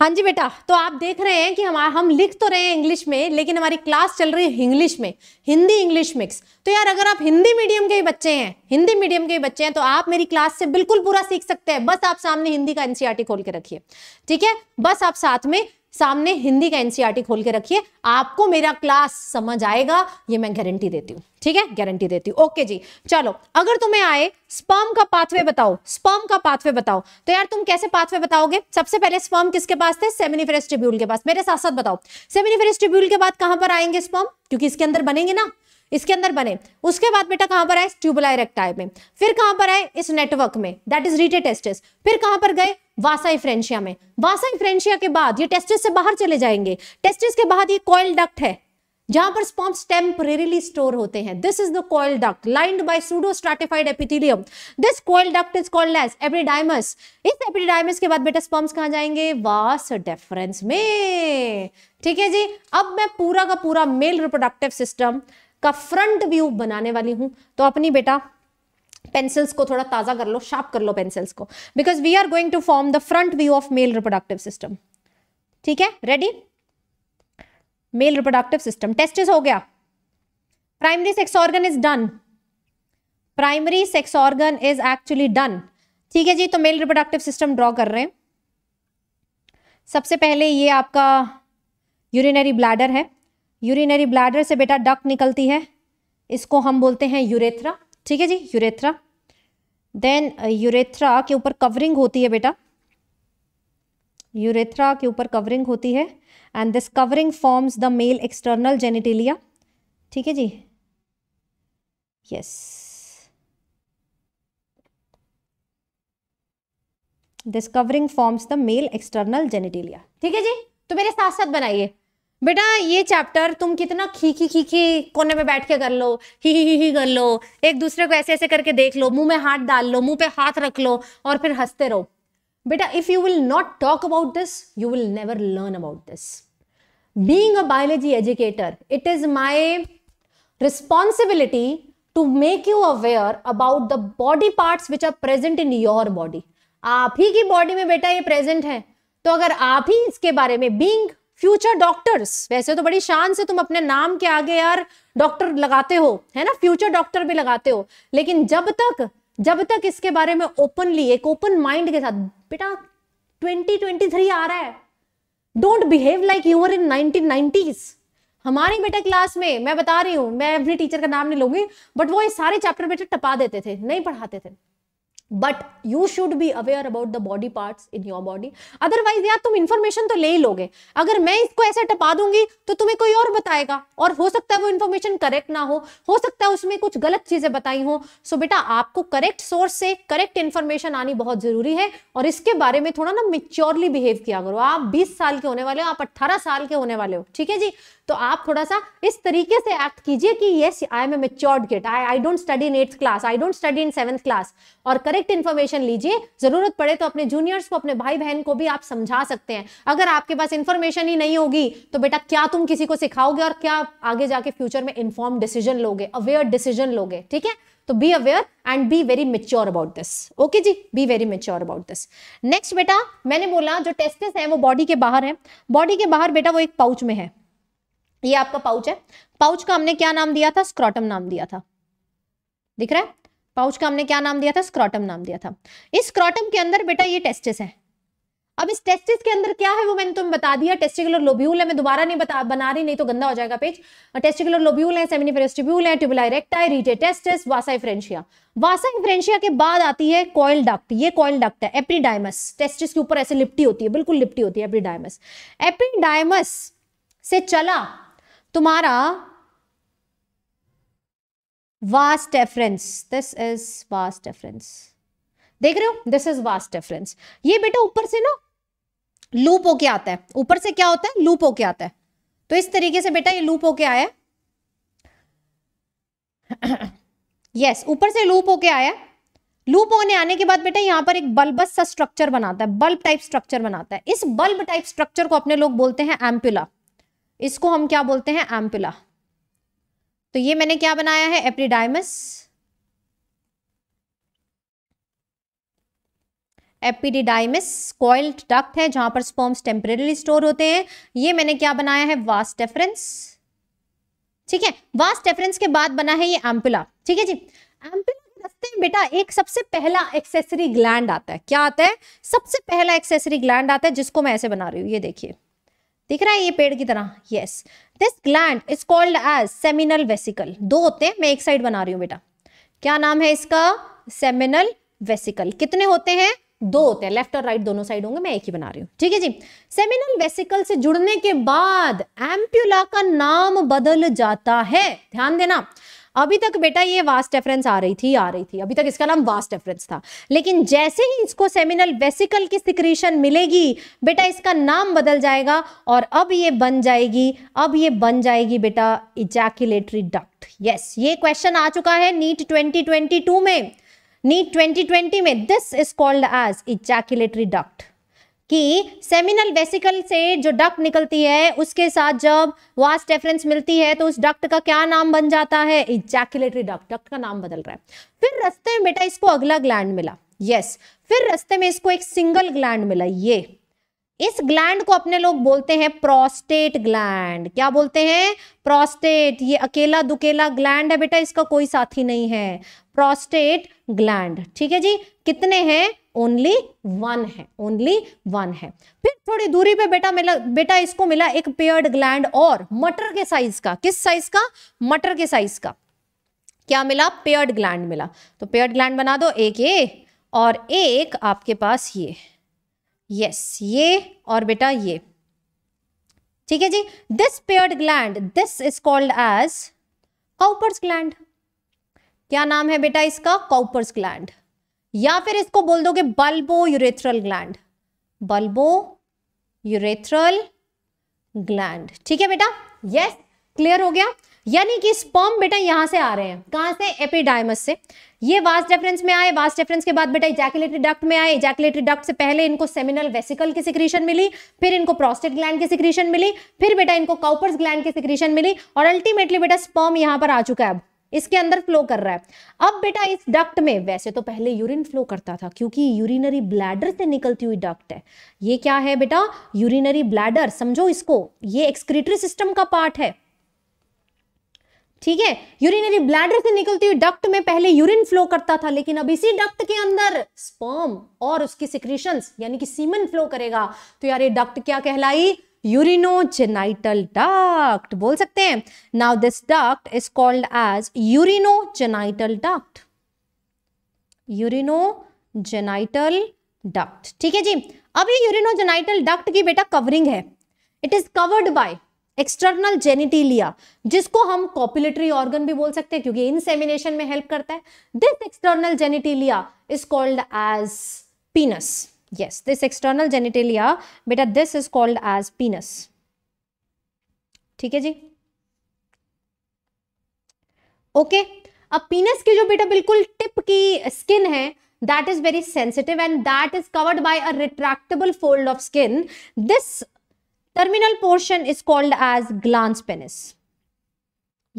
हाँ जी बेटा तो आप देख रहे हैं कि हम हम लिख तो रहे हैं इंग्लिश में लेकिन हमारी क्लास चल रही है इंग्लिश में हिंदी इंग्लिश मिक्स तो यार अगर आप हिंदी मीडियम के ही बच्चे हैं हिंदी मीडियम के ही बच्चे हैं तो आप मेरी क्लास से बिल्कुल पूरा सीख सकते हैं बस आप सामने हिंदी का एनसीआरटी e खोल के रखिए ठीक है बस आप साथ में सामने हिंदी का एनसीईआरटी खोल के रखिए आपको मेरा क्लास समझ आएगा ये मैं गारंटी देती हूँ ठीक है गारंटी देती हूँ ओके जी चलो अगर तुम्हें आए स्पर्म का पाथवे बताओ स्पर्म का पाथवे बताओ तो यार तुम कैसे पाथवे बताओगे सबसे पहले स्पर्म किसके पास थे सेमिनिफेरेस्ट्रिब्यूल के पास मेरे साथ साथ बताओ सेमिनिफेरेस्ट्रिब्यूल ट्रिब्यूल के बाद कहां पर आएंगे स्पर्म क्योंकि इसके अंदर बनेंगे ना इसके अंदर बने उसके बाद बेटा कहां पर आए ट्यूबलाई इरेक्टाई में फिर कहां पर आए इस नेटवर्क में दैट इज रीटे टेस्टिस फिर कहां पर गए वासाई फ्रेंशिया में वासाई फ्रेंशिया के बाद ये टेस्टिस से बाहर चले जाएंगे टेस्टिस के बाद ये कॉयल डक्ट है जहां पर स्पॉम्स टेम्परेली स्टोर होते हैं this is the coil duct lined by pseudostratified epithelium this coil duct is called as epididymis इस एपिडाइमस के बाद बेटा स्पॉम्स कहां जाएंगे वास डेफरेंस में ठीक है जी अब मैं पूरा का पूरा मेल रिप्रोडक्टिव सिस्टम का फ्रंट व्यू बनाने वाली हूं तो अपनी बेटा पेंसिल्स को थोड़ा ताज़ा कर लो शार्प कर लो पेंसिल्स को because we are going to form the front view of male reproductive system ठीक है ready male reproductive system test हो गया primary sex organ is done primary sex organ is actually done ठीक है जी तो मेल रिप्रोडक्टिव सिस्टम ड्रॉ कर रहे हैं सबसे पहले ये आपका यूरिनरी ब्लैडर है यूरिनरी ब्लैडर से बेटा डक निकलती है इसको हम बोलते हैं यूरेथ्रा ठीक है जी यूरेथ्रा देन uh, यूरेथ्रा के ऊपर कवरिंग होती है बेटा यूरेथ्रा के ऊपर कवरिंग होती है and this covering forms the male external genitalia ठीक है जी yes this covering forms the male external genitalia ठीक है जी तो मेरे साथ साथ बनाइए बेटा ये चैप्टर तुम कितना खीखी खीखी कोने में बैठ के कर लो ही ही ही, ही कर लो एक दूसरे को ऐसे ऐसे करके देख लो मुंह में हाथ डाल लो मुंह पे हाथ रख लो और फिर हंसते रहो बेटा if you will not talk about this you will never learn about this being a biology educator it is my responsibility to make you aware about the body parts which are present in your body आप ही की बॉडी में बेटा ये प्रेजेंट है तो अगर आप ही इसके बारे में बींग फ्यूचर डॉक्टर्स वैसे तो बड़ी शान से तुम अपने नाम के आगे यार डॉक्टर लगाते हो है ना फ्यूचर डॉक्टर भी लगाते हो लेकिन जब तक जब तक इसके बारे में ओपनली एक ओपन माइंड के साथ बेटा 2023 आ रहा है don't behave like you are in nineteen हमारी बेटा क्लास में मैं बता रही हूँ मैं अपनी टीचर का नाम नहीं लूंगी बट वो ये सारे चैप्टर बेटा टपा देते थे नहीं पढ़ाते थे but you should be aware about the body part in your body otherwise यार तुम इन्फॉर्मेशन तो ले ही लोगे अगर मैं इसको ऐसे टपा दूंगी तो तुम्हें कोई और बताएगा और हो सकता है वो इन्फॉर्मेशन करेक्ट ना हो हो सकता है उसमें कुछ गलत चीजें बताई हो सो so बेटा आपको करेक्ट सोर्स से करेक्ट इन्फॉर्मेशन आनी बहुत जरूरी है और इसके बारे में थोड़ा ना मिच्योरली बिहेव किया करो आप बीस साल के होने वाले हो आप अट्ठारह साल के होने वाले हो ठीक है जी तो आप थोड़ा सा इस तरीके से एक्ट कीजिए कि yes I am a matured get I I don't study in eighth class I don't study in seventh class और करेक्ट करेक्ट इन्फॉर्मेशन लीजिए जरूरत पड़े तो अपने जूनियर्स को अपने भाई बहन को भी आप समझा सकते हैं अगर आपके पास इन्फॉर्मेशन ही नहीं होगी तो बेटा क्या तुम किसी को सिखाओगे और क्या आगे जाके फ्यूचर में इन्फॉर्म डिसीजन लोगे अवेयर डिसीजन लोगे ठीक है तो be aware and be very mature about this okay जी be very mature about this next बेटा मैंने बोला जो टेस्टिस है वो बॉडी के बाहर है बॉडी के बाहर बेटा वो एक पाउच में है ये आपका पाउच है पाउच का हमने क्या नाम दिया था स्क्रॉटम नाम दिया था दिख रहा है पाउच का हमने क्या नाम दिया था स्क्रॉटम नाम दिया था इस स्क्रॉटम के अंदर बेटा ये टेस्टिस है अब इस टेस्टिस के अंदर क्या है वो मैंने तुम्हें बता दिया टेस्टिकुलर लोब्यूल है मैं दोबारा नहीं बता बना रही नहीं तो गंदा हो जाएगा पेज टेस्टिकुलर लोब्यूल है सेमिनिफेरस ट्यूबुल है ट्यूबुलाई रेक्टाई रीटे टेस्टिस वासा फ्रेंशिया वासा फ्रेंशिया के बाद आती है कॉयल डक्ट ये कॉयल डक्ट है एप्रीडायमस टेस्टिस के ऊपर ऐसे लिप्टी होती है बिल्कुल लिप्टी होती है एप्रीडायमस एप्रीडायमस से चला तुम्हारा vas deferens this is vas deferens देख रहे हो दिस इज वास्ट डिफरेंस ये बेटा ऊपर से ना लूप होके आता है ऊपर से क्या होता है लूप होके आता है तो इस तरीके से बेटा ये लूप होके आया यस ऊपर yes, से लूप होके आया लूप होने आने के बाद बेटा यहाँ पर एक बल्बस सा स्ट्रक्चर बनाता है बल्ब टाइप स्ट्रक्चर बनाता है इस बल्ब टाइप स्ट्रक्चर को अपने लोग बोलते हैं एम्पुला इसको हम क्या बोलते हैं एम्पुला तो ये मैंने क्या बनाया है एपिडाइमस एपिडिडाइमिस कॉइल्ड डक्ट है जहां पर स्पर्म्स टेम्परेली स्टोर होते हैं ये मैंने क्या बनाया है वास्ट डेफरेंस ठीक है वास्ट डेफरेंस के बाद बना है ये एम्पुला ठीक है जी एम्पुला बेटा एक सबसे पहला एक्सेसरी ग्लैंड आता है क्या आता है सबसे पहला एक्सेसरी ग्लैंड आता है जिसको मैं ऐसे बना रही हूँ ये देखिए दिख रहा है ये पेड़ की तरह yes this gland is called as seminal vesicle दो होते हैं मैं एक साइड बना रही हूँ बेटा क्या नाम है इसका सेमिनल वेसिकल कितने होते हैं दो होते हैं लेफ्ट और राइट दोनों साइड होंगे मैं एक ही बना रही हूँ ठीक है जी सेमिनल वेसिकल से जुड़ने के बाद एम्प्यूला का नाम बदल जाता है ध्यान देना अभी तक बेटा ये वास्ट डेफरेंस आ रही थी आ रही थी अभी तक इसका नाम वास्ट डेफरेंस था लेकिन जैसे ही इसको सेमिनल वेसिकल की सिक्रीशन मिलेगी बेटा इसका नाम बदल जाएगा और अब ये बन जाएगी अब ये बन जाएगी बेटा इजैक्यूलेटरी डक्ट यस ये क्वेश्चन आ चुका है नीट ट्वेंटी में नीट ट्वेंटी में this is called as ejaculatory duct कि सेमिनल वेसिकल से जो डक्ट निकलती है उसके साथ जब वास डेफरेंस मिलती है तो उस डक्ट का क्या नाम बन जाता है इजैक्युलेटरी डक्ट डक्ट का नाम बदल रहा है फिर रस्ते में बेटा इसको अगला ग्लैंड मिला यस yes. फिर रस्ते में इसको एक सिंगल ग्लैंड मिला ये इस ग्लैंड को अपने लोग बोलते हैं प्रोस्टेट ग्लैंड क्या बोलते हैं प्रोस्टेट ये अकेला दुकेला ग्लैंड है बेटा इसका कोई साथी नहीं है प्रोस्टेट ग्लैंड ठीक है जी कितने हैं ओनली वन है ओनली वन है फिर थोड़ी दूरी पे बेटा मिला बेटा इसको मिला एक पेयर्ड ग्लैंड और मटर के साइज का किस साइज का मटर के साइज का क्या मिला पेयर्ड ग्लैंड मिला तो पेयर्ड ग्लैंड बना दो एक ये और एक आपके पास ये यस ये और बेटा ये ठीक है जी this paired gland this is called as Cowper's gland क्या नाम है बेटा इसका काउपर्स ग्लैंड या फिर इसको बोल दोगे bulbourethral gland bulbourethral gland ठीक है बेटा यस क्लियर हो गया यानी कि स्पर्म बेटा यहां से आ रहे हैं कहां से एपिडाइमस से ये वास्ट डेफरेंस में आए वास्ट डेफरेंस के बाद बेटा इजैकुलेटरी डक्ट में आए इजैकुलेटरी डक्ट से पहले इनको सेमिनल वेसिकल की सिक्रीशन मिली फिर इनको प्रोस्टेट ग्लैंड की सिक्रीशन मिली फिर बेटा इनको काउपर्स ग्लैंड की सिक्रीशन मिली और अल्टीमेटली बेटा स्पर्म यहां पर आ चुका है अब इसके अंदर फ्लो कर रहा है अब बेटा इस डक्ट में वैसे तो पहले यूरिन फ्लो करता था क्योंकि यूरिनरी ब्लैडर से निकलती हुई डक्ट है ये क्या है बेटा यूरिनरी ब्लैडर समझो इसको ये एक्सक्रीटरी सिस्टम का पार्ट है ठीक है यूरिनरी ब्लैडर से निकलती हुई डक्ट में पहले यूरिन फ्लो करता था लेकिन अब इसी डक्ट के अंदर स्पर्म और उसकी सिक्रीशंस यानी कि सीमन फ्लो करेगा तो यार ये डक्ट क्या कहलाई यूरिनोजेनाइटल डाक्ट बोल सकते हैं now this duct is called as urinogenital duct urinogenital duct ठीक है जी अब ये यूरिनोजेनाइटल डक्ट की बेटा कवरिंग है it is covered by external genitalia जिसको हम कॉपुलेटरी ऑर्गन भी बोल सकते हैं क्योंकि इनसेमिनेशन में हेल्प करता है this external genitalia is called as penis yes this external genitalia बेटा this is called as penis ठीक है जी ओके okay. अब पीनस की जो बेटा बिल्कुल टिप की स्किन है that is very sensitive and that is covered by a retractable fold of skin this terminal portion is called as glans penis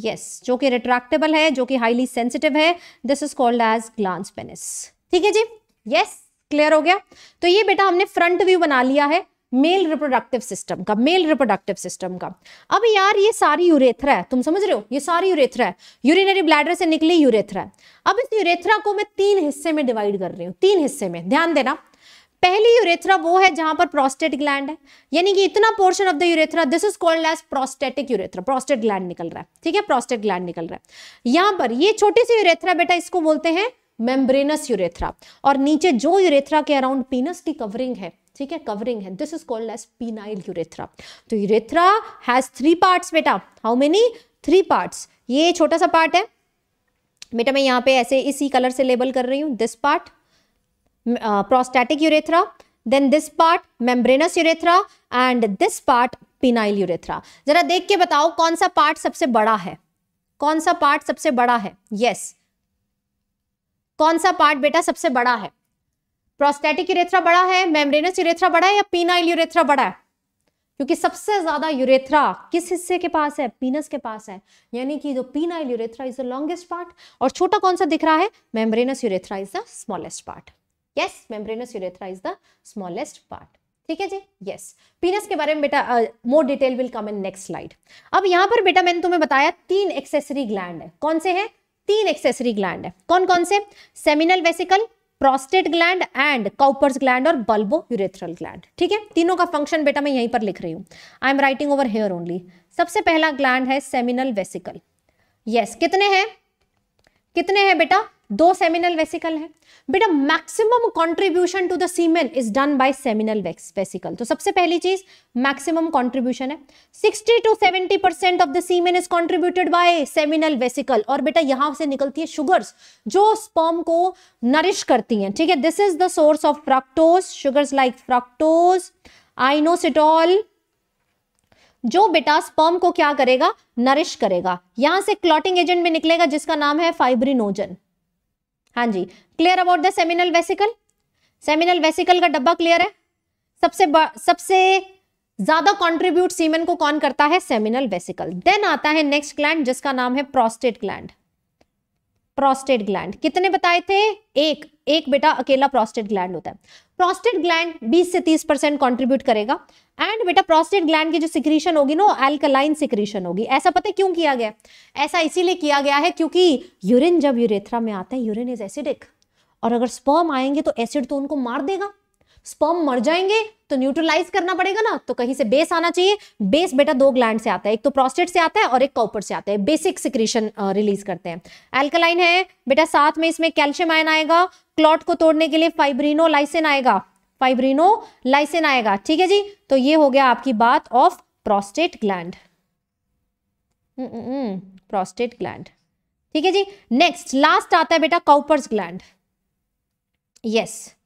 yes जो कि रिट्रैक्टेबल है जो कि हाईली सेंसिटिव है this is called as glans penis ठीक है जी यस yes. क्लियर हो गया तो ये बेटा हमने फ्रंट व्यू बना लिया है मेल रिप्रोडक्टिव सिस्टम का मेल रिप्रोडक्टिव सिस्टम का अब यार ये सारी यूरेथ्रा है तुम समझ रहे हो ये सारी यूरेथ्रा है यूरिनरी ब्लैडर से निकली यूरेथ्रा है अब इस यूरेथ्रा को मैं तीन हिस्से में डिवाइड कर रही हूँ तीन हिस्से में ध्यान देना पहली यूरेथ्रा वो है जहां पर प्रोस्टेट ग्लैंड है यानी कि इतना portion of the urethra this is called as prostatic urethra prostate gland निकल रहा है ठीक है प्रोस्टेट ग्लैंड निकल रहा है यहां पर ये छोटी सी यूरेथ्रा बेटा इसको बोलते हैं मेम्ब्रेनस यूरेथ्रा और नीचे जो यूरेथ्रा के अराउंड पीनस की कवरिंग है ठीक है कवरिंग है this is called as penile urethra तो यूरेथ्रा हैज थ्री पार्ट्स बेटा हाउ मेनी थ्री पार्ट्स ये छोटा सा पार्ट है बेटा मैं यहाँ पे ऐसे इसी कलर से लेबल कर रही हूँ this part prostatic urethra then this part membranous urethra and this part penile urethra जरा देख के बताओ कौन सा पार्ट सबसे बड़ा है कौन सा पार्ट सबसे बड़ा है यस yes. कौन सा पार्ट बेटा सबसे बड़ा है प्रोस्टेटिक यूरेथ्रा बड़ा है मेम्ब्रेनस यूरेथ्रा बड़ा है या पीनाइल यूरेथ्रा बड़ा है क्योंकि सबसे ज्यादा यूरेथ्रा किस हिस्से के पास है पीनस के पास है यानी कि जो penile urethra is the longest part और छोटा कौन सा दिख रहा है membranous urethra is the smallest part yes membranous urethra is the smallest part ठीक है जी यस पीनस के बारे में बेटा more detail will come in next slide अब यहां पर बेटा मैंने तुम्हें बताया तीन एक्सेसरी ग्लैंड है कौन से हैं तीन एक्सेसरी ग्लैंड है कौन कौन से seminal vesicle prostate gland and Cowper's gland और बल्बो यूरेथ्रल ग्लैंड ठीक है तीनों का फंक्शन बेटा मैं यहीं पर लिख रही हूँ I am writing over here only सबसे पहला ग्लैंड है सेमिनल वेसिकल यस yes, कितने हैं कितने हैं बेटा दो सेमिनल वेसिकल है बेटा maximum contribution to the semen is done by seminal vesicle तो सबसे पहली चीज मैक्सिमम कंट्रीब्यूशन है 60 to 70 percent of the semen is contributed by seminal vesicle और बेटा यहां से निकलती है शुगर्स जो स्पर्म को नरिश करती हैं ठीक है this is the source of fructose sugars like fructose inositol जो बेटा स्पर्म को क्या करेगा नरिश करेगा यहां से क्लॉटिंग एजेंट में निकलेगा जिसका नाम है फाइब्रिनोजन हाँ जी clear about the seminal vesicle seminal vesicle का डब्बा क्लियर है सबसे सबसे ज्यादा कंट्रीब्यूट सीमेन को कौन करता है सेमिनल वेसिकल देन आता है नेक्स्ट ग्लैंड जिसका नाम है प्रोस्टेट ग्लैंड प्रोस्टेट ग्लैंड कितने बताए थे एक एक बेटा अकेला प्रोस्टेट ग्लैंड होता है प्रोस्टेट ग्लैंड 20 से 30 परसेंट कॉन्ट्रीब्यूट करेगा एंड बेटा प्रोस्टेट ग्लैंड की जो सिक्रीशन होगी ना एल्कलाइन सिक्रीशन होगी ऐसा पता क्यों किया गया ऐसा इसीलिए किया गया है क्योंकि यूरिन जब यूरेथ्रा में आता है यूरिन इज एसिडिक और अगर स्पर्म आएंगे तो एसिड तो उनको मार देगा स्पर्म मर जाएंगे तो न्यूट्रलाइज करना पड़ेगा ना तो कहीं से बेस आना चाहिए बेस बेटा दो ग्लैंड से आता है एक तो प्रोस्टेट से आता है और एक कॉपर से आता है बेसिक सिक्रीशन रिलीज करते हैं एल्कलाइन है बेटा साथ में इसमें कैल्शियम आयन आएगा क्लॉट को तोड़ने के लिए फाइब्रीनो लाइसिन आएगा फाइब्रीनो लाइसिन आएगा ठीक है जी तो ये हो गया आपकी बात of prostate gland prostate gland ठीक है जी नेक्स्ट लास्ट आता है बेटा Cowper's gland yes yes.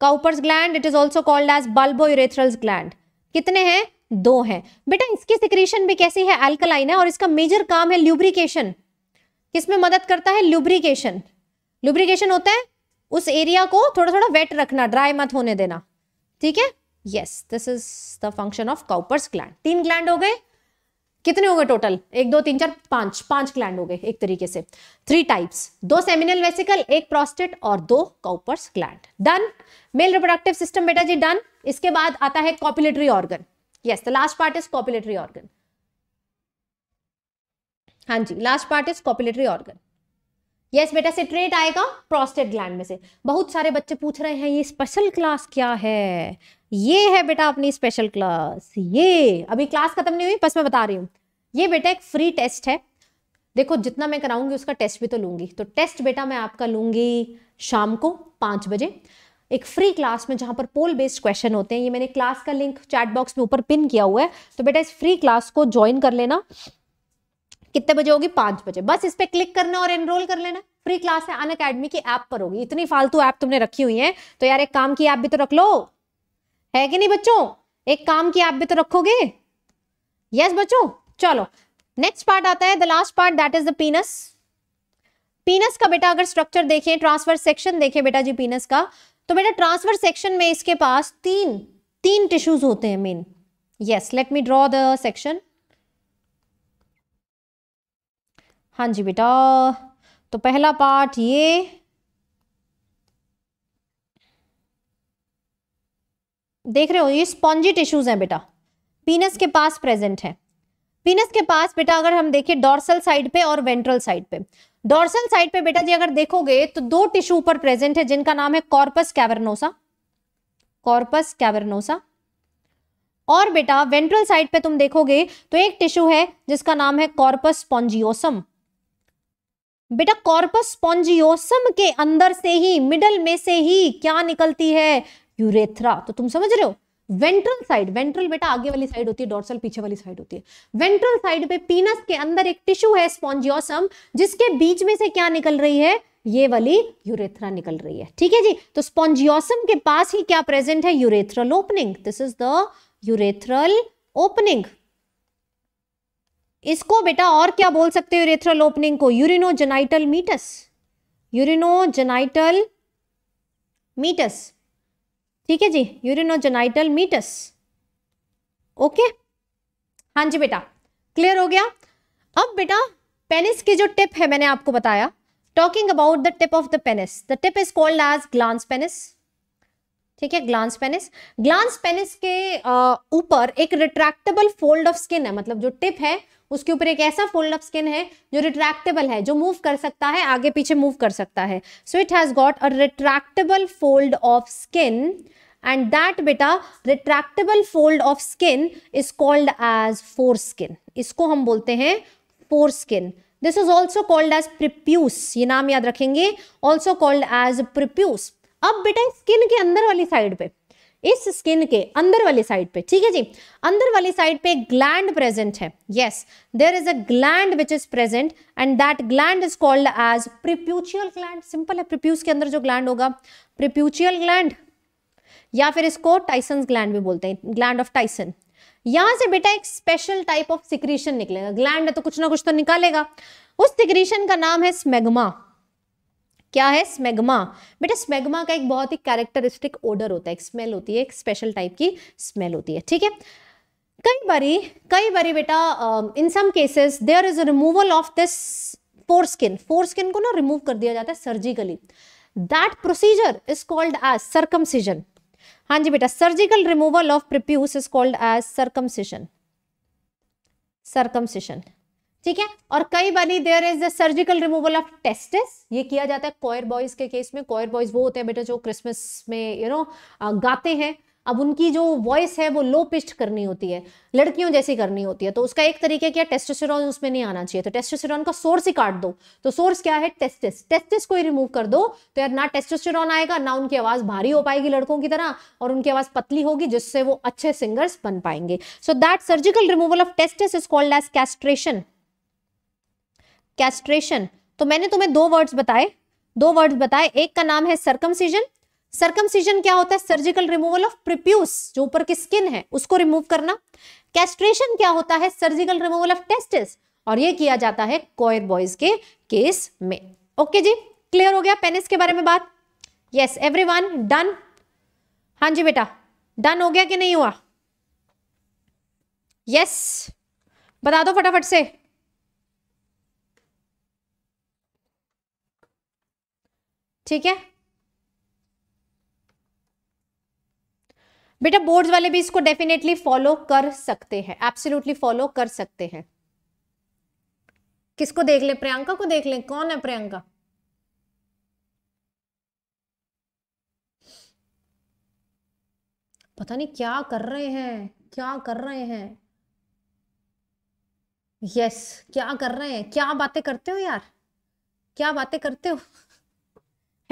Cowper's gland it is also called as bulbourethral gland कितने हैं दो हैं बेटा इसकी सिक्रीशन भी कैसी है एल्कलाइन है और इसका मेजर काम है ल्यूब्रिकेशन किसमें मदद करता है ल्यूब्रिकेशन ल्यूब्रिकेशन होता है उस एरिया को थोड़ा थोड़ा वेट रखना ड्राई मत होने देना ठीक है yes this is the function of Cowper's gland तीन ग्लैंड हो गए कितने हो गए टोटल एक दो तीन चार पांच पांच ग्लैंड हो गए एक तरीके से थ्री टाइप्स दो सेमिनल वेसिकल एक प्रोस्टेट और दो Cowper's gland done male reproductive system बेटा जी डन इसके बाद आता है copulatory organ yes the last part is copulatory organ हाँ जी last part is copulatory organ yes बेटा सिट्रेट आएगा प्रोस्टेट ग्लैंड में से बहुत सारे बच्चे पूछ रहे हैं ये स्पेशल क्लास क्या है ये है बेटा अपनी स्पेशल क्लास ये अभी क्लास खत्म नहीं हुई बस मैं बता रही हूँ ये बेटा एक फ्री टेस्ट है देखो जितना मैं कराऊंगी उसका टेस्ट भी तो लूंगी तो टेस्ट बेटा मैं आपका लूंगी शाम को पांच बजे एक फ्री क्लास में जहां पर पोल बेस्ड क्वेश्चन होते हैं ये मैंने क्लास का लिंक चैट बॉक्स में ऊपर पिन किया हुआ है तो बेटा इस फ्री क्लास को ज्वाइन कर लेना कितने बजे होगी पांच बजे बस इस पर क्लिक करना और एनरोल कर लेना फ्री क्लास है अन अकेडमी की ऐप पर होगी इतनी फालतू ऐप तुमने रखी हुई है तो यार एक काम की ऐप भी तो रख लो है कि नहीं बच्चों एक काम की आप भी तो रखोगे यस बच्चों चलो नेक्स्ट पार्ट आता है the last part that is the penis penis का बेटा अगर स्ट्रक्चर देखें ट्रांसफर सेक्शन देखें बेटा जी पीनस का तो बेटा ट्रांसफर सेक्शन में इसके पास तीन तीन टिश्यूज होते हैं main yes let me draw the section हाँ जी बेटा तो पहला पार्ट ये देख रहे हो ये स्पॉन्जी टिश्यूज हैं बेटा पीनस के पास प्रेजेंट है पीनस के पास बेटा अगर हम देखें डॉर्सल साइड पे और वेंट्रल साइड पे डॉर्सल साइड पे बेटा जी अगर देखोगे तो दो टिश्यू ऊपर प्रेजेंट है जिनका नाम है कॉर्पस कैवरनोसा कॉर्पस कैवरनोसा और बेटा वेंट्रल साइड पे तुम देखोगे तो एक टिश्यू है जिसका नाम है कॉर्पस स्पॉन्जियोसम बेटा कॉर्पस स्पॉन्जियोसम के अंदर से ही मिडल में से ही क्या निकलती है यूरेथ्रा तो तुम समझ रहे हो वेंट्रल साइड वेंट्रल बेटा आगे वाली साइड होती है डोर्सल पीछे वाली साइड होती है वेंट्रल साइड पे पीनस के अंदर एक टिश्यू है स्पॉन्जियोसम जिसके बीच में से क्या निकल रही है ये वाली यूरेथ्रा निकल रही है ठीक है जी तो स्पॉन्जियोसम के पास ही क्या प्रेजेंट है urethral opening this is the urethral opening इसको बेटा और क्या बोल सकते हो यूरेथ्रल ओपनिंग को यूरिनोजेनाइटल मीटस यूरिनोजेनाइटल मीटस ठीक है जी यूरिनोजेनाइटल मीटस ओके हाँ जी बेटा क्लियर हो गया अब बेटा पेनिस की जो टिप है मैंने आपको बताया talking about the tip of the penis the tip is called as glans penis ठीक है ग्लांस पेनिस ग्लांस पेनिस के ऊपर एक रिट्रैक्टेबल फोल्ड ऑफ स्किन है मतलब जो टिप है उसके ऊपर एक ऐसा फोल्ड अप स्किन है जो रिट्रैक्टेबल है जो मूव कर सकता है आगे पीछे मूव कर सकता है so it has got a retractable fold of skin and that बेटा retractable fold of skin is called as foreskin इसको हम बोलते हैं foreskin this is also called as prepuce ये नाम याद रखेंगे ऑल्सो कॉल्ड एज प्रिप्यूस अब बेटा स्किन के अंदर वाली साइड पे इस स्किन के अंदर वाली साइड पे ठीक है जी अंदर वाली साइड पे ग्लैंड प्रेजेंट है yes there is a gland which is present and that gland is called as preputial gland simple है प्रिप्यूस के अंदर जो ग्लैंड होगा प्रिप्यूचियल ग्लैंड या फिर इसको टाइसन ग्लैंड भी बोलते हैं ग्लैंड ऑफ टाइसन यहां से बेटा एक स्पेशल टाइप ऑफ सिक्रीशन निकलेगा ग्लैंड है तो कुछ ना कुछ तो निकालेगा उस सिक्रीशन का नाम है स्मेगमा क्या है स्मेगमा बेटा स्मेगमा का एक बहुत ही कैरेक्टरिस्टिक ओडर होता है एक स्मेल होती है एक स्पेशल टाइप की स्मेल होती है ठीक है कई बारी कई बारी बेटा in some cases there is a removal of this foreskin foreskin को ना रिमूव कर दिया जाता है surgically that procedure is called as circumcision हाँ जी बेटा surgical removal of prepuce is called as circumcision circumcision ठीक है और कई बार there is the surgical removal of testis ये किया जाता है कॉयर बॉयज के केस में कॉयर बॉयज वो होते हैं बेटा जो क्रिसमस में यू you नो know, गाते हैं अब उनकी जो वॉइस है वो लो पिस्ट करनी होती है लड़कियों जैसी करनी होती है तो उसका एक तरीका क्या टेस्टोस्टेरॉन उसमें नहीं आना चाहिए तो टेस्टोस्टेरॉन का सोर्स ही काट दो तो सोर्स क्या है टेस्टिस टेस्टिस को ही रिमूव कर दो तो यार ना टेस्टोस्टेरॉन आएगा ना उनकी आवाज भारी हो पाएगी लड़कों की तरह और उनकी आवाज पतली होगी जिससे वो अच्छे सिंगर्स बन पाएंगे so that surgical removal of testis is called as castration castration तो मैंने तुम्हें दो वर्ड्स बताए दो वर्ड्स बताए एक का नाम है सर्कमसीजन सर्कमसीजन क्या होता है सर्जिकल रिमूवल ऑफ प्रिप्यूस जो ऊपर की स्किन है उसको रिमूव करना कैस्ट्रेशन क्या होता है सर्जिकल रिमूवल ऑफ टेस्टिस और ये किया जाता है कोयर बॉयज के केस में ओके okay जी क्लियर हो गया पेनिस के बारे में बात यस एवरीवन डन हाँ जी बेटा डन हो गया कि नहीं हुआ यस yes. बता दो फटाफट से ठीक है बेटा बोर्ड्स वाले भी इसको डेफिनेटली फॉलो कर सकते हैं एब्सोल्युटली फॉलो कर सकते हैं किसको देख ले प्रियंका को देख ले कौन है प्रियंका पता नहीं क्या कर रहे हैं क्या कर रहे हैं यस yes, क्या कर रहे हैं क्या बातें करते हो यार क्या बातें करते हो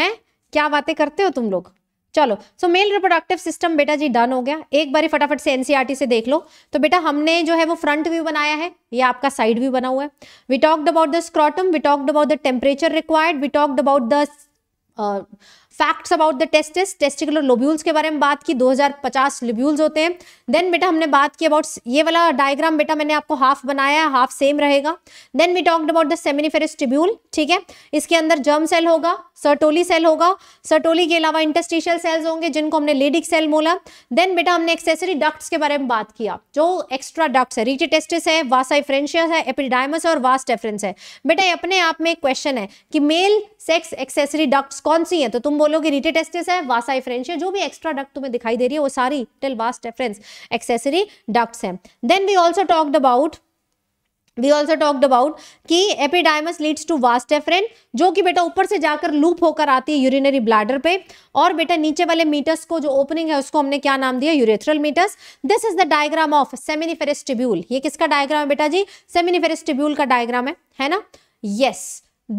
हैं क्या बातें करते हो तुम लोग चलो सो मेल रिप्रोडक्टिव सिस्टम बेटा जी डन हो गया एक बार फटाफट से एनसीईआरटी e से देख लो तो बेटा हमने जो है वो फ्रंट व्यू बनाया है ये आपका साइड व्यू बना हुआ है we talked about the scrotum we talked about the temperature required we talked about the facts about the testis testicular lobules के बारे में बात की 2050 लोब्यूल्स होते हैं देन बेटा हमने बात की अबाउट ये वाला डायग्राम बेटा मैंने आपको हाफ बनाया है हाफ सेम रहेगा then we talked about the seminiferous tubule ठीक है इसके अंदर जर्म सेल होगा सर्टोली सेल होगा सर्टोली के अलावा इंटस्टिशियल सेल्स होंगे जिनको हमने लेडिक सेल बोला देन बेटा हमने एक्सेसरी डक्ट्स के बारे में बात किया जो एक्स्ट्रा डक्ट्स है रिटी टेस्टिस है वासाइफ्रेंशियस है एपिडाइमस और वास एफरेंस है बेटा ये अपने आप में एक क्वेश्चन है कि मेल सेक्स एक्सेसरी डक्ट्स कौन सी है तो तुम बोलो कि रिटे इरिटेटेस्टिस है वासाई वासा है जो भी एक्स्ट्रा डक्ट तुम्हें दिखाई दे रही है वो सारी टेलबास डेफरेंस एक्सेसरी डक्ट्स हैं then we also talked about we also talked about कि epididymis leads to vasa efferentia जो कि बेटा ऊपर से जाकर लूप होकर आती है यूरिनरी ब्लैडर पे और बेटा नीचे वाले मीटर्स को जो ओपनिंग है उसको हमने क्या नाम दिया urethral meatus this is the diagram of seminiferous tubule ये किसका डायग्राम है बेटा जी सेमिनिफेरस टिब्यूल का डायग्राम है है ना yes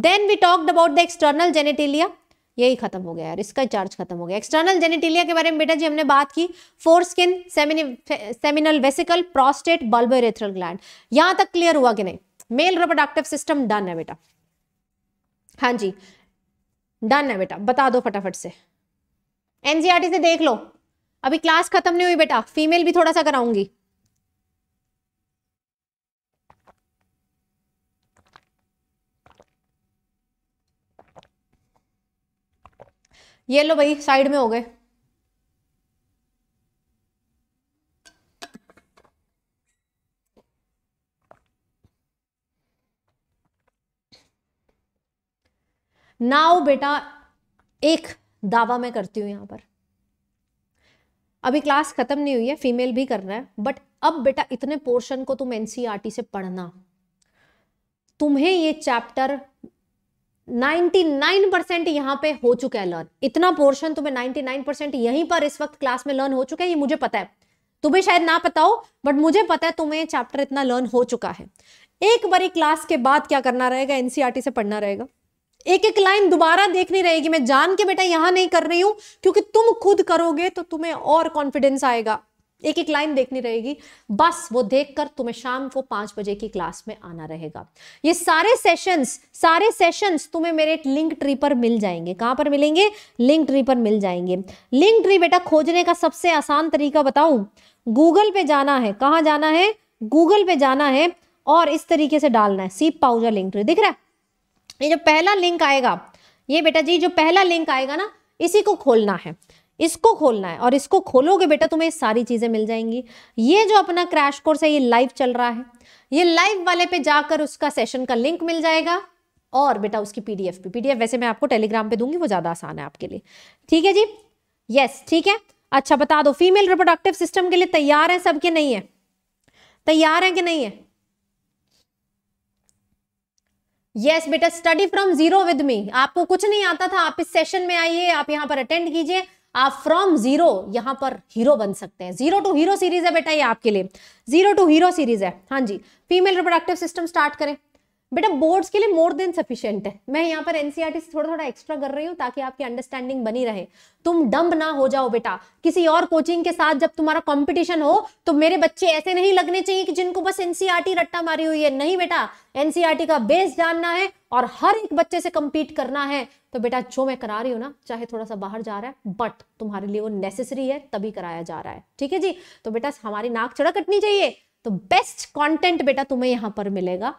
then we talked about the external genitalia यही खत्म हो गया यार इसका चार्ज खत्म हो गया एक्सटर्नल जेनिटिलिया के बारे में बेटा जी हमने बात की foreskin seminal vesicle prostate bulbourethral gland यहां तक क्लियर हुआ कि नहीं मेल रिप्रोडक्टिव सिस्टम डन है बेटा हाँ जी डन है बेटा बता दो फटाफट से एनसीआरटी e से देख लो अभी क्लास खत्म नहीं हुई बेटा फीमेल भी थोड़ा सा कराऊंगी ये लो भाई साइड में हो गए नाउ बेटा एक दावा मैं करती हूं यहां पर अभी क्लास खत्म नहीं हुई है फीमेल भी करना है बट अब बेटा इतने पोर्शन को तुम एनसीआरटी e से पढ़ना तुम्हें ये चैप्टर 99 परसेंट यहाँ पे हो चुका है लर्न इतना पोर्शन तुम्हें 99 परसेंट यहीं पर इस वक्त क्लास में लर्न हो चुका है ये मुझे पता है तुम्हें शायद ना पता हो बट मुझे पता है तुम्हें चैप्टर इतना लर्न हो चुका है एक बार क्लास के बाद क्या करना रहेगा एनसीआरटी e से पढ़ना रहेगा एक एक लाइन दोबारा देखनी रहेगी मैं जान के बेटा यहां नहीं कर रही हूं क्योंकि तुम खुद करोगे तो तुम्हें और कॉन्फिडेंस आएगा एक एक लाइन देखनी रहेगी बस वो देखकर तुम्हें शाम को पांच बजे की क्लास में आना रहेगा ये सारे सेशंस सारे सेशंस तुम्हें मेरे लिंक ट्री पर मिल जाएंगे कहां पर मिलेंगे लिंक ट्री पर मिल जाएंगे लिंक ट्री बेटा खोजने का सबसे आसान तरीका बताऊं गूगल पे जाना है कहां जाना है गूगल पे जाना है और इस तरीके से डालना है सीप पाउजा लिंक ट्री दिख रहा है ये जो पहला लिंक आएगा ये बेटा जी जो पहला लिंक आएगा ना इसी को खोलना है इसको खोलना है और इसको खोलोगे बेटा तुम्हें सारी चीज़ें मिल जाएंगी ये जो अपना क्रैश कोर्स है ये लाइव चल रहा है ये लाइव वाले पे जाकर उसका सेशन का लिंक मिल जाएगा और बेटा उसकी पीडीएफ भी पीडीएफ वैसे मैं आपको टेलीग्राम पे दूंगी वो ज़्यादा आसान है आपके लिए ठीक है जी यस ठीक है अच्छा बता दो फीमेल रिप्रोडक्टिव सिस्टम के लिए तैयार है सबके नहीं है तैयार है कि नहीं है यस yes, बेटा study from zero with me आपको कुछ नहीं आता था आप इस सेशन में आइए आप यहाँ पर अटेंड कीजिए आप फ्रॉम जीरो यहाँ पर हीरो बन सकते हैं जीरो टू हीरो सीरीज है बेटा ये आपके लिए जीरो टू हीरो सीरीज है हाँ जी फीमेल रिप्रोडक्टिव सिस्टम स्टार्ट करें बेटा बोर्ड्स के लिए मोर देन सफिशियंट है मैं यहाँ पर एनसीआर e से थोड़ा थोड़ा एक्स्ट्रा कर रही हूँ ताकि आपकी अंडरस्टैंडिंग बनी रहे तुम डम्ब ना हो जाओ बेटा किसी और कोचिंग के साथ जब तुम्हारा कंपटीशन हो तो मेरे बच्चे ऐसे नहीं लगने चाहिए कि जिनको बस एनसीआरटी e रट्टा मारी हुई है नहीं बेटा एनसीआरटी e का बेस जानना है और हर एक बच्चे से कम्पीट करना है तो बेटा जो मैं करा रही हूँ ना चाहे थोड़ा सा बाहर जा रहा है बट तुम्हारे लिए वो नेसेसरी है तभी कराया जा रहा है ठीक है जी तो बेटा हमारी नाक चढ़ा कटनी चाहिए तो बेस्ट कंटेंट बेटा तुम्हें यहाँ पर मिलेगा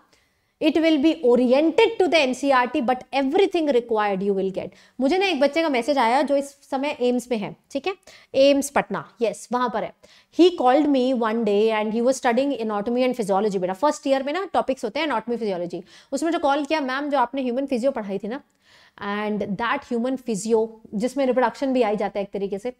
it will be oriented to the NCERT but everything required you will get मुझे ना एक बच्चे का मैसेज आया जो इस समय एम्स में है ठीक है एम्स पटना यस yes, वहां पर है he called me one day and he was studying anatomy and physiology बेटा फर्स्ट ईयर में ना टॉपिक्स होते हैं इनाटमी फिजियोलॉजी उसमें जो कॉल किया मैम जो आपने ह्यूमन फिजियो पढ़ाई थी ना एंड दैट ह्यूमन फिजियो जिसमें रिप्रोडक्शन भी आई जाता है एक तरीके से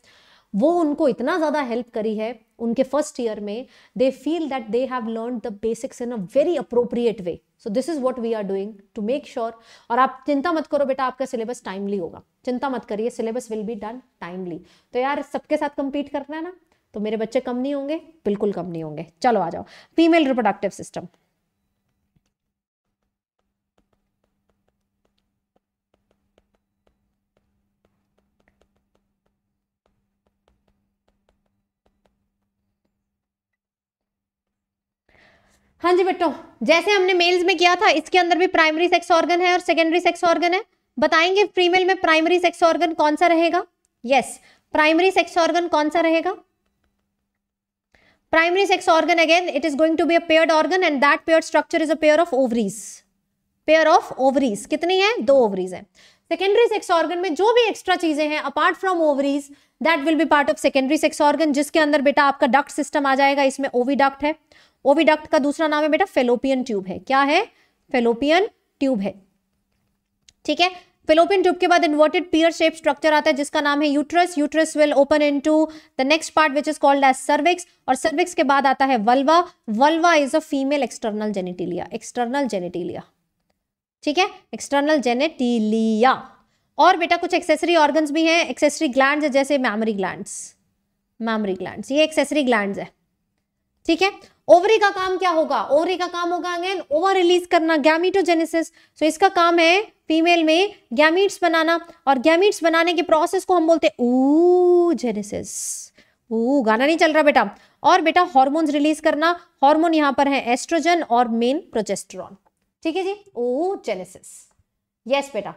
वो उनको इतना ज़्यादा हेल्प करी है उनके फर्स्ट ईयर में they feel that they have learn the basics in a very appropriate way so this is what we are doing to make sure और आप चिंता मत करो बेटा आपका सिलेबस टाइमली होगा चिंता मत करिए syllabus will be done timely तो यार सबके साथ कंपीट करना है ना तो मेरे बच्चे कम नहीं होंगे बिल्कुल कम नहीं होंगे चलो आ जाओ फीमेल रिप्रोडक्टिव सिस्टम हाँ जी बेटो जैसे हमने मेल्स में किया था इसके अंदर भी प्राइमरी सेक्स ऑर्गन है और सेकेंडरी सेक्स ऑर्गन है बताएंगे फीमेल में प्राइमरी सेक्स ऑर्गन कौन सा रहेगा यस प्राइमरी सेक्स ऑर्गन कौन सा रहेगा primary sex organ again it is going to be a paired organ and that paired structure is a pair of ovaries pair of ovaries कितनी है दो ओवरीज है सेकेंडरी सेक्स ऑर्गन में जो भी एक्स्ट्रा चीजें हैं apart from ovaries that will be part of secondary sex organ जिसके अंदर बेटा आपका डक्ट सिस्टम आ जाएगा इसमें ओवी डक्ट है ओविडक्ट का दूसरा नाम है बेटा फेलोपियन ट्यूब है क्या है फेलोपियन ट्यूब है ठीक है फेलोपियन ट्यूब के बाद इन्वर्टेड पियर शेप स्ट्रक्चर आता है जिसका नाम है uterus uterus will open in to the next part which is called as cervix और सर्विक्स के बाद आता है vulva vulva is a female external genitalia external genitalia ठीक है एक्सटर्नल जेनेटिलिया और बेटा कुछ एक्सेसरी ऑर्गन भी हैं एक्सेसरी ग्लैंड जैसे मैमरी ग्लैंड मैमरी ग्लैंड ये एक्सेसरी ग्लैंड है ठीक है ओवरी का काम क्या होगा ओवरी का काम होगा अगेन ओवर रिलीज करना गैमिटोजेनेसिस सो इसका काम है फीमेल में गैमिट्स बनाना और गैमिट्स बनाने के प्रोसेस को हम बोलते हैं ऊजेनेसिस ऊ गाना नहीं चल रहा बेटा और बेटा हॉर्मोन्स रिलीज करना हार्मोन यहां पर है एस्ट्रोजन और मेन प्रोजेस्ट्रॉन ठीक है जी ओ यस बेटा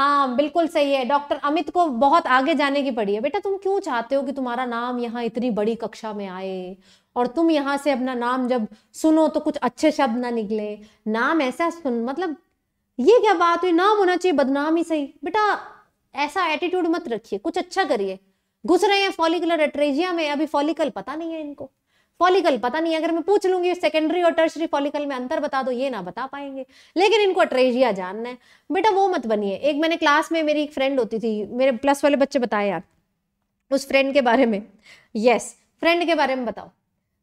हाँ बिल्कुल सही है डॉक्टर अमित को बहुत आगे जाने की पड़ी है बेटा तुम क्यों चाहते हो कि तुम्हारा नाम यहाँ इतनी बड़ी कक्षा में आए और तुम यहाँ से अपना नाम जब सुनो तो कुछ अच्छे शब्द ना निकले नाम ऐसा सुन मतलब ये क्या बात हुई नाम होना चाहिए बदनाम ही सही बेटा ऐसा एटीट्यूड मत रखिए कुछ अच्छा करिए घुस रहे हैं फॉलिकुलर एट्रेजिया में अभी फॉलिकल पता नहीं है इनको फॉलिकल पता नहीं अगर मैं पूछ लूंगी सेकेंडरी और टर्सरी फॉलिकल में अंतर बता दो ये ना बता पाएंगे लेकिन इनको अट्रेजिया जानना है बेटा वो मत बनिए एक मैंने क्लास में मेरी एक फ्रेंड होती थी मेरे प्लस वाले बच्चे बताए यार उस फ्रेंड के बारे में यस yes, फ्रेंड के बारे में बताओ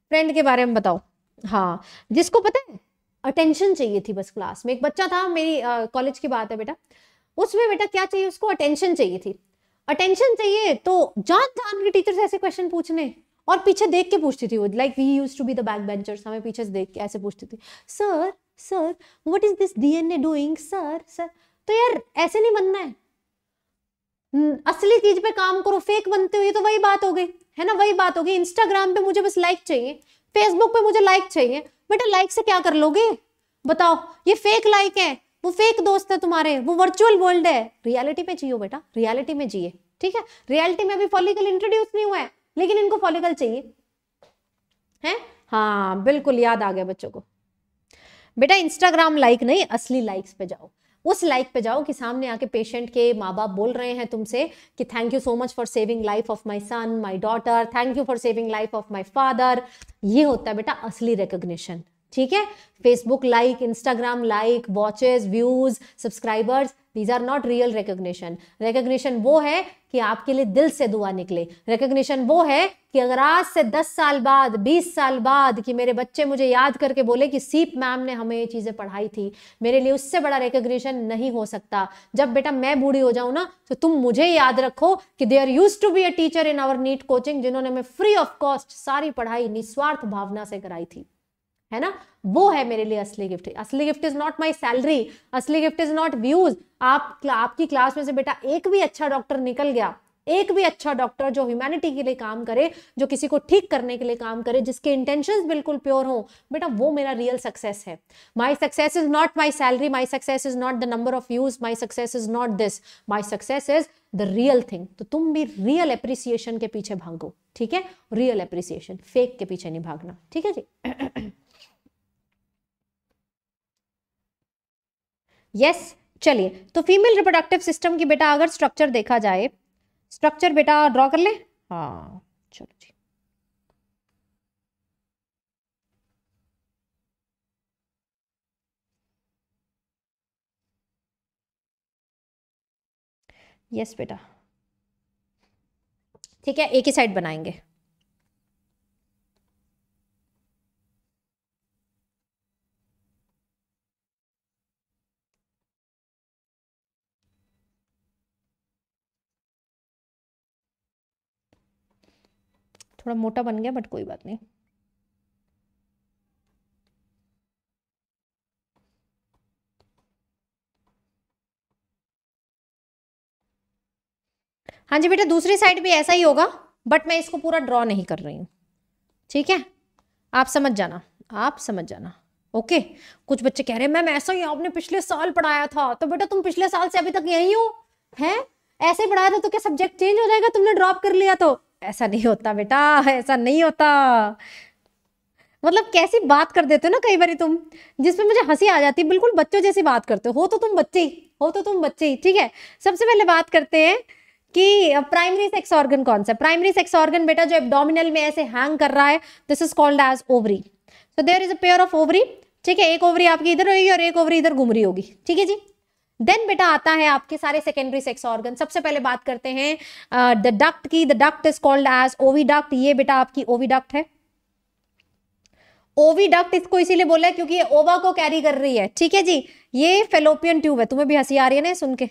फ्रेंड के बारे में बताओ हाँ जिसको पता है अटेंशन चाहिए थी बस क्लास में एक बच्चा था मेरी कॉलेज की बात है बेटा उसमें बेटा क्या चाहिए उसको अटेंशन चाहिए थी अटेंशन चाहिए तो जान जान के टीचर से ऐसे क्वेश्चन पूछने और पीछे देख के पूछती थी वो like we use to be the back benchers हमें पीछे से देख के ऐसे पूछती थी sir sir what is this DNA doing sir sir तो यार ऐसे नहीं बनना है हम्म, असली चीज पे काम करो फेक बनते हो ये तो वही बात हो गई है ना वही बात हो गई इंस्टाग्राम पे मुझे बस लाइक चाहिए फेसबुक पे मुझे लाइक चाहिए बेटा लाइक से क्या कर लोगे बताओ ये फेक लाइक है वो फेक दोस्त है तुम्हारे वो वर्चुअल वर्ल्ड है रियलिटी में जियो बेटा रियलिटी में जिए ठीक है रियलिटी में अभी फॉलिकल इंट्रोड्यूस नहीं हुआ है लेकिन इनको फॉलिकल चाहिए है हाँ बिल्कुल याद आ गया बच्चों को बेटा इंस्टाग्राम लाइक नहीं असली लाइक्स पे जाओ उस लाइक पे जाओ कि सामने आके पेशेंट के माँ बाप बोल रहे हैं तुमसे कि thank you so much for saving life of my son my daughter thank you for saving life of my father ये होता है बेटा असली रिकोगशन ठीक है Facebook like Instagram like watches views subscribers these are not real recognition recognition वो है कि आपके लिए दिल से दुआ निकले रिकोगशन वो है कि अगर आज से 10 साल बाद 20 साल बाद कि मेरे बच्चे मुझे याद करके बोले कि सीप मैम ने हमें ये चीज़ें पढ़ाई थी मेरे लिए उससे बड़ा रिकोगशन नहीं हो सकता जब बेटा मैं बूढ़ी हो जाऊं ना तो तुम मुझे याद रखो कि they are use to be a teacher in our NEET coaching जिन्होंने हमें फ्री ऑफ कॉस्ट सारी पढ़ाई निस्वार्थ भावना से कराई थी है ना वो है मेरे लिए असली गिफ्ट असली gift is not my salary असली गिफ्ट इज नॉट व्यूज आप आपकी क्लास में से बेटा एक भी अच्छा डॉक्टर निकल गया एक भी अच्छा डॉक्टर जो ह्यूमैनिटी के लिए काम करे जो किसी को ठीक करने के लिए काम करे जिसके इंटेंशन बिल्कुल प्योर हो बेटा वो मेरा रियल सक्सेस है my success is not my salary my success is not the number of views my success is not this my success is the real thing तो तुम भी रियल एप्रिसिएशन के पीछे भागो ठीक है रियल एप्रिसिएशन फेक के पीछे नहीं भागना ठीक है जी यस चलिए तो फीमेल रिप्रोडक्टिव सिस्टम की बेटा अगर स्ट्रक्चर देखा जाए स्ट्रक्चर बेटा ड्रॉ कर ले हाँ चलो जी यस बेटा ठीक है एक ही साइड बनाएंगे थोड़ा मोटा बन गया बट कोई बात नहीं हाँ जी बेटा दूसरी साइड भी ऐसा ही होगा बट मैं इसको पूरा ड्रॉ नहीं कर रही हूँ ठीक है आप समझ जाना आप समझ जाना ओके कुछ बच्चे कह रहे हैं मैम ऐसा ही आपने पिछले साल पढ़ाया था तो बेटा तुम पिछले साल से अभी तक यही हो हैं ऐसे पढ़ाया था तो क्या सब्जेक्ट चेंज हो जाएगा तुमने ड्रॉप कर लिया तो ऐसा नहीं होता बेटा ऐसा नहीं होता मतलब कैसी बात कर देते हो ना कई बार तुम जिसमें मुझे हंसी आ जाती है बिल्कुल बच्चों जैसी बात करते हो तो तुम बच्चे ही हो तो तुम बच्चे ही ठीक है सबसे पहले बात करते हैं कि प्राइमरी सेक्स ऑर्गन कौन सा प्राइमरी सेक्स ऑर्गन बेटा जो एब्डोमिनल में ऐसे हैंग कर रहा है this is called as ovary so there is a pair of ovary ठीक है एक ओवरी आपकी इधर होगी और एक ओवरी इधर घूम रही होगी ठीक है जी देन बेटा आता है आपके सारे सेकेंडरी सेक्स ऑर्गन सबसे पहले बात करते हैं द डक्ट की the duct is called as oviduct ये बेटा आपकी ओवीडक्ट है ओवीडक्ट इसको इसीलिए बोला है क्योंकि ये ओवा को कैरी कर रही है ठीक है जी ये फेलोपियन ट्यूब है तुम्हें भी हंसी आ रही है ना सुन के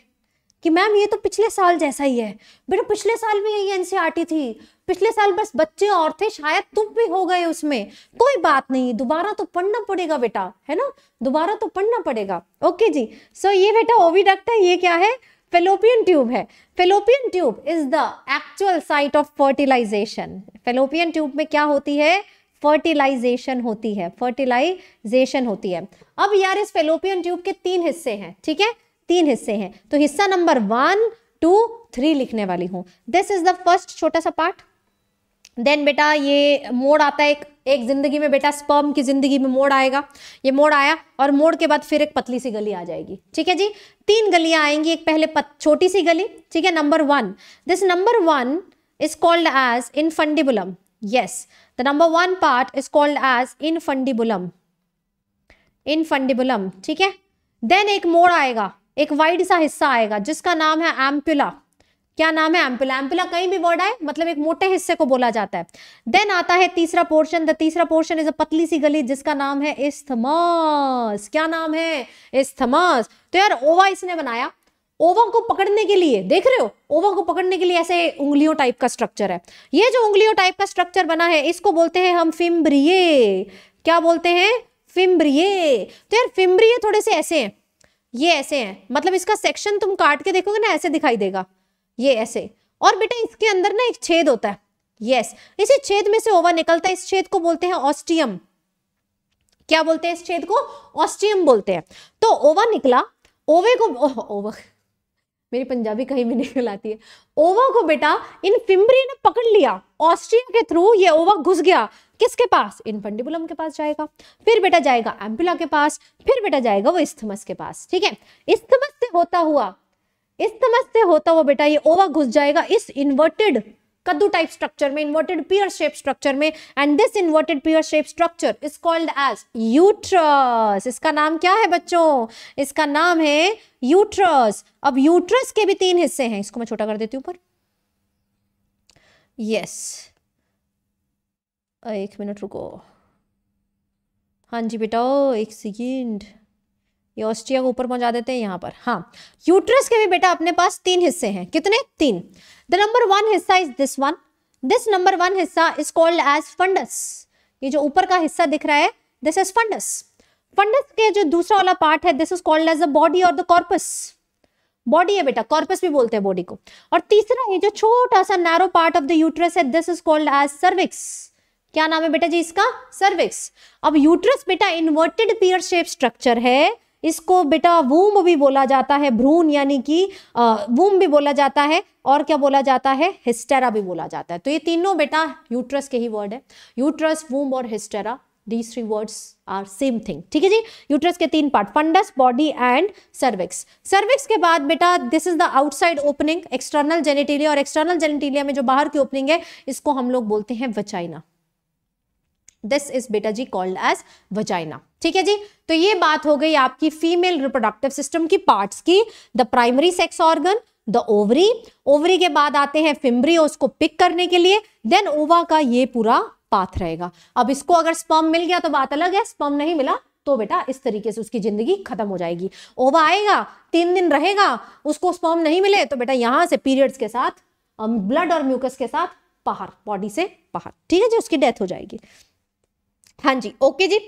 कि मैम ये तो पिछले साल जैसा ही है बेटा पिछले साल भी यही एनसीईआरटी थी पिछले साल बस बच्चे और थे शायद तुम भी हो गए उसमें कोई बात नहीं दोबारा तो पढ़ना पड़ेगा बेटा है ना दोबारा तो पढ़ना पड़ेगा ओके जी सो ये बेटा ओविडक्ट है ये क्या है फेलोपियन ट्यूब है fallopian tube is the actual site of fertilization fallopian tube में क्या होती है फर्टिलाइजेशन होती है फर्टिलाइजेशन होती है अब यार इस फेलोपियन ट्यूब के तीन हिस्से हैं ठीक है तीन हिस्से हैं तो हिस्सा नंबर वन टू थ्री लिखने वाली हूँ दिस इज द फर्स्ट छोटा सा पार्ट देन बेटा ये मोड़ आता है एक एक ज़िंदगी में बेटा स्पर्म की ज़िंदगी में मोड़ आएगा ये मोड़ आया और मोड़ के बाद फिर एक पतली सी गली आ जाएगी ठीक है जी तीन गलियां आएंगी एक पहले पत, छोटी सी गली ठीक है number one this number one is called as infundibulum yes the number one part is called as infundibulum infundibulum ठीक है देन एक मोड़ आएगा एक वाइड सा हिस्सा आएगा जिसका नाम है एम्पुला क्या नाम है एम्पुला एम्पुला कहीं भी वर्ड आए मतलब एक मोटे हिस्से को बोला जाता है देन आता है तीसरा पोर्शन द तीसरा पोर्शन इज अ पतली सी गली जिसका नाम है इस्थमस क्या नाम है इस्थमस तो यार ओवा इसने बनाया ओवा को पकड़ने के लिए देख रहे हो ओवा को पकड़ने के लिए ऐसे उंगलियों टाइप का स्ट्रक्चर है ये जो उंगलियों टाइप का स्ट्रक्चर बना है इसको बोलते हैं हम फिम्ब्रिये क्या बोलते हैं फिम्ब्रिये तो यार फिम्ब्रिये थोड़े से ऐसे हैं ये ऐसे हैं मतलब इसका सेक्शन तुम काट के देखोगे ना ऐसे दिखाई देगा ये ऐसे और बेटा इसके अंदर ना एक छेद होता है यस इसी छेद में से ओवा निकलता है इस छेद को बोलते हैं ऑस्टियम क्या बोलते हैं इस छेद को ऑस्टियम बोलते हैं तो ओवा निकला ओवे को ओवा मेरी पंजाबी कहीं भी निकल आती है ओवा को बेटा इन फिम्बरी ने पकड़ लिया ऑस्ट्रिया के थ्रू ये ओवा घुस गया किसके पास इन पंडिबुलम के पास जाएगा फिर बेटा जाएगा एम्पुला के पास फिर बेटा जाएगा वो इस्थमस के पास ठीक है इस्थमस से होता हुआ इस्थमस से होता हुआ बेटा ये ओवा घुस जाएगा इस इन्वर्टेड कद्दू टाइप स्ट्रक्चर में इन्वर्टेड पियर शेप स्ट्रक्चर में and this inverted pear shape structure is called as uterus इसका नाम क्या है बच्चों इसका नाम है यूट्रस अब यूट्रस के भी तीन हिस्से हैं इसको मैं छोटा कर देती हूं ऊपर यस एक मिनट रुको हाँ जी बेटा एक सेकेंड ये ऑस्ट्रिया को ऊपर पहुंचा देते हैं यहाँ पर हाँ यूट्रस के भी बेटा अपने पास तीन हिस्से हैं कितने तीन द नंबर वन हिस्सा is this one this number one हिस्सा इज कॉल्ड एज फंडस ये जो ऊपर का हिस्सा दिख रहा है दिस इज फंडस फंडस के जो दूसरा वाला पार्ट है this is called as a body और द कॉर्पस बॉडी है बेटा कॉर्पस भी बोलते हैं बॉडी को और तीसरा ये जो छोटा सा narrow part of the uterus है this is called as cervix क्या नाम है बेटा जी इसका सर्विक्स अब यूट्रस बेटा इन्वर्टेड पियर शेप स्ट्रक्चर है इसको बेटा वूम भी बोला जाता है भ्रूण यानी कि वूम भी बोला जाता है और क्या बोला जाता है हिस्टेरा भी बोला जाता है तो ये तीनों बेटा यूट्रस के ही वर्ड है यूट्रस वूम और hystera these three words are same thing ठीक है जी यूट्रस के तीन part fundus body and cervix cervix के बाद बेटा this is the outside opening external genitalia और एक्सटर्नल जेनेटेरिया में जो बाहर की ओपनिंग है इसको हम लोग बोलते हैं वचाइना दिस इज बेटा जी कॉल्ड एज वजाइना ठीक है जी तो ये बात हो गई आपकी फीमेल रिप्रोडक्टिव सिस्टम की पार्ट्स की the primary sex organ the ovary ovary के बाद आते हैं फिम्बरी उसको पिक करने के लिए देन ओवा का ये पूरा पाथ रहेगा अब इसको अगर स्पम मिल गया तो बात अलग है स्पम नहीं मिला तो बेटा इस तरीके से उसकी जिंदगी खत्म हो जाएगी ओवा आएगा तीन दिन रहेगा उसको स्पम नहीं मिले तो बेटा यहां से पीरियड्स के साथ ब्लड और म्यूकस के साथ बाहर बॉडी से बाहर ठीक है जी उसकी डेथ हो जाएगी हाँ जी ओके जी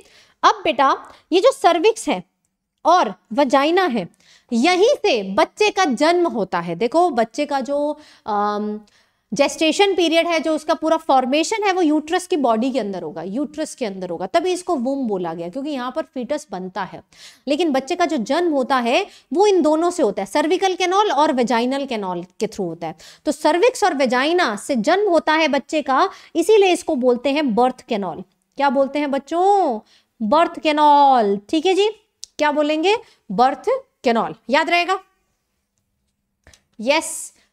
अब बेटा ये जो सर्विक्स है और वजाइना है यहीं से बच्चे का जन्म होता है देखो बच्चे का जो जेस्टेशन पीरियड है जो उसका पूरा फॉर्मेशन है वो यूट्रस की बॉडी के अंदर होगा यूट्रस के अंदर होगा तभी इसको वूम बोला गया क्योंकि यहाँ पर फीटस बनता है लेकिन बच्चे का जो जन्म होता है वो इन दोनों से होता है सर्विकल कैनॉल और वेजाइनल कैनॉल के थ्रू होता है तो सर्विक्स और वेजाइना से जन्म होता है बच्चे का इसीलिए इसको बोलते हैं बर्थ कैनॉल क्या बोलते हैं बच्चों बर्थ कैनॉल ठीक है जी क्या बोलेंगे बर्थ कैनॉल याद रहेगा यस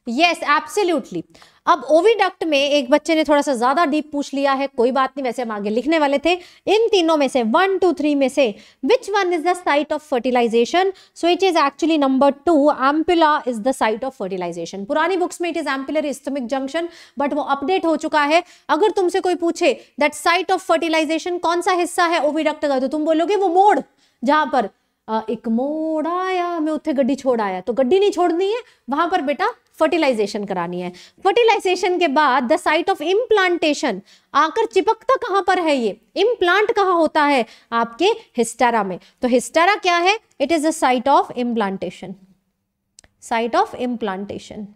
यस एब्सोल्यूटली अब ओविडक्ट में एक बच्चे ने थोड़ा सा ज्यादा डीप पूछ लिया है कोई बात नहीं वैसे हम आगे लिखने वाले थे इन तीनों में से वन टू थ्री में से which one is the site of fertilization so it is actually number two ampulla is the site of fertilization पुरानी बुक्स में it is ampullary isthmic junction but वो अपडेट हो चुका है अगर तुमसे कोई पूछे दैट साइट ऑफ फर्टिलाइजेशन कौन सा हिस्सा है ओविडक्ट का तो तुम बोलोगे वो मोड़ जहां पर एक मोड़ आया मैं उत्थे गड्डी छोड़ आया तो गड्डी नहीं छोड़नी है वहां पर बेटा फर्टिलाइजेशन करानी है फर्टिलाइजेशन के बाद द साइट ऑफ इम्प्लांटेशन आकर चिपकता कहाँ पर है ये इम्प्लांट कहाँ होता है आपके हिस्टेरा में तो हिस्टेरा क्या है it is the site of implantation site of implantation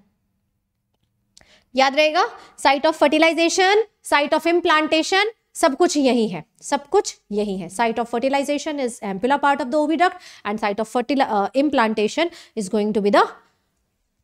याद रहेगा site of fertilization site of implantation सब कुछ यही है सब कुछ यही है site of fertilization is ampullar part of the oviduct and site of fertili implantation is going to be the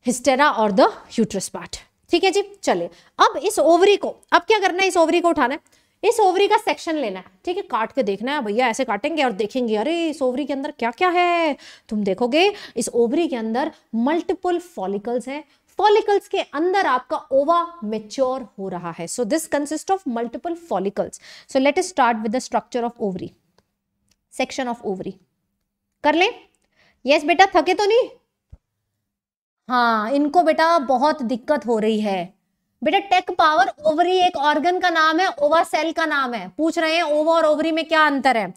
hystera और द यूट्रस पार्ट ठीक है जी चलिए अब इस ओवरी को अब क्या करना है इस ओवरी को उठाना है इस ओवरी का सेक्शन लेना है ठीक है काट के देखना है भैया ऐसे काटेंगे और देखेंगे अरे इस ओवरी के अंदर क्या क्या है तुम देखोगे इस ओवरी के अंदर मल्टीपल फॉलिकल्स हैं फॉलिकल्स के अंदर आपका ओवा मेच्योर हो रहा है so this consist of multiple follicles so let us start with the structure of ovary section of ovary कर ले यस yes, बेटा थके तो नहीं हाँ इनको बेटा बहुत दिक्कत हो रही है बेटा टेक पावर ओवरी एक ऑर्गन का नाम है ओवा सेल का नाम है पूछ रहे हैं ओवा और ओवरी में क्या अंतर है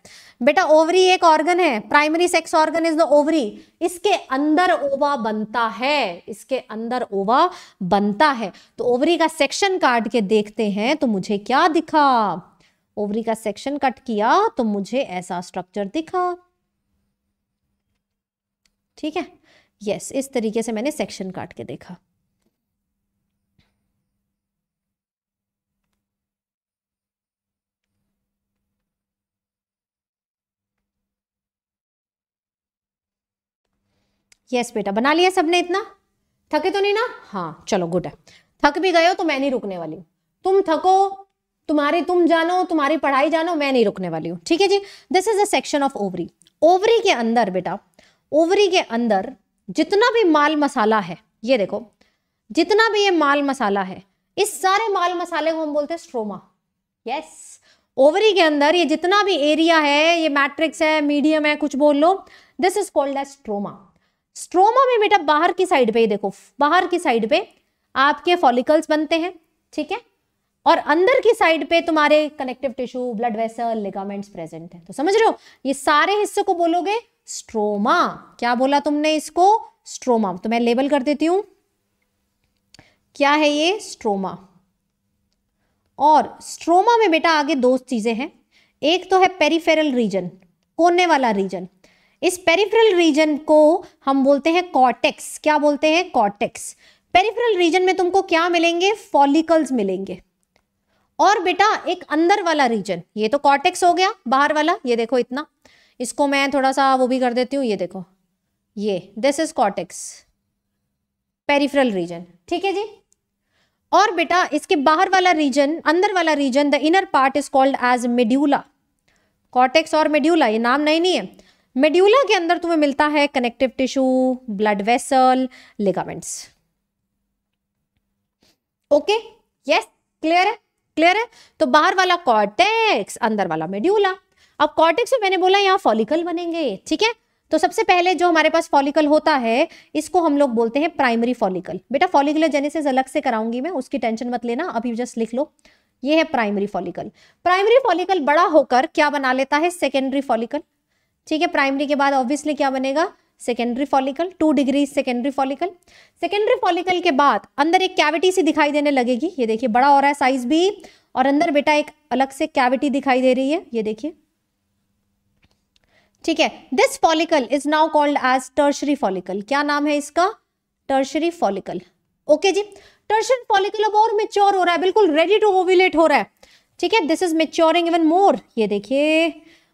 बेटा ओवरी एक ऑर्गन है primary sex organ is the ovary इसके अंदर ओवा बनता है इसके अंदर ओवा बनता है तो ओवरी का सेक्शन काट के देखते हैं तो मुझे क्या दिखा ओवरी का सेक्शन कट किया तो मुझे ऐसा स्ट्रक्चर दिखा ठीक है यस yes, इस तरीके से मैंने सेक्शन काट के देखा यस yes, बेटा बना लिया सबने इतना थके तो नहीं ना हाँ चलो गुड है थक भी गए हो तो मैं नहीं रुकने वाली हूं तुम थको तुम्हारी तुम जानो तुम्हारी पढ़ाई जानो मैं नहीं रुकने वाली हूँ ठीक है जी this is a section of ovary ovary के अंदर बेटा ओवरी के अंदर जितना भी माल मसाला है ये देखो जितना भी ये माल मसाला है इस सारे माल मसाले को हम बोलते हैं स्ट्रोमा यस ओवरी के अंदर ये जितना भी एरिया है ये मैट्रिक्स है मीडियम है कुछ बोल लो this is called as stroma stroma में बेटा बाहर की साइड पे ही देखो बाहर की साइड पे आपके फॉलिकल्स बनते हैं ठीक है और अंदर की साइड पे तुम्हारे connective tissue blood vessel ligaments present है तो समझ रहे हो ये सारे हिस्से को बोलोगे स्ट्रोमा क्या बोला तुमने इसको स्ट्रोमा तो मैं लेबल कर देती हूं क्या है ये स्ट्रोमा और स्ट्रोमा में बेटा आगे दो चीज़ें हैं एक तो है पेरीफेरल रीजन कोने वाला रीजन इस पेरिफेरल रीजन को हम बोलते हैं कॉर्टेक्स क्या बोलते हैं कॉर्टेक्स पेरिफेरल रीजन में तुमको क्या मिलेंगे फॉलिकल्स मिलेंगे और बेटा एक अंदर वाला रीजन ये तो कॉर्टेक्स हो गया बाहर वाला ये देखो इतना इसको मैं थोड़ा सा वो भी कर देती हूँ ये देखो ये this is cortex peripheral region ठीक है जी और बेटा इसके बाहर वाला रीजन अंदर वाला region the inner part is called as medulla cortex और मेड्यूला ये नाम नहीं नहीं है मेड्यूला के अंदर तुम्हें मिलता है connective tissue blood vessel ligaments okay yes clear है क्लियर है तो बाहर वाला कॉटेक्स अंदर वाला मेड्यूला अब कॉर्टेक्स में मैंने बोला यहाँ फॉलिकल बनेंगे ठीक है तो सबसे पहले जो हमारे पास फॉलिकल होता है इसको हम लोग बोलते हैं प्राइमरी फॉलिकल बेटा फॉलिकुलर जेनेसिस अलग से कराऊंगी मैं उसकी टेंशन मत लेना अभी जस्ट लिख लो ये है प्राइमरी फॉलिकल प्राइमरी फॉलिकल बड़ा होकर क्या बना लेता है सेकेंडरी फॉलिकल ठीक है प्राइमरी के बाद ऑब्वियसली क्या बनेगा secondary follicle two degree secondary follicle secondary follicle के बाद अंदर एक कैविटी सी दिखाई देने लगेगी ये देखिए बड़ा हो रहा है साइज भी और अंदर बेटा एक अलग से कैविटी दिखाई दे रही है ये देखिए ठीक है this follicle is now called as tertiary follicle क्या नाम है इसका टर्शरी फॉलिकल ओके जी टर्शरी फॉलिकल अब और मेच्योर हो रहा है बिल्कुल रेडी टू ओविलेट हो रहा है ठीक है this is maturing even more ये देखिए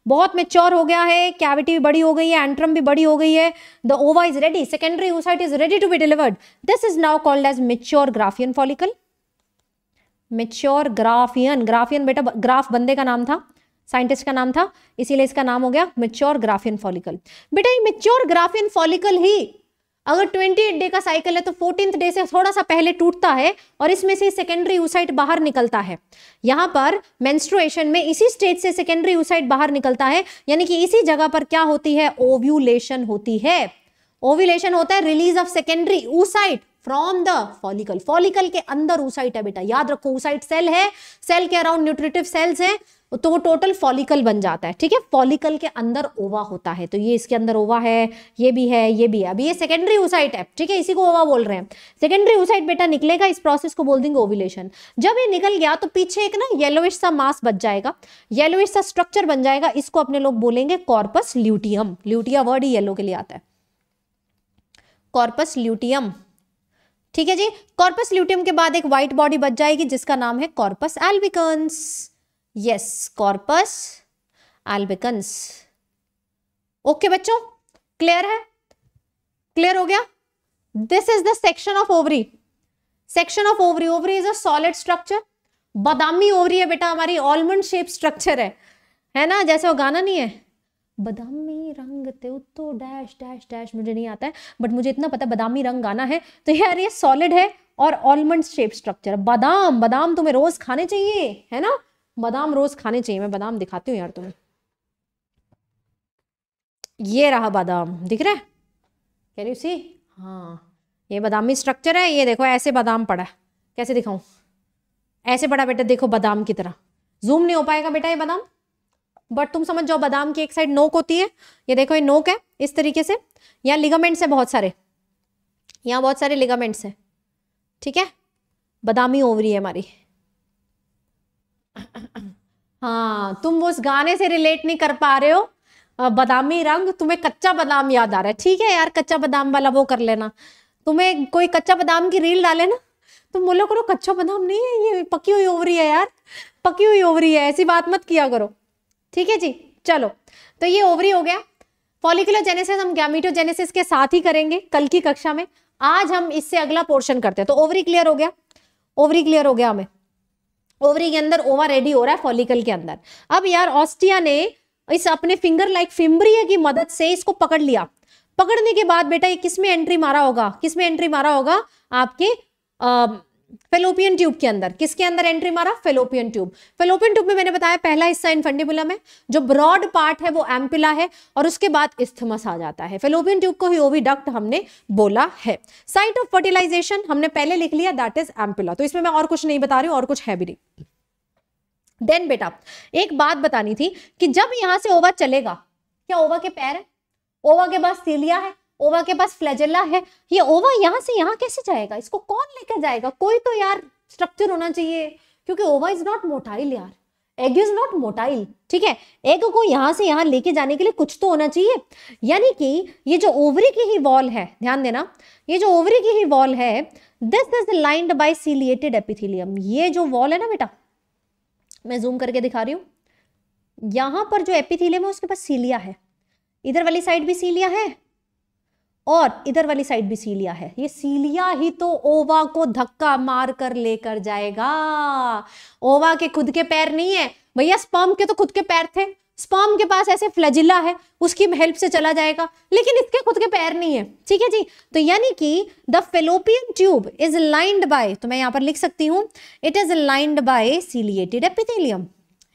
बहुत मेच्योर हो गया है कैविटी भी बड़ी हो गई है एंट्रम भी बड़ी हो गई है the ova is ready secondary oocyte is ready to be delivered this is now called as mature Graafian follicle mature Graafian Graafian बेटा ग्राफ बंदे का नाम था साइंटिस्ट का नाम था इसीलिए इसका नाम हो गया मिच्योर ग्राफियन फॉलिकल बेटा ये मेच्योर ग्राफियन फॉलिकल ही अगर 28 डे का साइकिल है तो फोर्टीन डे से थोड़ा सा पहले टूटता है और इसमें से सेकेंडरी यूसाइट बाहर निकलता है यहाँ पर मेंस्ट्रुएशन में इसी स्टेज से सेकेंडरी यूसाइट बाहर निकलता है यानी कि इसी जगह पर क्या होती है ओव्यूलेशन होती है ओव्यूलेशन होता है release of secondary oocyte from the follicle follicle के अंदर ऊसाइट है बेटा याद रखो ऊसाइट सेल है सेल के अराउंड न्यूट्रिटिव सेल्स है तो वो टोटल फॉलिकल बन जाता है ठीक है फॉलिकल के अंदर ओवा होता है तो ये इसके अंदर ओवा है ये भी है ये भी है अभी ये सेकेंडरी ओसाइट है ठीक है इसी को ओवा बोल रहे हैं सेकेंडरी ओसाइट बेटा निकलेगा इस प्रोसेस को बोल देंगे ओविलेशन जब ये निकल गया तो पीछे एक ना येलोइश सा मास बच जाएगा येलोइश सा स्ट्रक्चर बन जाएगा इसको अपने लोग बोलेंगे कॉर्पस ल्यूटियम ल्यूटिया वर्ड ही येलो के लिए आता है कॉर्पस ल्यूटियम ठीक है जी कॉर्पस ल्यूटियम के बाद एक व्हाइट बॉडी बच जाएगी जिसका नाम है corpus albicans yes corpus albicans okay बच्चों क्लियर है क्लियर हो गया this is the section of ovary section of ovary ovary is a solid structure बादामी ओवरी है बेटा हमारी ऑलमंड शेप स्ट्रक्चर है है ना जैसे वो गाना नहीं है बदामी रंग तो डैश डैश डैश मुझे नहीं आता है बट मुझे इतना पता है बदामी रंग आना है तो यार ये सॉलिड है और ऑलमंड शेप स्ट्रक्चर बादाम बादाम तुम्हें रोज खाने चाहिए है ना बादाम रोज खाने चाहिए मैं बादाम दिखाती हूँ यार तुम्हें ये रहा बादाम दिख रहा है कह रही सी हाँ ये बादामी स्ट्रक्चर है ये देखो ऐसे बादाम पड़ा है कैसे दिखाऊं ऐसे पड़ा बेटा देखो बादाम की तरह जूम नहीं हो पाएगा बेटा ये बादाम बट तुम समझ जाओ बादाम की एक साइड नोक होती है ये देखो ये नोक है इस तरीके से यहाँ लिगामेंट्स है बहुत सारे यहाँ बहुत सारे लिगामेंट्स हैं ठीक है बादामी ओवरी है हमारी हाँ तुम उस गाने से रिलेट नहीं कर पा रहे हो बादामी रंग तुम्हें कच्चा बादाम याद आ रहा है ठीक है यार कच्चा बादाम वाला वो कर लेना तुम्हें कोई कच्चा बादाम की रील डाले ना तुम तो बोलो करो कच्चा बादाम नहीं है ये पकी हुई ओवरी है यार पकी हुई ओवरी है ऐसी बात मत किया करो ठीक है जी चलो तो ये ओवरी हो गया फॉलिकुलोजेनेसिस हम गैमिटोजेनेसिस के साथ ही करेंगे कल की कक्षा में आज हम इससे अगला पोर्शन करते हैं तो ओवरी क्लियर हो गया ओवरी क्लियर हो गया हमें ओवरी के अंदर ओवा रेडी हो रहा है फॉलिकल के अंदर अब यार ऑस्टिया ने इस अपने फिंगर लाइक फिम्ब्रिया की मदद से इसको पकड़ लिया पकड़ने के बाद बेटा ये किसमें एंट्री मारा होगा किसमें एंट्री मारा होगा आपके फेलोपियन ट्यूब के अंदर किसके अंदर एंट्री मारा फेलोपियन ट्यूब फेलोपियन ट्यूब में मैंने बताया पहला हिस्सा इनफंडिबुलम है जो ब्रॉड पार्ट है वो एम्पिला है और उसके बाद इस्थमस आ जाता है फेलोपियन ट्यूब को ही डक्ट हमने बोला है साइट ऑफ फर्टिलाइजेशन हमने पहले लिख लिया दैट इज एम्पिला तो इसमें मैं और कुछ नहीं बता रही हूं और कुछ है भी नहीं देन बेटा एक बात बतानी थी कि जब यहां से ओवा चलेगा क्या ओवा के पैर है ओवा के पास सीलिया है ओवा के पास फ्लैजेला है ये ओवा यहाँ से यहाँ कैसे जाएगा इसको कौन लेकर जाएगा कोई तो यार स्ट्रक्चर होना चाहिए क्योंकि ओवा इज नॉट मोटाइल यार एग इज नॉट मोटाइल ठीक है एग को यहाँ से यहाँ लेके जाने के लिए कुछ तो होना चाहिए यानी कि ये जो ओवरी की ही वॉल है ध्यान देना ये जो ओवरी की ही वॉल है this is lined by ciliated epithelium ये जो वॉल है ना बेटा मैं जूम करके दिखा रही हूँ यहाँ पर जो एपिथिलियम है उसके पास सीलिया है इधर वाली साइड भी सीलिया है और इधर वाली साइड भी सीलिया है ये सीलिया ही तो ओवा को धक्का मार कर लेकर जाएगा ओवा के खुद के पैर नहीं है भैया स्पर्म के तो खुद के पैर थे स्पर्म के पास ऐसे फ्लजिला है उसकी हेल्प से चला जाएगा लेकिन इसके खुद के पैर नहीं है ठीक है जी तो यानी कि the fallopian tube is lined by तो मैं यहाँ पर लिख सकती हूँ it is lined by ciliated epithelium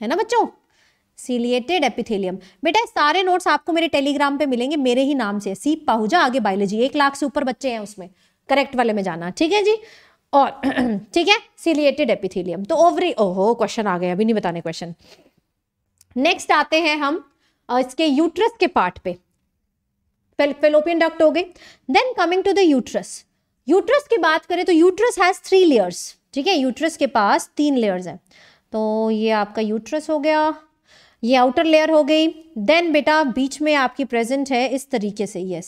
है ना बच्चों सीलिएटेड एपिथेलियम बेटा सारे नोट्स आपको मेरे टेलीग्राम पे मिलेंगे मेरे ही नाम से सी पाहुजा आगे बायोलॉजी एक लाख से ऊपर बच्चे हैं उसमें करेक्ट वाले में जाना ठीक है जी और ठीक है सीलिएटेड एपिथेलियम तो ओवरी ओहो क्वेश्चन आ गए अभी नहीं बताने क्वेश्चन नेक्स्ट आते हैं हम इसके यूट्रस के पार्ट पे फेलोपियन डक्ट हो गए then coming to the uterus uterus की बात करें तो यूट्रस हैज थ्री लेयर्स ठीक है यूट्रस के पास तीन लेयर्स हैं तो ये आपका यूट्रस हो गया ये आउटर लेयर हो गई देन बेटा बीच में आपकी प्रेजेंट है इस तरीके से यस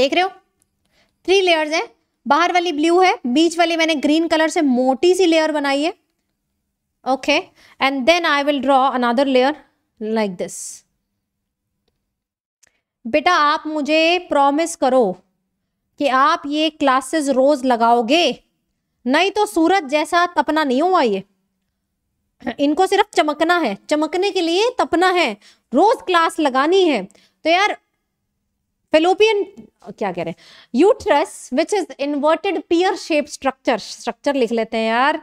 देख रहे हो थ्री लेयर्स हैं बाहर वाली ब्लू है बीच वाली मैंने ग्रीन कलर से मोटी सी लेयर बनाई है okay and then I will draw another layer like this बेटा आप मुझे प्रॉमिस करो कि आप ये क्लासेस रोज लगाओगे नहीं तो सूरज जैसा तपना नहीं हुआ ये तो इनको सिर्फ चमकना है चमकने के लिए तपना है रोज क्लास लगानी है तो यार फेलोपियन क्या कह रहे हैं uterus which is inverted pear shape structure structure लिख लेते हैं यार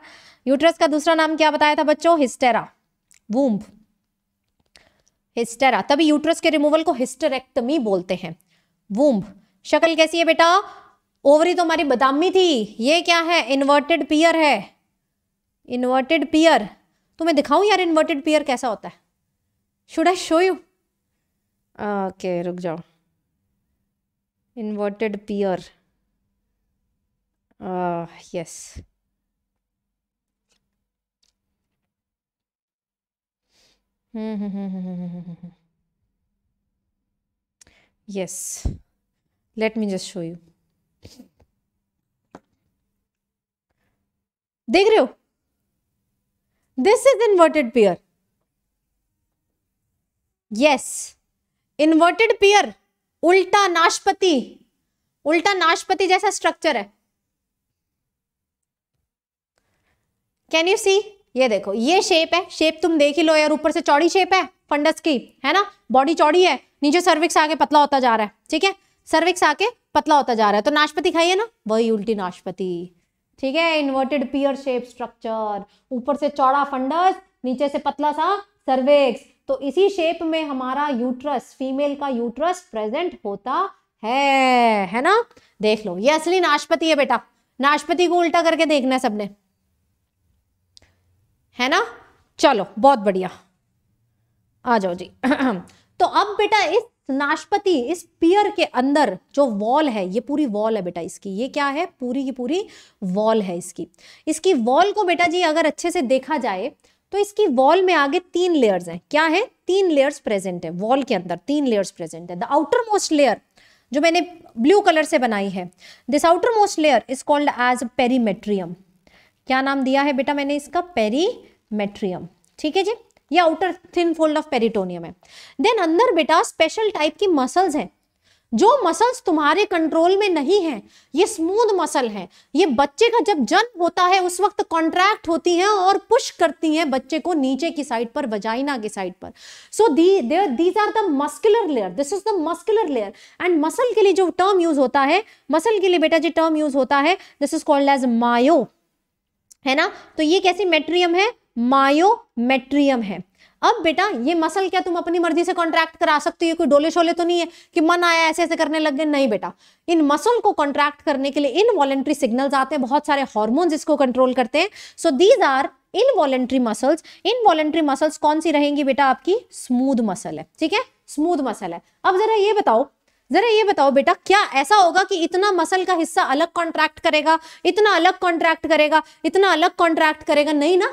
यूट्रस का दूसरा नाम क्या बताया था बच्चों हिस्टेरा वूम्ब हिस्टेरा तभी यूट्रस के रिमूवल को हिस्टरेक्टमी बोलते हैं वूम्ब शक्ल कैसी है बेटा ओवरी तो हमारी बदामी थी ये क्या है इन्वर्टेड पियर है इन्वर्टेड पियर तो मैं दिखाऊं यार इन्वर्टेड पियर कैसा होता है should I show you okay रुक जाओ inverted pear yes yes let me just show you देख रहे हो This is inverted pair. Yes. Inverted pair. उल्टा नाशपति उल्टा नाशपति जैसा स्ट्रक्चर है कैन यू सी ये देखो ये शेप है शेप तुम देख ही लो यार ऊपर से चौड़ी शेप है फंडस की है ना बॉडी चौड़ी है नीचे सर्विक्स आके पतला होता जा रहा है ठीक है सर्विक्स आके पतला होता जा रहा है तो नाशपति खाइए ना वही उल्टी नाशपति ठीक है इन्वर्टेड पियर शेप स्ट्रक्चर ऊपर से चौड़ा फंडस नीचे से पतला सा सर्वेक्स तो इसी शेप में हमारा यूट्रस फीमेल का यूट्रस प्रेजेंट होता है है ना देख लो ये असली नाशपति है बेटा नाशपति को उल्टा करके देखना है सबने है ना चलो बहुत बढ़िया आ जाओ जी तो अब बेटा इस नाशपति इस पियर के अंदर जो वॉल है ये पूरी वॉल है बेटा इसकी ये क्या है पूरी की पूरी वॉल है इसकी इसकी वॉल को बेटा जी अगर अच्छे से देखा जाए तो इसकी वॉल में आगे तीन लेयर्स हैं क्या है तीन लेयर्स प्रेजेंट है वॉल के अंदर तीन लेयर्स प्रेजेंट है द आउटर मोस्ट लेयर जो मैंने ब्लू कलर से बनाई है this outermost layer is called as perimetrium क्या नाम दिया है बेटा मैंने इसका पेरीमेट्रियम ठीक है जी ये outer thin fold of peritoneum है देन अंदर बेटा स्पेशल टाइप की मसल्स हैं जो मसल्स तुम्हारे कंट्रोल में नहीं है ये स्मूथ मसल है ये बच्चे का जब जन्म होता है उस वक्त कॉन्ट्रैक्ट होती हैं और पुश करती हैं बच्चे को नीचे की साइड पर वजाइना की साइड पर so the these are the muscular layer this is the muscular layer and muscle के लिए जो टर्म यूज होता है मसल के लिए बेटा जो टर्म यूज होता है this is called as myo है ना तो ये कैसी मेट्रियम है मायोमेट्रियम है अब बेटा ये मसल क्या तुम अपनी मर्जी से कॉन्ट्रैक्ट करा सकते हो कोई डोले शोले तो नहीं है कि मन आया ऐसे ऐसे करने लग गए नहीं बेटा इन मसल को कॉन्ट्रैक्ट करने के लिए इनवॉलेंट्री सिग्नल्स आते हैं बहुत सारे हॉर्मोन्स इसको कंट्रोल करते हैं so these are involuntary muscles involuntary muscles कौन सी रहेंगी बेटा आपकी स्मूद मसल है ठीक है स्मूद मसल है अब जरा ये बताओ जरा ये बताओ बेटा क्या ऐसा होगा कि इतना मसल का हिस्सा अलग कॉन्ट्रैक्ट करेगा इतना अलग कॉन्ट्रैक्ट करेगा इतना अलग कॉन्ट्रैक्ट करेगा नहीं ना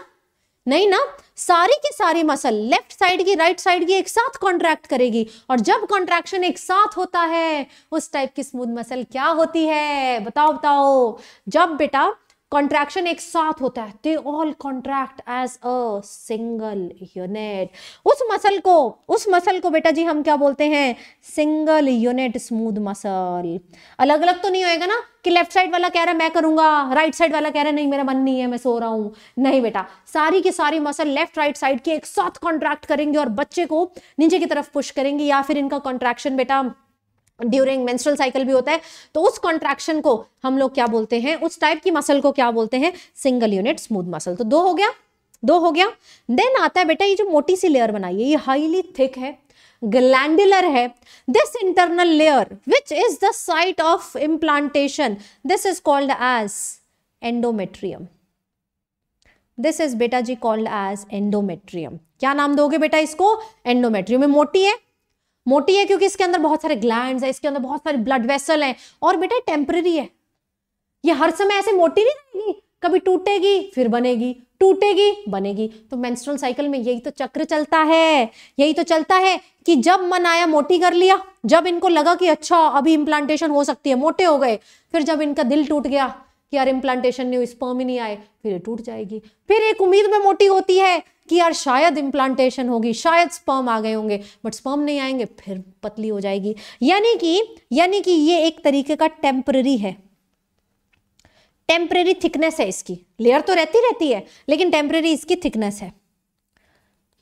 नहीं ना सारी की सारी मसल लेफ्ट साइड की राइट साइड की एक साथ कॉन्ट्रैक्ट करेगी और जब कॉन्ट्रैक्शन एक साथ होता है उस टाइप की स्मूथ मसल क्या होती है बताओ बताओ जब बेटा कॉन्ट्रैक्शन एक साथ होता है they all contract as a single unit उस मसल को उस मसल को बेटा जी हम क्या बोलते हैं सिंगल यूनिट स्मूथ मसल अलग अलग तो नहीं होएगा ना कि लेफ्ट साइड वाला कह रहा है मैं करूंगा राइट साइड वाला कह रहा है नहीं मेरा मन नहीं है मैं सो रहा हूं नहीं बेटा सारी की सारी मसल लेफ्ट राइट साइड की एक साथ कॉन्ट्रैक्ट करेंगे और बच्चे को नीचे की तरफ पुश करेंगे या फिर इनका कॉन्ट्रैक्शन बेटा ड्यूरिंग मेंस्ट्रुअल साइकिल भी होता है तो उस कॉन्ट्रैक्शन को हम लोग क्या बोलते हैं उस टाइप की मसल को क्या बोलते हैं सिंगल यूनिट स्मूथ मसल तो दो हो गया दो हो गया देन आता है बेटा ये जो मोटी सी लेयर बनाई है ये हाईली थिक है ग्लैंडुलर है this internal layer which is the site of implantation this is called as endometrium this is बेटा जी कॉल्ड एज एंडोमेट्रियम क्या नाम दोगे बेटा इसको एंडोमेट्रियम में मोटी है मोटी है क्योंकि इसके अंदर बहुत सारे ग्लैंड है इसके अंदर बहुत सारे ब्लड वेसल है और बेटा टेम्पररी है ये हर समय ऐसे मोटी नहीं रहेगी कभी टूटेगी फिर बनेगी टूटेगी बनेगी तो मेंस्ट्रुअल साइकिल में यही तो चक्र चलता है यही तो चलता है कि जब मन आया मोटी कर लिया जब इनको लगा कि अच्छा अभी इम्प्लांटेशन हो सकती है मोटे हो गए फिर जब इनका दिल टूट गया कि यार इम्प्लांटेशन नहीं स्पर्म ही नहीं आए फिर टूट जाएगी फिर एक उम्मीद में मोटी होती है कि यार शायद इम्प्लांटेशन होगी शायद स्पर्म आ गए होंगे बट स्पर्म नहीं आएंगे फिर पतली हो जाएगी यानी कि यानी कि ये एक तरीके का टेम्पररी है टेम्परेरी थिकनेस है इसकी लेयर तो रहती रहती है लेकिन टेम्परेरी इसकी थिकनेस है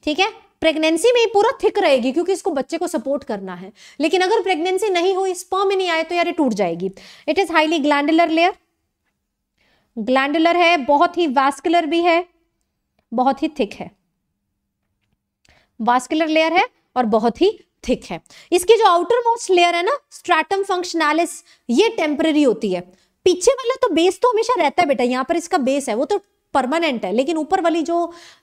ठीक है प्रेगनेंसी में ही पूरा थिक रहेगी क्योंकि इसको बच्चे को सपोर्ट करना है लेकिन अगर प्रेगनेंसी नहीं हुई स्पर्म ही नहीं आए तो यार ये टूट जाएगी it is highly glandular layer glandular है बहुत ही वैस्कुलर भी है बहुत ही थिक है वास्कुलर लेयर है और बहुत ही थिक है इसकी जो आउटर मोस्ट लेयर है ना स्ट्रैटम फंक्शनैलिस ये टेम्पररी होती है पीछे वाला तो बेस तो हमेशा रहता है बेटा यहाँ पर इसका बेस है वो तो परमानेंट है लेकिन ऊपर वाली जो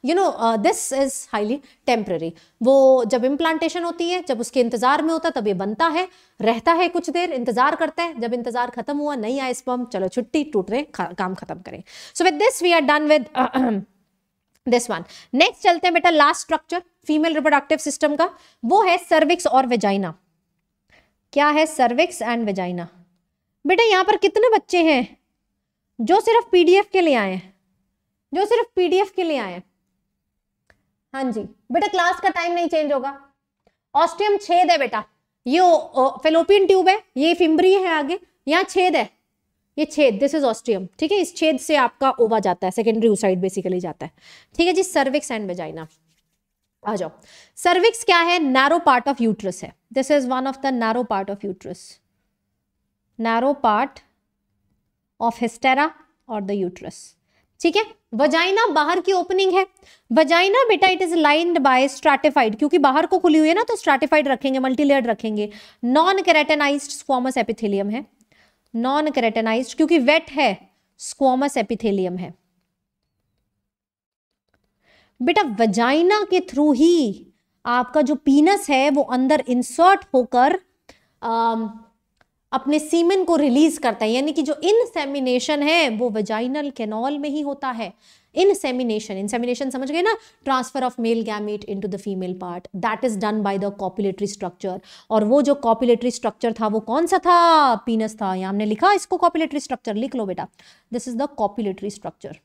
you know this is highly temporary वो जब इम्प्लांटेशन होती है जब उसके इंतजार में होता तब ये बनता है रहता है कुछ देर इंतजार करता है जब इंतजार खत्म हुआ नहीं आए स्पम चलो छुट्टी टूट रहे काम खत्म करें so with this we are done with this one next चलते हैं बेटा last structure female reproductive system का वो है सर्विक्स और वेजाइना क्या है सर्विक्स एंड वेजाइना बेटा यहाँ पर कितने बच्चे हैं जो सिर्फ पीडीएफ के लिए आए हैं जो सिर्फ पीडीएफ के लिए आए हैं हाँ जी बेटा क्लास का टाइम नहीं चेंज होगा ऑस्ट्रियम छेद है बेटा ये फेलोपियन ट्यूब है ये फिम्बरी है आगे यहाँ छेद है ये छेद दिस इज ऑस्ट्रियम ठीक है इस छेद से आपका ओवा जाता है सेकेंडरी ओसाइड बेसिकली जाता है ठीक है जी सर्विक्स एंड वेजाइना आ जाओ सर्विक्स क्या है नैरो पार्ट ऑफ यूट्रस है this is one of the narrow part of uterus narrow part of hystera और द यूट्रस ठीक है वजाइना बाहर की ओपनिंग है वजाइना बेटा it is lined by stratified क्योंकि बाहर को खुली हुई है ना तो स्ट्रैटिफाइड रखेंगे मल्टीलेयर रखेंगे नॉन कैरेटेनाइज्ड स्क्वामस एपिथेलियम है नॉन केरेटेनाइज क्योंकि वेट है स्क्वामस एपिथेलियम है बेटा वजाइना के थ्रू ही आपका जो पीनस है वो अंदर इंसर्ट होकर अपने सीमेन को रिलीज करता है यानी कि जो इनसेमिनेशन है वो वजाइनल कैनॉल में ही होता है इनसेमिनेशन इनसेमिनेशन समझ गए ना transfer of male in to the female part that is done by the copulatory structure और वो जो कॉपुलेटरी स्ट्रक्चर था वो कौन सा था पीनस था या हमने लिखा इसको कॉपुलेटरी स्ट्रक्चर लिख लो बेटा this is the copulatory structure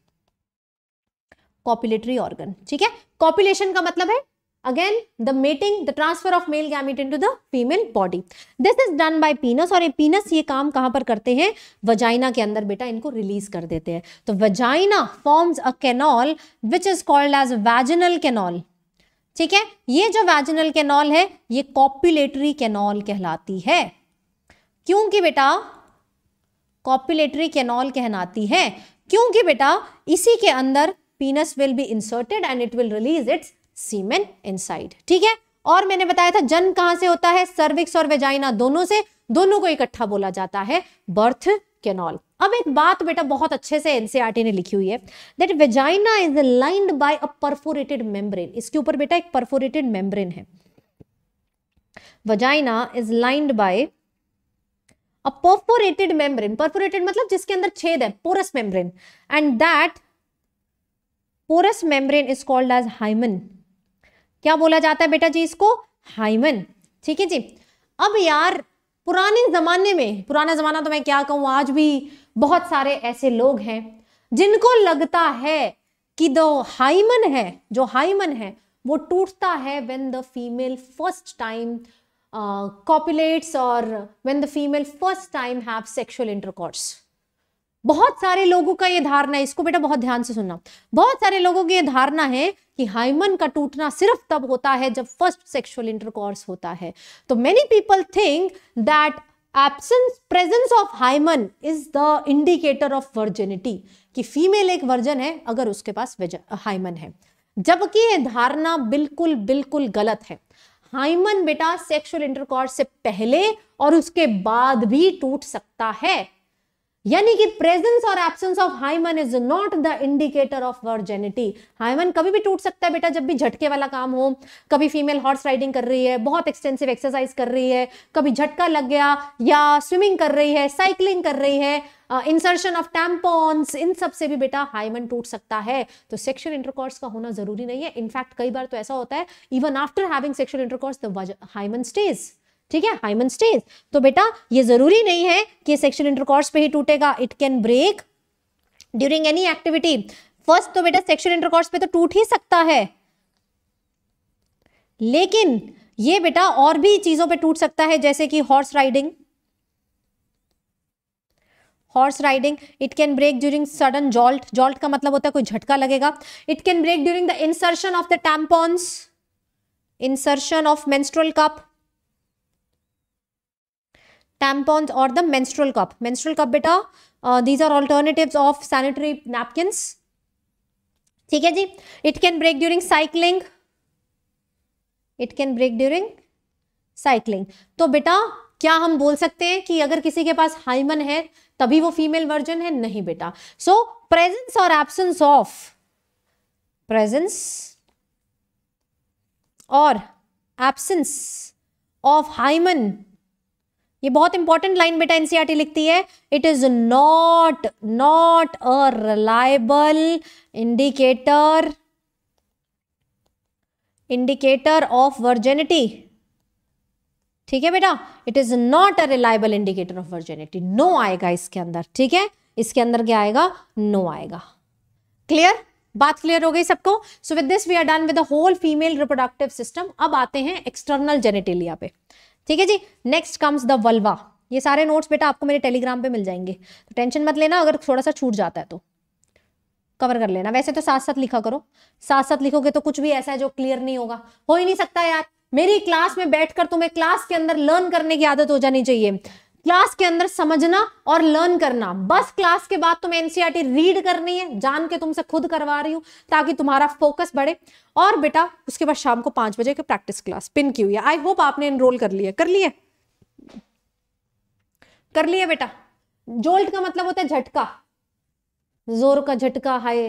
copulatory organ ठीक है कॉपुलेशन का मतलब है again the mating the transfer of male gamete into the female body this is done by penis और ये penis ये काम कहाँ पर करते हैं vagina के अंदर बेटा इनको release कर देते हैं तो vagina forms a canal which is called as vaginal canal ठीक है ये जो vaginal canal है ये copulatory canal कहलाती है क्योंकि बेटा कॉपुलेटरी कैनॉल कहलाती है क्योंकि बेटा इसी के अंदर penis will be inserted and it will release its semen inside ठीक है और मैंने बताया था जन्म कहां से होता है सर्विक्स और वेजाइना दोनों से दोनों को इकट्ठा बोला जाता है बर्थ कैनॉल अब एक बात बेटा बहुत अच्छे से एनसीईआरटी e ने लिखी हुई है that vagina is lined by a perforated membrane इसके ऊपर बेटा एक परफोरेटेड मेम्ब्रेन है vagina is lined by a perforated membrane perforated मतलब जिसके अंदर छेद है porous membrane and that porous membrane is called as hymen क्या बोला जाता है बेटा जी इसको हाइमन ठीक है जी अब यार पुराने ज़माने में पुराना ज़माना तो मैं क्या कहूँ आज भी बहुत सारे ऐसे लोग हैं जिनको लगता है कि दो हाइमन है जो हाइमन है वो टूटता है when the female first time copulates और when the female first time have sexual intercourse बहुत सारे लोगों का ये धारणा है इसको बेटा बहुत ध्यान से सुनना बहुत सारे लोगों की ये धारणा है कि हाइमन का टूटना सिर्फ तब होता है जब फर्स्ट सेक्सुअल इंटरकोर्स होता है तो many people think that absence presence of hymen is the indicator of virginity कि फीमेल एक वर्जन है अगर उसके पास हाइमन है जबकि ये धारणा बिल्कुल बिल्कुल गलत है हाइमन बेटा सेक्सुअल इंटरकोर्स से पहले और उसके बाद भी टूट सकता है यानी कि प्रेजेंस और absence of hymen is not the indicator of virginity hymen कभी भी टूट सकता है बेटा जब भी झटके वाला काम हो कभी फीमेल हॉर्स राइडिंग कर रही है बहुत एक्सटेंसिव एक्सरसाइज कर रही है कभी झटका लग गया या स्विमिंग कर रही है साइकिलिंग कर रही है इंसर्शन ऑफ टैम्पॉन्स इन सब से भी बेटा हाइमन टूट सकता है तो सेक्शुअल इंटरकोर्स का होना जरूरी नहीं है इनफैक्ट कई बार तो ऐसा होता है even after having sexual intercourse the hymen stage ठीक है हाइमन स्टेज तो बेटा ये जरूरी नहीं है कि सेक्शन इंटरकॉर्स पे ही टूटेगा it can break during any activity first तो बेटा सेक्शन इंटरकॉर्स पे तो टूट ही सकता है लेकिन ये बेटा और भी चीजों पे टूट सकता है जैसे कि horse riding horse riding it can break during sudden jolt jolt का मतलब होता है कोई झटका लगेगा it can break during the insertion of the tampons insertion of menstrual cup tampons और the menstrual cup menstrual cup बेटा these are are of sanitary sanitary ठीक है जी it can break during cycling it can break during cycling तो बेटा क्या हम बोल सकते हैं कि अगर किसी के पास हाइमन है तभी वो फीमेल वर्जन है नहीं बेटा सो प्रेजेंस और एब्सेंस ऑफ प्रेजेंस और एब्सेंस ऑफ हाइमन ये बहुत इंपॉर्टेंट लाइन बेटा एनसीआरटी e लिखती है it is not not a reliable indicator indicator of virginity ठीक है बेटा it is not a reliable indicator of virginity no आएगा इसके अंदर ठीक है इसके अंदर क्या आएगा नो no आएगा क्लियर बात क्लियर हो गई सबको so with this we are done with the whole female reproductive system अब आते हैं एक्सटर्नल जेनेटेलिया पे ठीक है जी नेक्स्ट कम्स द वल्वा ये सारे नोट्स बेटा आपको मेरे टेलीग्राम पे मिल जाएंगे तो टेंशन मत लेना अगर थोड़ा सा छूट जाता है तो कवर कर लेना वैसे तो साथ साथ लिखा करो साथ साथ लिखोगे तो कुछ भी ऐसा है जो क्लियर नहीं होगा हो ही नहीं सकता यार मेरी क्लास में बैठकर तुम्हें क्लास के अंदर लर्न करने की आदत हो जानी चाहिए क्लास के अंदर समझना और लर्न करना बस क्लास के बाद तुम्हें एनसीईआरटी रीड e करनी है जान के तुमसे खुद करवा रही हूँ ताकि तुम्हारा फोकस बढ़े और बेटा उसके बाद शाम को पांच बजे की प्रैक्टिस क्लास पिन की हुई है आई होप आपने एनरोल कर लिया कर लिए कर लिए बेटा जोल्ट का मतलब होता है झटका जोर का झटका हाय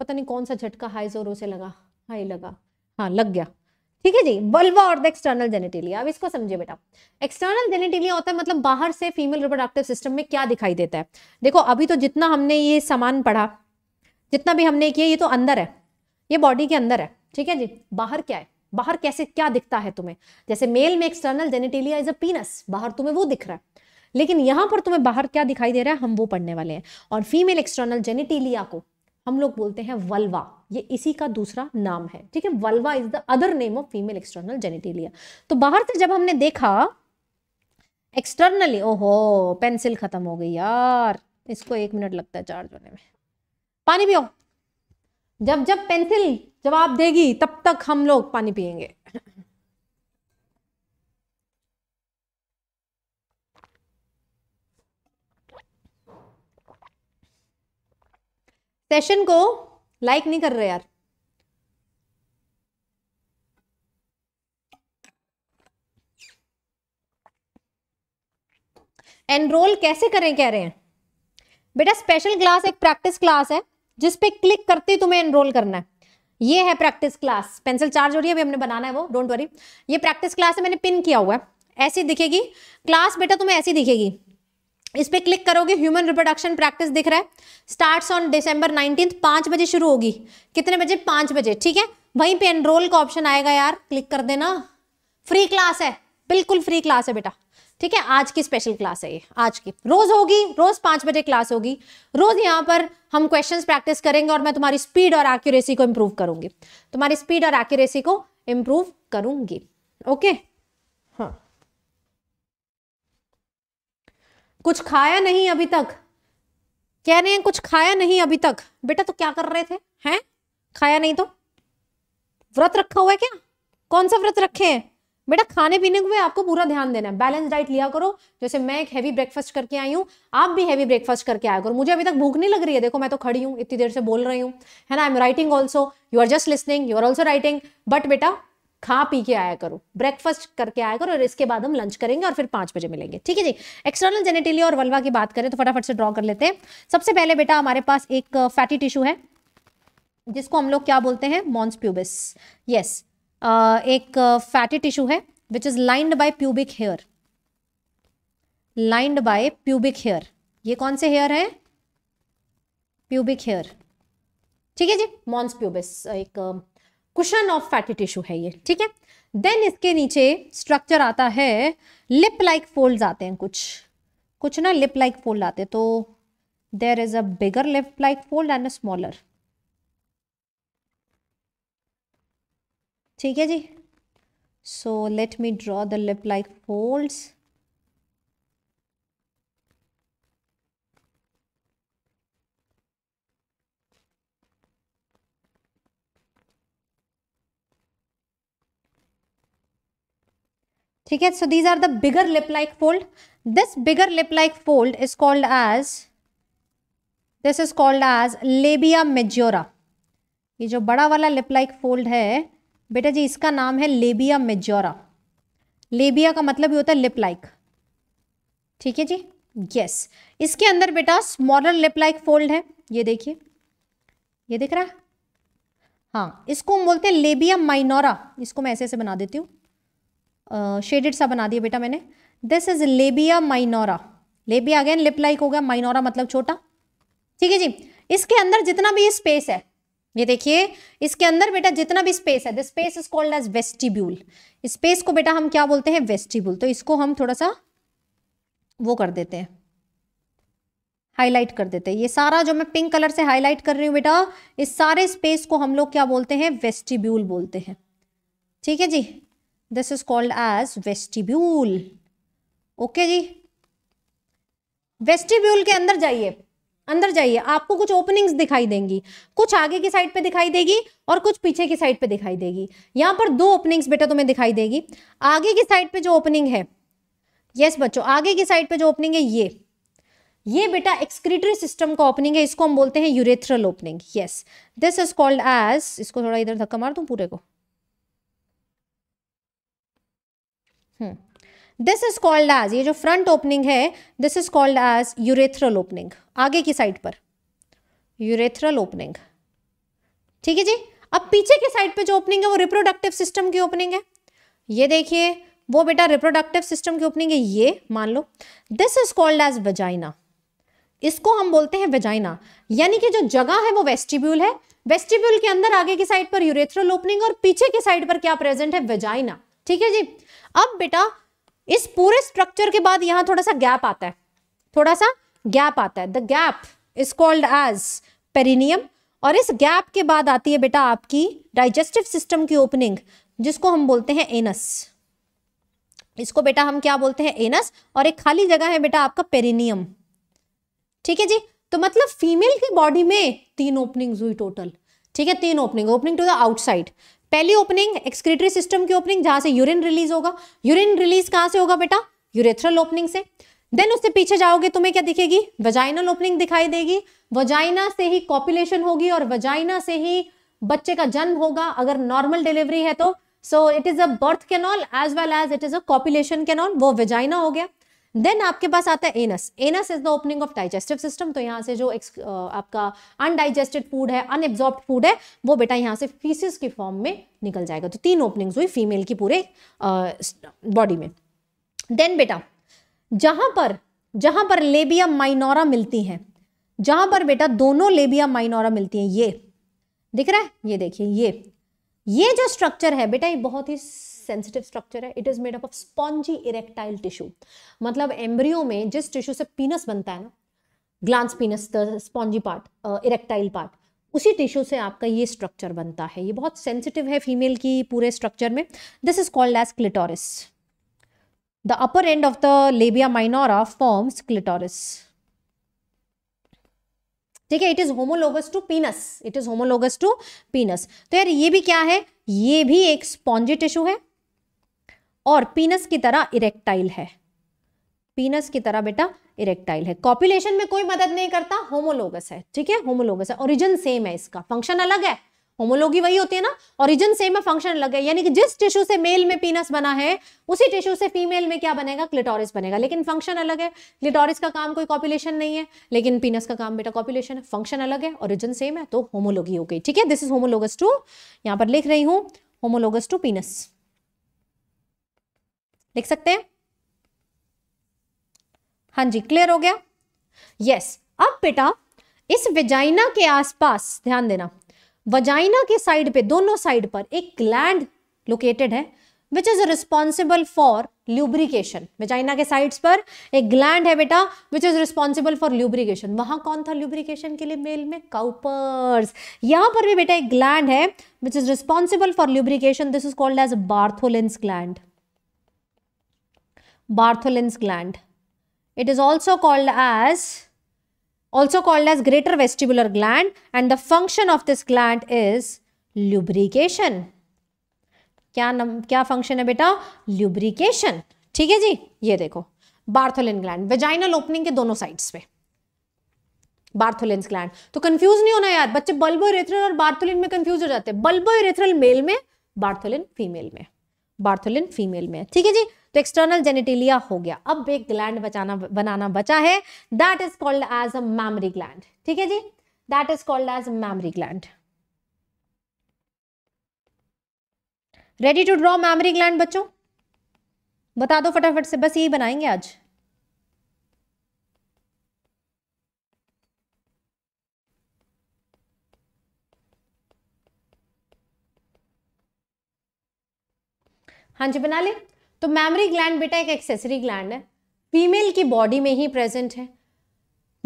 पता नहीं कौन सा झटका हाय जोरों से लगा हाय लगा हाँ लग गया ठीक है जी बल्वा और द एक्सटर्नल जेनेटिलिया अब इसको समझिए बेटा एक्सटर्नल जेनेटिलिया होता है मतलब बाहर से फीमेल रिप्रोडक्टिव सिस्टम में क्या दिखाई देता है देखो अभी तो जितना हमने ये सामान पढ़ा जितना भी हमने किया ये तो अंदर है ये बॉडी के अंदर है ठीक है जी बाहर क्या है बाहर कैसे क्या दिखता है तुम्हें जैसे मेल में external genitalia is a penis बाहर तुम्हें वो दिख रहा है लेकिन यहां पर तुम्हें बाहर क्या दिखाई दे रहा है हम वो पढ़ने वाले हैं और फीमेल एक्सटर्नल जेनेटिलिया को हम लोग बोलते हैं वल्वा ये इसी का दूसरा नाम है ठीक है vulva is the other name of female external genitalia तो बाहर से जब हमने देखा एक्सटर्नली ओहो पेंसिल खत्म हो गई यार इसको एक मिनट लगता है चार्ज होने में पानी पियो जब जब पेंसिल जवाब देगी तब तक हम लोग पानी पियेंगे सेशन को लाइक नहीं कर रहे यार एनरोल कैसे करें कह रहे हैं बेटा स्पेशल क्लास एक प्रैक्टिस क्लास है जिस पे क्लिक करते ही तुम्हें एनरोल करना है ये है प्रैक्टिस क्लास पेंसिल चार्ज हो रही है अभी हमने बनाना है वो डोंट वरी ये प्रैक्टिस क्लास है मैंने पिन किया हुआ है ऐसी दिखेगी क्लास बेटा तुम्हें ऐसी दिखेगी इस पर क्लिक करोगे ह्यूमन रिप्रोडक्शन प्रैक्टिस दिख रहा है स्टार्ट्स ऑन डिसंबर नाइनटीन पाँच बजे शुरू होगी कितने बजे पाँच बजे ठीक है वहीं पे एनरोल का ऑप्शन आएगा यार क्लिक कर देना फ्री क्लास है बिल्कुल फ्री क्लास है बेटा ठीक है आज की स्पेशल क्लास है ये आज की रोज होगी रोज पाँच बजे क्लास होगी रोज यहाँ पर हम क्वेश्चंस प्रैक्टिस करेंगे और मैं तुम्हारी स्पीड और एक्यूरेसी को इम्प्रूव करूंगी तुम्हारी स्पीड और एक्यूरेसी को इम्प्रूव करूंगी ओके okay? कुछ खाया नहीं अभी तक कह रहे हैं कुछ खाया नहीं अभी तक बेटा तो क्या कर रहे थे हैं खाया नहीं तो व्रत रखा हुआ है क्या कौन सा व्रत रखे हैं बेटा खाने पीने भी आपको पूरा ध्यान देना है बैलेंस डाइट लिया करो जैसे मैं एक हैवी ब्रेकफास्ट करके आई हूँ आप भी हैवी ब्रेकफास्ट करके आया करो मुझे अभी तक भूख नहीं लग रही है देखो मैं तो खड़ी हूँ इतनी देर से बोल रही हूँ है ना I am writing also you are just listening you are also writing but बेटा खा पी के आया करो ब्रेकफास्ट करके आया करो और इसके बाद हम लंच करेंगे और फिर पांच बजे मिलेंगे ठीक है जी एक्सटर्नल जेनेटिलिया और वल्वा की बात करें तो फटाफट से ड्रॉ कर लेते हैं सबसे पहले बेटा हमारे पास एक फैटी uh, टिश्यू है जिसको हम लोग क्या बोलते हैं मॉन्स प्यूबिस यस एक फैटी uh, टिश्यू है which is lined by pubic hair lined by pubic hair ये कौन से हेयर है प्यूबिक हेयर ठीक है जी मॉन्स प्यूबिस एक uh, cushion of fatty tissue है ये ठीक है देन इसके नीचे स्ट्रक्चर आता है लिप लाइक फोल्ड आते हैं कुछ कुछ ना लिप लाइक फोल्ड आते हैं तो there is a bigger lip like fold and a smaller ठीक है जी so let me draw the lip like folds ठीक है so these are the bigger lip like fold this bigger lip like fold is called as this is called as labia majora ये जो बड़ा वाला लिप लाइक फोल्ड है बेटा जी इसका नाम है लेबिया मेज्योरा लेबिया का मतलब ये होता है लिप लाइक ठीक है जी यस yes. इसके अंदर बेटा स्मॉलर लिप लाइक फोल्ड है ये देखिए ये दिख रहा है हाँ इसको हम बोलते हैं लेबिया माइनोरा इसको मैं ऐसे ऐसे बना देती हूँ शेडेड सा बना दिया बेटा मैंने this is labia minora labia again lip like हो गया माइनोरा मतलब छोटा ठीक है जी इसके अंदर जितना भी स्पेस है ये देखिए इसके अंदर बेटा जितना भी स्पेस है the space is called as vestibule space को बेटा हम क्या बोलते हैं वेस्टिब्यूल तो इसको हम थोड़ा सा वो कर देते हैं हाईलाइट कर देते हैं ये सारा जो मैं पिंक कलर से हाईलाइट कर रही हूँ बेटा इस सारे स्पेस को हम लोग क्या बोलते हैं वेस्टिब्यूल बोलते हैं ठीक है जी this is called as vestibule okay जी वेस्टिब्यूल के अंदर जाइए अंदर जाइए आपको कुछ ओपनिंग्स दिखाई देंगी कुछ आगे की साइड पे दिखाई देगी और कुछ पीछे की साइड पे दिखाई देगी यहां पर दो ओपनिंग्स बेटा तुम्हें दिखाई देगी आगे की साइड पे जो ओपनिंग है यस बच्चों आगे की साइड पे जो ओपनिंग है ये ये बेटा एक्सक्रीटरी सिस्टम का ओपनिंग है इसको हम बोलते हैं urethral opening yes this is called as इसको थोड़ा इधर धक्का मार दू पूरे को दिस इज कॉल्ड एज ये जो फ्रंट ओपनिंग है this is called as urethral opening आगे की साइड पर यूरेथ्रल ओपनिंग ठीक है जी अब पीछे की साइड पे जो ओपनिंग है वो रिप्रोडक्टिव सिस्टम की ओपनिंग है ये देखिए वो बेटा रिप्रोडक्टिव सिस्टम की ओपनिंग है ये मान लो this is called as vagina इसको हम बोलते हैं वेजाइना यानी कि जो जगह है वो वेस्टिब्यूल है वेस्टिब्यूल के अंदर आगे की साइड पर यूरेथ्रल ओपनिंग और पीछे की साइड पर क्या प्रेजेंट है वेजाइना ठीक है जी अब बेटा इस पूरे स्ट्रक्चर के बाद यहां थोड़ा सा गैप आता है थोड़ा सा गैप आता है the gap is called as perineum और इस गैप के बाद आती है बेटा आपकी डाइजेस्टिव सिस्टम की ओपनिंग जिसको हम बोलते हैं एनस इसको बेटा हम क्या बोलते हैं एनस और एक खाली जगह है बेटा आपका पेरिनियम ठीक है जी तो मतलब फीमेल की बॉडी में तीन ओपनिंग्स हुई टोटल ठीक है तीन opening opening to the outside पहली ओपनिंग एक्सक्रीटरी सिस्टम की ओपनिंग जहां से यूरिन रिलीज होगा यूरिन रिलीज कहां से होगा बेटा यूरेथ्रल ओपनिंग से देन उससे पीछे जाओगे तुम्हें क्या दिखेगी वजाइनल ओपनिंग दिखाई देगी वजाइना से ही कॉपुलेशन होगी और वजाइना से ही बच्चे का जन्म होगा अगर नॉर्मल डिलीवरी है तो so it is a birth canal as well as it is a copulation canal वो वेजाइना हो गया देन आपके पास आता है anus anus is the opening of digestive system तो यहाँ से जो एक, आपका अनडाइजेस्टेड फूड है अनएब्जॉर्ब फूड है वो बेटा यहाँ से फीसिस के फॉर्म में निकल जाएगा तो तीन ओपनिंग्स हुई फीमेल की पूरे बॉडी में देन बेटा जहां पर जहां पर लेबिया माइनोरा मिलती हैं जहां पर बेटा दोनों लेबिया माइनोरा मिलती हैं ये दिख रहा है ये देखिए ये ये जो स्ट्रक्चर है बेटा ये बहुत ही सेंसिटिव स्ट्रक्चर है it is made up of spongy erectile tissue मतलब एम्ब्रियो में जिस टिश्यू से पीनस बनता है ना glans penis the spongy part erectile part उसी टिश्यू से आपका ये स्ट्रक्चर बनता है ये बहुत सेंसिटिव है फीमेल की पूरे स्ट्रक्चर में this is called as clitoris the upper end of the labia minora forms clitoris ठीक है it is homologous to penis it is homologous to penis तो यार ये भी क्या है ये भी एक स्पॉन्जी टिश्यू है और पीनस की तरह इरेक्टाइल है पीनस की तरह बेटा इरेक्टाइल है कॉपुलेशन में कोई मदद नहीं करता होमोलोगस है ठीक है होमोलोगस है ओरिजिन सेम है इसका फंक्शन अलग है होमोलोगी वही होती है ना ओरिजिन सेम है फंक्शन अलग है यानी कि जिस टिश्यू से मेल में पीनस बना है उसी टिश्यू से फीमेल में क्या बनेगा क्लिटोरिस बनेगा लेकिन फंक्शन अलग है क्लिटोरिस का काम कोई कॉपुलेशन नहीं है लेकिन पीनस का काम बेटा कॉपुलेशन है फंक्शन अलग है ओरिजिन सेम है तो होमोलोगी हो गई ठीक है दिस इज होमोलोगस टू यहां पर लिख रही हूँ होमोलोगस टू पीनस लिख सकते हैं हाँ जी क्लियर हो गया यस अब बेटा इस वेजाइना के आसपास ध्यान देना वजाइना के साइड पे दोनों साइड पर एक ग्लैंड लोकेटेड है which is responsible for lubrication vagina के साइड्स पर एक ग्लैंड है बेटा which is responsible for lubrication वहां कौन था ल्यूब्रिकेशन के लिए मेल में काउपर्स यहां पर भी बेटा एक ग्लैंड है which is responsible for lubrication this is called as Bartholin's gland Bartholin's gland. It is also called as also called as greater vestibular gland and the function of this gland is lubrication. क्या नम क्या फंक्शन है बेटा ल्यूब्रिकेशन ठीक है जी ये देखो बार्थोलिन ग्लैंड वेजाइनल ओपनिंग के दोनों साइड्स पे बार्थोलिन ग्लैंड तो कंफ्यूज नहीं होना यार बच्चे बल्बो रेथरल और बार्थोलिन में कंफ्यूज हो जाते हैं बल्बो रेथरल मेल में बार्थोलिन फीमेल में बार्थोलिन फीमेल में ठीक है जी तो एक्सटर्नल जेनेटिलिया हो गया अब एक ग्लैंड बचाना बनाना बचा है that is called as a mammary gland ठीक है जी that is called as mammary gland ready to draw mammary gland बच्चों बता दो फटाफट से बस यही बनाएंगे आज हाँ जी बना ले तो मैमरी ग्लैंड बेटा एक एक्सेसरी ग्लैंड है फीमेल की बॉडी में ही प्रेजेंट है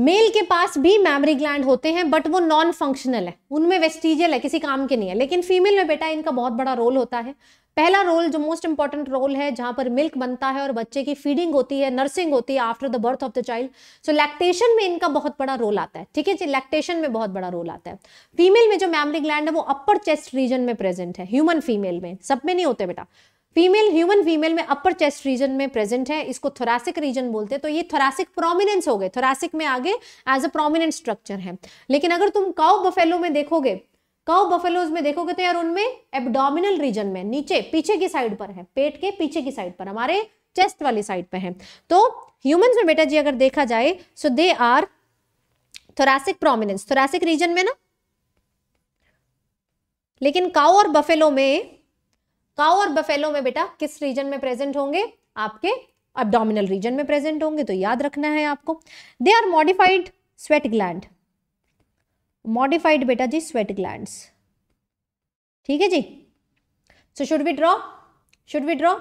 मेल के पास भी मैमरी ग्लैंड होते हैं बट वो नॉन फंक्शनल है उनमें वेस्टिजियल है किसी काम के नहीं है लेकिन फीमेल में बेटा इनका बहुत बड़ा रोल होता है पहला रोल जो मोस्ट इंपॉर्टेंट रोल है जहां पर मिल्क बनता है और बच्चे की फीडिंग होती है नर्सिंग होती है after the birth of the child so lactation में इनका बहुत बड़ा रोल आता है ठीक है जी लैक्टेशन में बहुत बड़ा रोल आता है फीमेल में जो मैमरी ग्लैंड है वो अपर चेस्ट रीजन में प्रेजेंट है ह्यूमन फीमेल में सब में नहीं होते बेटा फीमेल ह्यूमन फीमेल में अपर चेस्ट रीजन में प्रेजेंट है इसको थोरासिक रीजन बोलते हैं तो ये थोरासिक प्रोमिनेंस हो गए थोरासिक में आगे एज अ प्रोमिनेंट स्ट्रक्चर है लेकिन अगर तुम काउ बफेलो में देखोगे काउ बफेलोज में देखोगे तो यार उनमें एबडोमिनल रीजन में नीचे पीछे की साइड पर है पेट के पीछे की साइड पर हमारे चेस्ट वाली साइड पर है तो ह्यूमन में बेटा जी अगर देखा जाए so they are thoracic prominence thoracic region में ना लेकिन काउ और बफेलो में काओ और बफेलो में बेटा किस रीजन में प्रेजेंट होंगे आपके अबडोमिनल रीजन में प्रेजेंट होंगे तो याद रखना है आपको they are modified sweat gland modified बेटा जी स्वेट ग्लैंड ठीक है जी so should we draw should we draw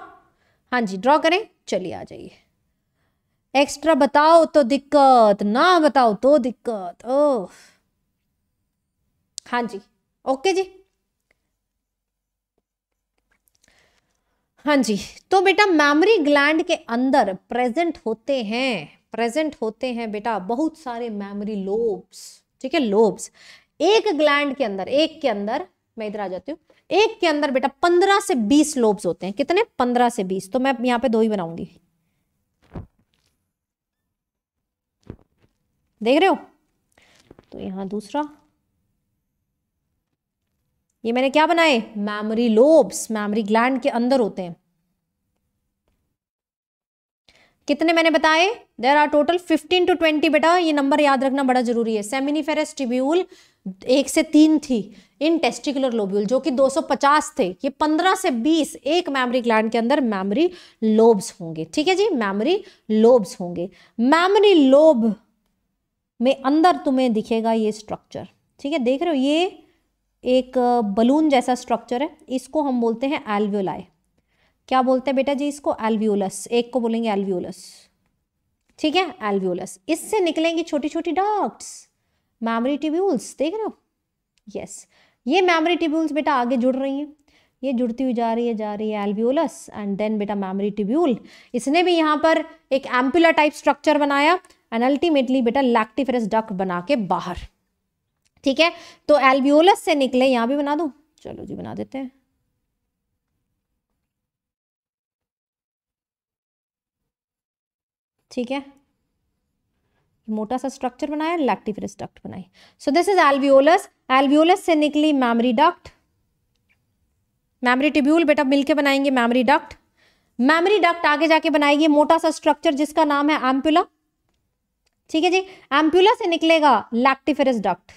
हाँ जी ड्रॉ करें चलिए आ जाइए एक्स्ट्रा बताओ तो दिक्कत ना बताओ तो दिक्कत ओह हाँ जी ओके जी हाँ जी तो बेटा मेमोरी ग्लैंड के अंदर प्रेजेंट होते हैं प्रेजेंट होते हैं बेटा बहुत सारे मेमोरी लोब्स ठीक है लोब्स एक ग्लैंड के अंदर एक के अंदर मैं इधर आ जाती हूँ एक के अंदर बेटा पंद्रह से बीस लोब्स होते हैं कितने पंद्रह से बीस तो मैं यहाँ पे दो ही बनाऊंगी देख रहे हो तो यहाँ दूसरा ये मैंने क्या बनाए मैमरी लोब्स मैमरी ग्लैंड के अंदर होते हैं कितने मैंने बताए there are total fifteen to twenty बेटा ये नंबर याद रखना बड़ा जरूरी है सेमिनिफेरस ट्रिब्यूल एक से तीन थी इन टेस्टिकुलर लोब्यूल जो कि 250 थे ये 15 से 20 एक मैमरी ग्लैंड के अंदर मैमरी लोब्स होंगे ठीक है जी मैमरी लोब्स होंगे मैमरी लोब में अंदर तुम्हें दिखेगा ये स्ट्रक्चर ठीक है देख रहे हो ये एक बलून जैसा स्ट्रक्चर है इसको हम बोलते हैं एल्व्योलाई क्या बोलते हैं बेटा जी इसको एल्वियोलस एक को बोलेंगे एल्वियोलस ठीक है एल्वियोलस इससे निकलेंगी छोटी छोटी डॉक्ट्स मैमरी टिब्यूल्स देख रहे हो यस ये मैमरी टिब्यूल्स बेटा आगे जुड़ रही हैं ये जुड़ती हुई जा रही है जा रही है एल्वियोलस एंड देन बेटा मैमरी टिब्यूल इसने भी यहाँ पर एक एम्पुलर टाइप स्ट्रक्चर बनाया एंड अल्टीमेटली बेटा लैक्टिफेरस डक्ट बना के बाहर ठीक है तो एल्वियोलस से निकले यहां भी बना दू चलो जी बना देते हैं ठीक है मोटा सा स्ट्रक्चर बनाया लैक्टिफरस डक्ट बनाई so this is alveolus alveolus से निकली मैमरी डक्ट मैमरी टिब्यूल बेटा मिलके बनाएंगे मैमरी डक्ट मैमरी डक्ट आगे जाके बनाएगी मोटा सा स्ट्रक्चर जिसका नाम है एम्पुला ठीक है जी एम्पुला से निकलेगा लैक्टिफेरस डक्ट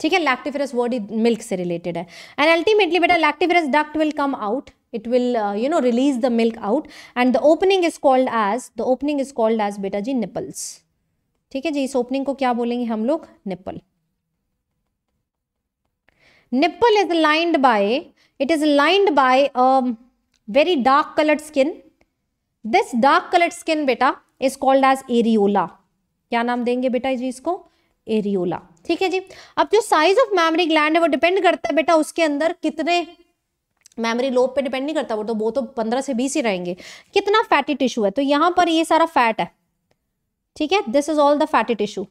ठीक है लैक्टिफेरस वर्ड मिल्क से रिलेटेड है एंड अल्टीमेटली बेटा lactiferous duct will come out it will you know release the milk out and the opening is called as the opening is called as बेटा जी निपल्स ठीक है जी इस ओपनिंग को क्या बोलेंगे हम लोग nipple nipple is lined by it is lined by very dark coloured skin this dark coloured skin बेटा इज कॉल्ड एज एरियोला क्या नाम देंगे बेटा जी इसको एरियोला ठीक है जी अब जो साइज ऑफ मैमरी ग्लैंड है वो डिपेंड करता है बेटा उसके अंदर कितने मेमोरी लोब पे डिपेंड नहीं करता वो तो वो तो पंद्रह से बीस ही रहेंगे कितना फैटी टिश्यू है तो यहाँ पर ये सारा फैट है ठीक है this is all the fatty tissue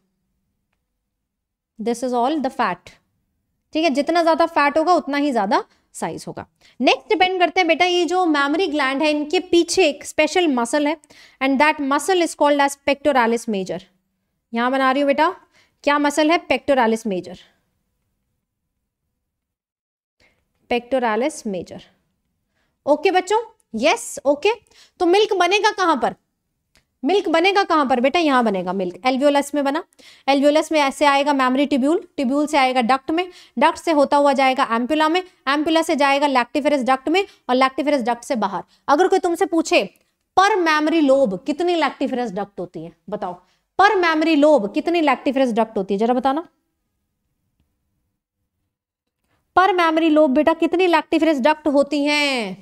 this is all the fat ठीक है जितना ज्यादा फैट होगा उतना ही ज्यादा साइज होगा नेक्स्ट डिपेंड करते हैं बेटा ये जो मेमोरी ग्लैंड है इनके पीछे एक स्पेशल मसल है and that muscle is called as pectoralis major यहां बना रही हूं बेटा क्या मसल है pectoralis major pectoralis major okay बच्चों यस ओके तो मिल्क बनेगा कहां पर मिल्क बनेगा कहां पर बेटा यहां बनेगा मिल्क एल्वियोलस में बना एल्वियोलस में ऐसे आएगा मैमरी ट्यूब्यूल ट्यूब्यूल से आएगा डक्ट में डक्ट से होता हुआ जाएगा एम्पुला में एम्पुला से जाएगा लैक्टिफेरस डक्ट में और लैक्टिफेरस डक्ट से बाहर अगर कोई तुमसे पूछे पर मैमरी लोब कितनी लैक्टिफेरस डक्ट होती है बताओ पर मेमोरी लोब कितनी लैक्टिफेरस डक्ट होती है जरा बताना पर मेमोरी लोब बेटा कितनी लैक्टिफेरस डक्ट होती हैं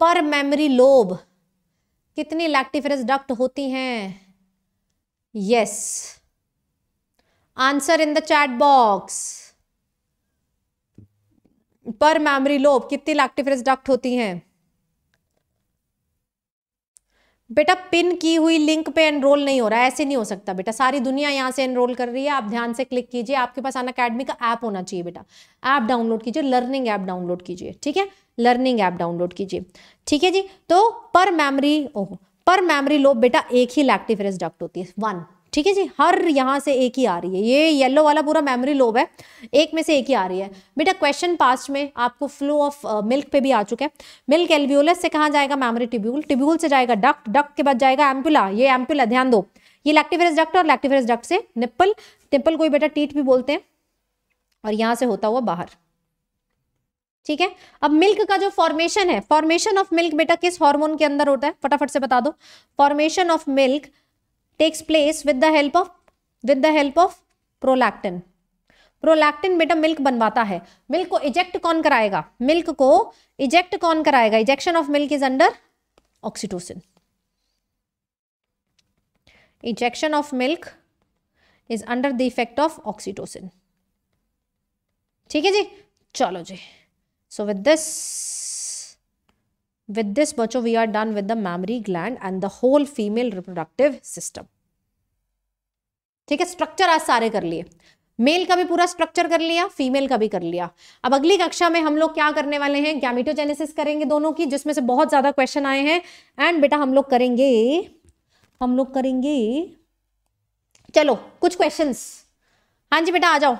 पर मेमोरी लोब कितनी लैक्टिफेरस डक्ट होती हैं yes answer in the chat box पर मेमोरी लोब कितनी लैक्टिफेरस डक्ट होती हैं बेटा पिन की हुई लिंक पे एनरोल नहीं हो रहा ऐसे नहीं हो सकता बेटा सारी दुनिया यहाँ से एनरोल कर रही है आप ध्यान से क्लिक कीजिए आपके पास अन अकेडमी का ऐप होना चाहिए बेटा ऐप डाउनलोड कीजिए लर्निंग ऐप डाउनलोड कीजिए ठीक है लर्निंग ऐप डाउनलोड कीजिए ठीक है जी तो पर मेमरी ओह पर मेमरी लोब बेटा एक ही लैक्टिव डक्ट होती है वन ठीक है जी हर यहाँ से एक ही आ रही है ये येलो वाला पूरा मेमोरी लोब है एक में से एक ही आ रही है बेटा क्वेश्चन पास्ट में आपको फ्लो ऑफ मिल्क पे भी आ चुका है मिल्क एल्वियोलस से कहाँ जाएगा मेमोरी टिब्यूल टिब्यूल से जाएगा डक्ट डक्ट के बाद जाएगा एम्पुला ये एम्पुला ध्यान दो ये लैक्टिफेरस डक्ट और लैक्टिफेरस डक्ट से निप्पल टिप्पल को बेटा टीट भी बोलते हैं और यहाँ से होता हुआ बाहर ठीक है अब मिल्क का जो फॉर्मेशन है फॉर्मेशन ऑफ मिल्क बेटा किस हार्मोन के अंदर होता है फटाफट से बता दो formation of milk takes place with the help of with the help of prolactin prolactin बेटा मिल्क बनवाता है मिल्क को इजेक्ट कौन कराएगा मिल्क को इजेक्ट कौन कराएगा ejection of milk is under oxytocin ejection of milk is under the effect of oxytocin ठीक है जी चलो जी so with this With this बचो we are done with the mammary gland and the whole female reproductive system. ठीक है स्ट्रक्चर आज सारे कर लिए मेल का भी पूरा स्ट्रक्चर कर लिया फीमेल का भी कर लिया अब अगली कक्षा में हम लोग क्या करने वाले हैं गैमिटोजेनेसिस करेंगे दोनों की जिसमें से बहुत ज्यादा क्वेश्चन आए हैं एंड बेटा हम लोग करेंगे हम लोग करेंगे चलो कुछ क्वेश्चंस हाँ जी बेटा आ जाओ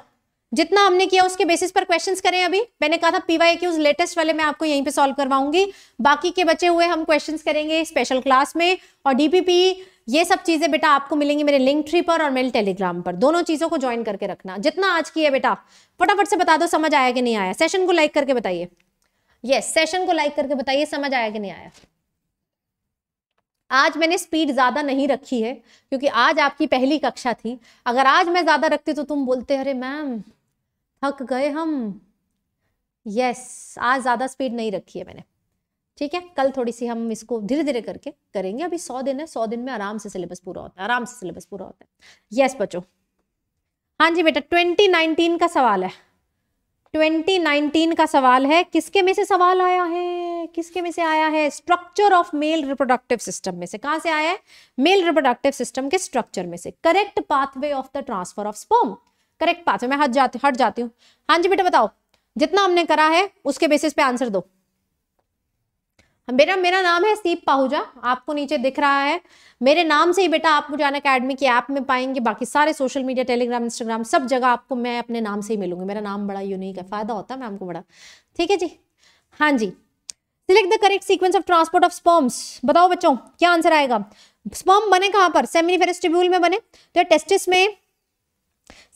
जितना हमने किया उसके बेसिस पर क्वेश्चंस करें अभी मैंने कहा था पीवाई क्यूज लेटेस्ट वाले मैं आपको यहीं पे सॉल्व करवाऊंगी बाकी के बचे हुए हम क्वेश्चंस करेंगे स्पेशल क्लास में और डीपीपी ये सब चीजें बेटा आपको मिलेंगी मेरे लिंक ट्री पर और मेरे टेलीग्राम पर दोनों चीजों को ज्वाइन करके रखना जितना आज की है बेटा फटाफट से बता दो समझ आया कि नहीं आया सेशन को लाइक करके बताइए यस सेशन को लाइक करके बताइए समझ आया कि नहीं आया आज मैंने स्पीड ज़्यादा नहीं रखी है क्योंकि आज आपकी पहली कक्षा थी अगर आज मैं ज़्यादा रखती तो तुम बोलते अरे मैम थक गए हम यस आज ज़्यादा स्पीड नहीं रखी है मैंने ठीक है कल थोड़ी सी हम इसको धीरे धीरे करके करेंगे अभी सौ दिन है सौ दिन में आराम से सिलेबस पूरा होता है आराम से सिलेबस पूरा होता है यस बच्चों हाँ जी बेटा 2019 का सवाल है 2019 का सवाल है किसके में से सवाल आया है किसके में से आया है structure of male reproductive system में से कहाँ से आया है मेल रिप्रोडक्टिव सिस्टम के स्ट्रक्चर में से correct pathway of the transfer of sperm correct पास है मैं हट जाती हट जाती हूँ हाँ जी बेटा बताओ जितना हमने करा है उसके बेसिस पे आंसर दो मेरा मेरा नाम है सीप पाहुजा आपको नीचे दिख रहा है मेरे नाम से ही बेटा आप मुझे अकेडमी की ऐप में पाएंगे बाकी सारे सोशल मीडिया टेलीग्राम इंस्टाग्राम सब जगह आपको मैं अपने नाम से ही मिलूंगी मेरा नाम बड़ा यूनिक है फायदा होता है मैम को बड़ा ठीक है जी हाँ जी select the correct sequence of transport of sperms बताओ बच्चों क्या आंसर आएगा स्पॉम बने कहाँ पर सेमिनिफेरस ट्रिब्यूल में बने तो टेस्टिस में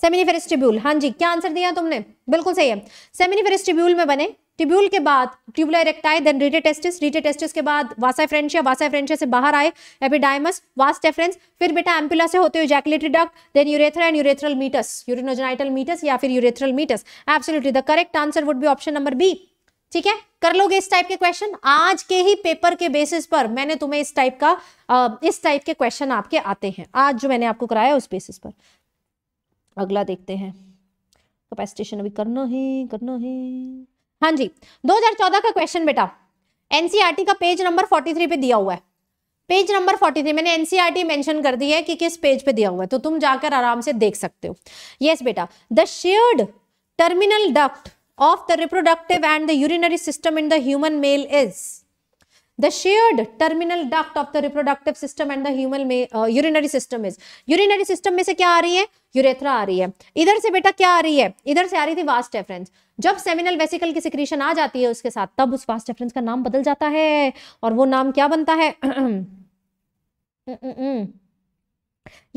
सेमिनिफेरस ट्यूब्यूल हाँ जी क्या आंसर दिया तुमने बिल्कुल सही है सेमिनिफेरस ट्यूब्यूल में बने ट्यूब्यूल के बाद tubular recti then rete testis rete testis के बाद वासा फ्रेंशिया वासा फ्रेंशिया से बाहर आए एपिडाइमस वास वास्टेफ्रेंस फिर बेटा एम्पुला से होते हुए ejaculatory duct then urethra and urethral meatus urinogenital meatus या फिर urethral meatus absolutely the correct answer would be option number B ठीक है कर लोगे इस टाइप के क्वेश्चन आज के ही पेपर के बेसिस पर मैंने तुम्हें इस टाइप का इस टाइप के क्वेश्चन आपके आते हैं आज जो मैंने आपको कराया उस बेसिस पर अगला देखते हैं कैपेसिटेशन अभी करना है करना है हाँ जी 2014 का क्वेश्चन बेटा एनसीईआरटी e का पेज नंबर 43 पे दिया हुआ है पेज नंबर 43 मैंने एनसीईआरटी मेंशन e कर दी है कि किस पेज पे दिया हुआ है तो तुम जाकर आराम से देख सकते हो यस बेटा the shared terminal duct of the reproductive and the urinary system in the human male is the shared terminal duct of the reproductive system and the human में urinary system is urinary system me से क्या आ रही है urethra aa rahi hai इधर से beta kya आ रही hai idhar se aa rahi थी vas deferens jab seminal vesicle ki secretion aa jati hai uske sath tab us vas deferens ka naam बदल जाता है और वो नाम क्या बनता है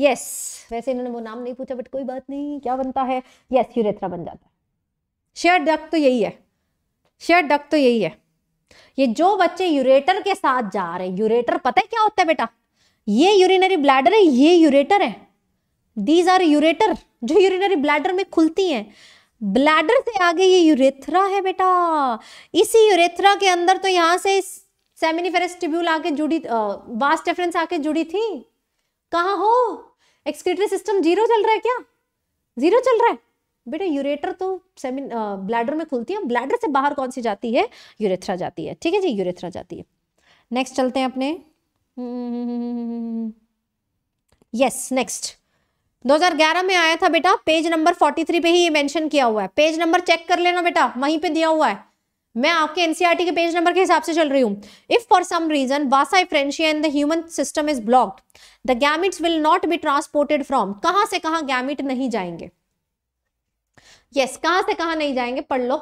यस yes, वैसे इन्होंने वो नाम नहीं पूछा बट कोई बात नहीं क्या बनता है यस yes, यूरेथ्रा बन जाता है शेयर डक तो यही है शेयर डक तो यही है ये जो बच्चे यूरेटर के साथ जा रहे यूरेटर पता है क्या होता है बेटा ये यूरिनरी ब्लैडर है ये यूरेटर है दीज आर यूरेटर जो यूरिनरी ब्लैडर में खुलती हैं ब्लैडर से आगे ये यूरेथ्रा है बेटा इसी यूरेथ्रा के अंदर तो यहां से सेमिनिफेरस ट्यूब्यूल आके जुड़ी वास्ट डिफरेंस आके जुड़ी थी कहा हो एक्सक्रीटरी सिस्टम जीरो चल रहा है क्या जीरो चल रहा है बेटा यूरेटर तो सेमिन ब्लैडर में खुलती है ब्लैडर से बाहर कौन सी जाती है यूरेथ्रा जाती है ठीक है जी यूरेथ्रा जाती है नेक्स्ट चलते हैं अपने यस नेक्स्ट 2011 में आया था बेटा पेज नंबर 43 पे ही ये मेंशन किया हुआ है पेज नंबर चेक कर लेना बेटा वहीं पे दिया हुआ है मैं आपके एनसीआरटी e के पेज नंबर के हिसाब से चल रही हूँ if for some reason vasa deferentia in the human system is blocked the gametes will not be transported from कहाँ से कहाँ गैमिट नहीं जाएंगे यस कहां से कहां नहीं जाएंगे पढ़ लो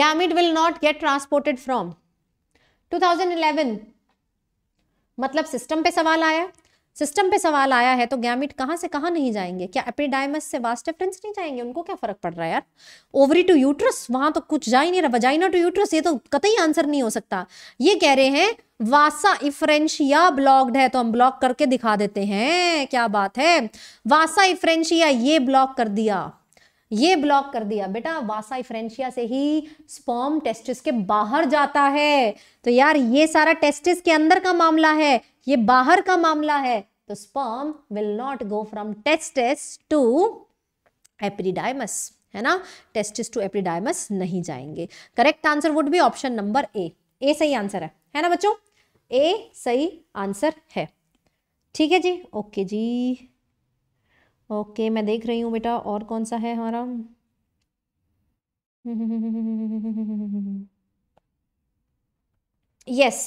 gamete will not get transported from 2011 मतलब सिस्टम पे सवाल आया सिस्टम पे सवाल आया है तो गैमिट कहाँ से कहाँ नहीं जाएंगे क्या एपिडाइमस से वास्ट डिफरेंस नहीं जाएंगे उनको क्या फर्क पड़ रहा है यार ओवरी टू यूट्रस वहां तो कुछ जा ही नहीं रहा वजाइना टू यूट्रस ये तो कतई आंसर नहीं हो सकता ये कह रहे हैं वासा इफ्रेंशिया ब्लॉक्ड है तो हम ब्लॉक करके दिखा देते हैं क्या बात है वासा इफ्रेंशिया ये ब्लॉक कर दिया ये ब्लॉक कर दिया बेटा वासाई फ्रेंशिया से ही स्पॉम टेस्टिस के बाहर जाता है तो यार ये सारा टेस्टिस के अंदर का मामला है ये बाहर का मामला है तो sperm will not go from testis to epididymis है ना टेस्टिस टू एप्रीडाइमस नहीं जाएंगे correct answer would be option number A A सही आंसर है है ना बच्चों ए सही आंसर है ठीक है जी ओके जी ओके मैं देख रही हूँ बेटा और कौन सा है हमारा यस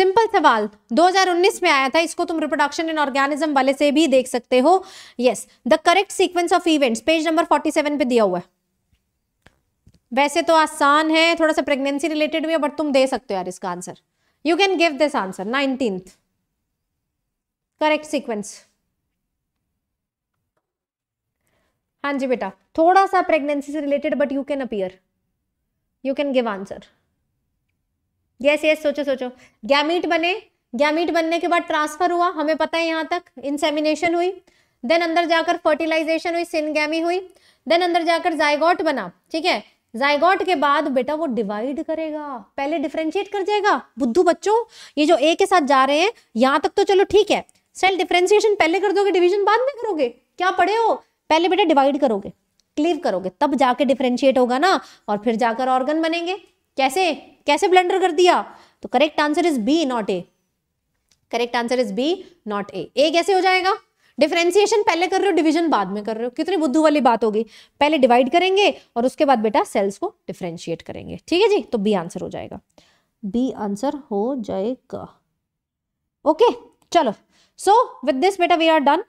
सिंपल सवाल 2019 में आया था इसको तुम रिप्रोडक्शन एंड ऑर्गेनिज्म वाले से भी देख सकते हो yes the correct sequence of events page number 47 पे दिया हुआ है वैसे तो आसान है थोड़ा सा प्रेगनेंसी रिलेटेड भी है बट तुम दे सकते हो यार इसका answer you can give this answer nineteen correct sequence हाँ जी बेटा थोड़ा सा प्रेगनेंसी से related but you can appear you can give answer yes yes सोचो सोचो गैमीट बने गैमीट बनने के बाद ट्रांसफर हुआ हमें पता है यहाँ तक इंसेमिनेशन हुई देन अंदर जाकर फर्टिलाइजेशन हुई सिनगैमी हुई देन अंदर जाकर जायगॉट बना ठीक है जायगॉट के बाद बेटा वो डिवाइड करेगा पहले डिफ्रेंशिएट कर जाएगा बुद्धू बच्चों ये जो ए के साथ जा रहे हैं यहाँ तक तो चलो ठीक है सेल डिफ्रेंशिएशन पहले कर दोगे डिवीजन बाद में करोगे क्या पढ़े हो पहले बेटा डिवाइड करोगे क्लीव करोगे तब जाके डिफ्रेंशिएट होगा ना और फिर जाकर ऑर्गन बनेंगे कैसे कैसे ब्लेंडर कर दिया तो correct answer is B not A correct answer is B not A A कैसे हो जाएगा डिफ्रेंसिएशन पहले कर रहे हो डिवीजन बाद में कर रहे हो कितनी बुद्धू वाली बात होगी पहले डिवाइड करेंगे और उसके बाद बेटा सेल्स को डिफ्रेंशिएट करेंगे ठीक है जी तो बी आंसर हो जाएगा बी आंसर हो जाएगा ओके चलो सो विद दिस बेटा वी आर डन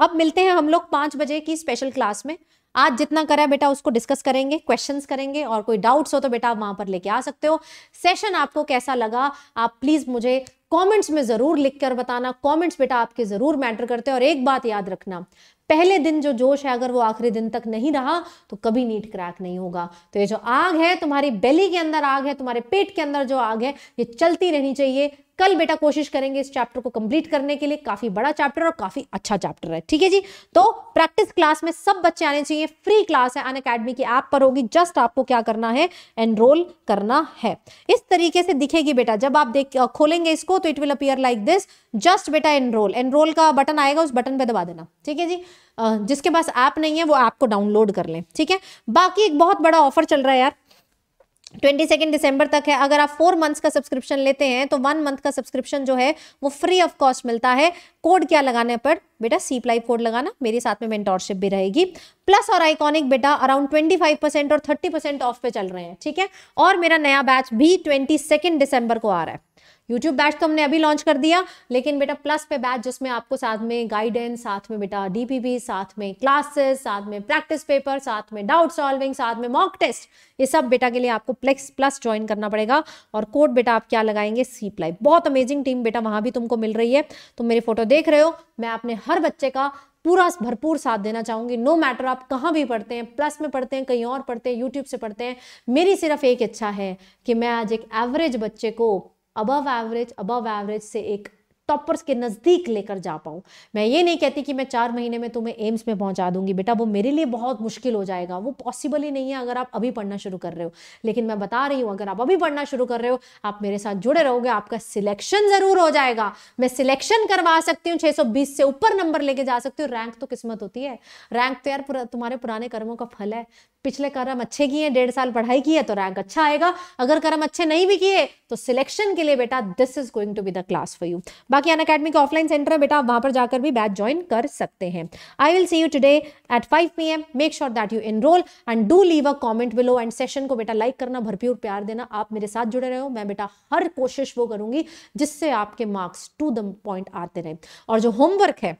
अब मिलते हैं हम लोग पाँच बजे की स्पेशल क्लास में आज जितना करा बेटा उसको डिस्कस करेंगे क्वेश्चंस करेंगे और कोई डाउट्स हो तो बेटा आप वहां पर लेके आ सकते हो सेशन आपको कैसा लगा आप प्लीज मुझे कमेंट्स में जरूर लिख कर बताना कमेंट्स बेटा आपके जरूर मैटर करते हैं और एक बात याद रखना पहले दिन जो जोश है अगर वो आखिरी दिन तक नहीं रहा तो कभी नीट क्रैक नहीं होगा तो ये जो आग है तुम्हारी बेली के अंदर आग है तुम्हारे पेट के अंदर जो आग है ये चलती रहनी चाहिए कल बेटा कोशिश करेंगे इस चैप्टर को कंप्लीट करने के लिए काफी बड़ा चैप्टर और काफी अच्छा चैप्टर है ठीक है जी तो प्रैक्टिस क्लास में सब बच्चे आने चाहिए फ्री क्लास है अन अकेडमी की ऐप पर होगी जस्ट आपको क्या करना है एनरोल करना है इस तरीके से दिखेगी बेटा जब आप देख खोलेंगे इसको तो it will appear like this just बेटा एनरोल एनरोल का बटन आएगा उस बटन पर दबा देना ठीक है जी जिसके पास ऐप नहीं है वो ऐप को डाउनलोड कर लें ठीक है बाकी एक बहुत बड़ा ऑफर चल रहा है यार ट्वेंटी सेकेंड दिसंबर तक है अगर आप फोर मंथ्स का सब्सक्रिप्शन लेते हैं तो वन मंथ का सब्सक्रिप्शन जो है वो फ्री ऑफ कॉस्ट मिलता है कोड क्या लगाने पर बेटा सी प्लाई कोड लगाना मेरे साथ में मेंटोरशिप भी रहेगी प्लस और आइकॉनिक बेटा अराउंड ट्वेंटी फाइव परसेंट और थर्टी परसेंट ऑफ पे चल रहे हैं ठीक है और मेरा नया बैच भी ट्वेंटी सेकेंड दिसंबर को आ रहा है यूट्यूब बैच तो हमने अभी लॉन्च कर दिया लेकिन बेटा प्लस पे बैच जिसमें आपको साथ में गाइडेंस साथ में बेटा डीपीपी साथ में क्लासेस साथ में प्रैक्टिस पेपर साथ में डाउट सॉल्विंग साथ में मॉक टेस्ट ये सब बेटा के लिए आपको प्लेक्स प्लस ज्वाइन करना पड़ेगा और कोड बेटा आप क्या लगाएंगे सी लाइव बहुत अमेजिंग टीम बेटा वहां भी तुमको मिल रही है तुम मेरी फोटो देख रहे हो मैं अपने हर बच्चे का पूरा भरपूर साथ देना चाहूंगी नो no मैटर आप कहाँ भी पढ़ते हैं प्लस में पढ़ते हैं कहीं और पढ़ते हैं यूट्यूब से पढ़ते हैं मेरी सिर्फ एक इच्छा है कि मैं आज एक एवरेज बच्चे को अबव एवरेज अबव एवरेज से एक टॉपर्स के नज़दीक लेकर जा पाऊँ मैं ये नहीं कहती कि मैं चार महीने में तुम्हें एम्स में पहुंचा दूंगी बेटा वो मेरे लिए बहुत मुश्किल हो जाएगा वो पॉसिबल ही नहीं है अगर आप अभी पढ़ना शुरू कर रहे हो लेकिन मैं बता रही हूँ अगर आप अभी पढ़ना शुरू कर रहे हो आप मेरे साथ जुड़े रहोगे आपका सिलेक्शन ज़रूर हो जाएगा मैं सिलेक्शन करवा सकती हूँ छः से ऊपर नंबर लेके जा सकती हूँ रैंक तो किस्मत होती है रैंक तो यार तुम्हारे पुराने कर्मों का फल है पिछले कर्म अच्छे किए डेढ़ साल पढ़ाई की है तो रैंक अच्छा आएगा अगर कर्म अच्छे नहीं भी किए तो सिलेक्शन के लिए बेटा this is going to be the class for you बाकी अन अकेडमी के ऑफलाइन सेंटर है बेटा वहां पर जाकर भी बैच ज्वाइन कर सकते हैं I will see you today at five P M make sure that you enroll and do leave a comment below and session को बेटा लाइक करना भरपूर प्यार देना आप मेरे साथ जुड़े रहो मैं बेटा हर कोशिश वो करूंगी जिससे आपके मार्क्स टू द पॉइंट आते रहे और जो होमवर्क है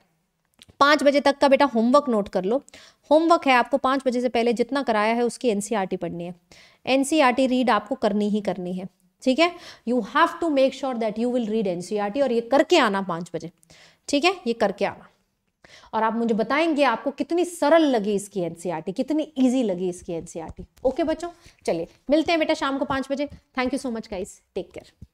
पाँच बजे तक का बेटा होमवर्क नोट कर लो होमवर्क है आपको पाँच बजे से पहले जितना कराया है उसकी एनसीईआरटी e पढ़नी है एनसीईआरटी रीड e आपको करनी ही करनी है ठीक है you have to make sure that you will read NCERT और ये करके आना पाँच बजे ठीक है ये करके आना और आप मुझे बताएंगे आपको कितनी सरल लगी इसकी एनसीईआरटी e कितनी इजी लगी इसकी एनसीआरटी ओके बच्चों चलिए मिलते हैं बेटा शाम को पाँच बजे thank you so much guys take care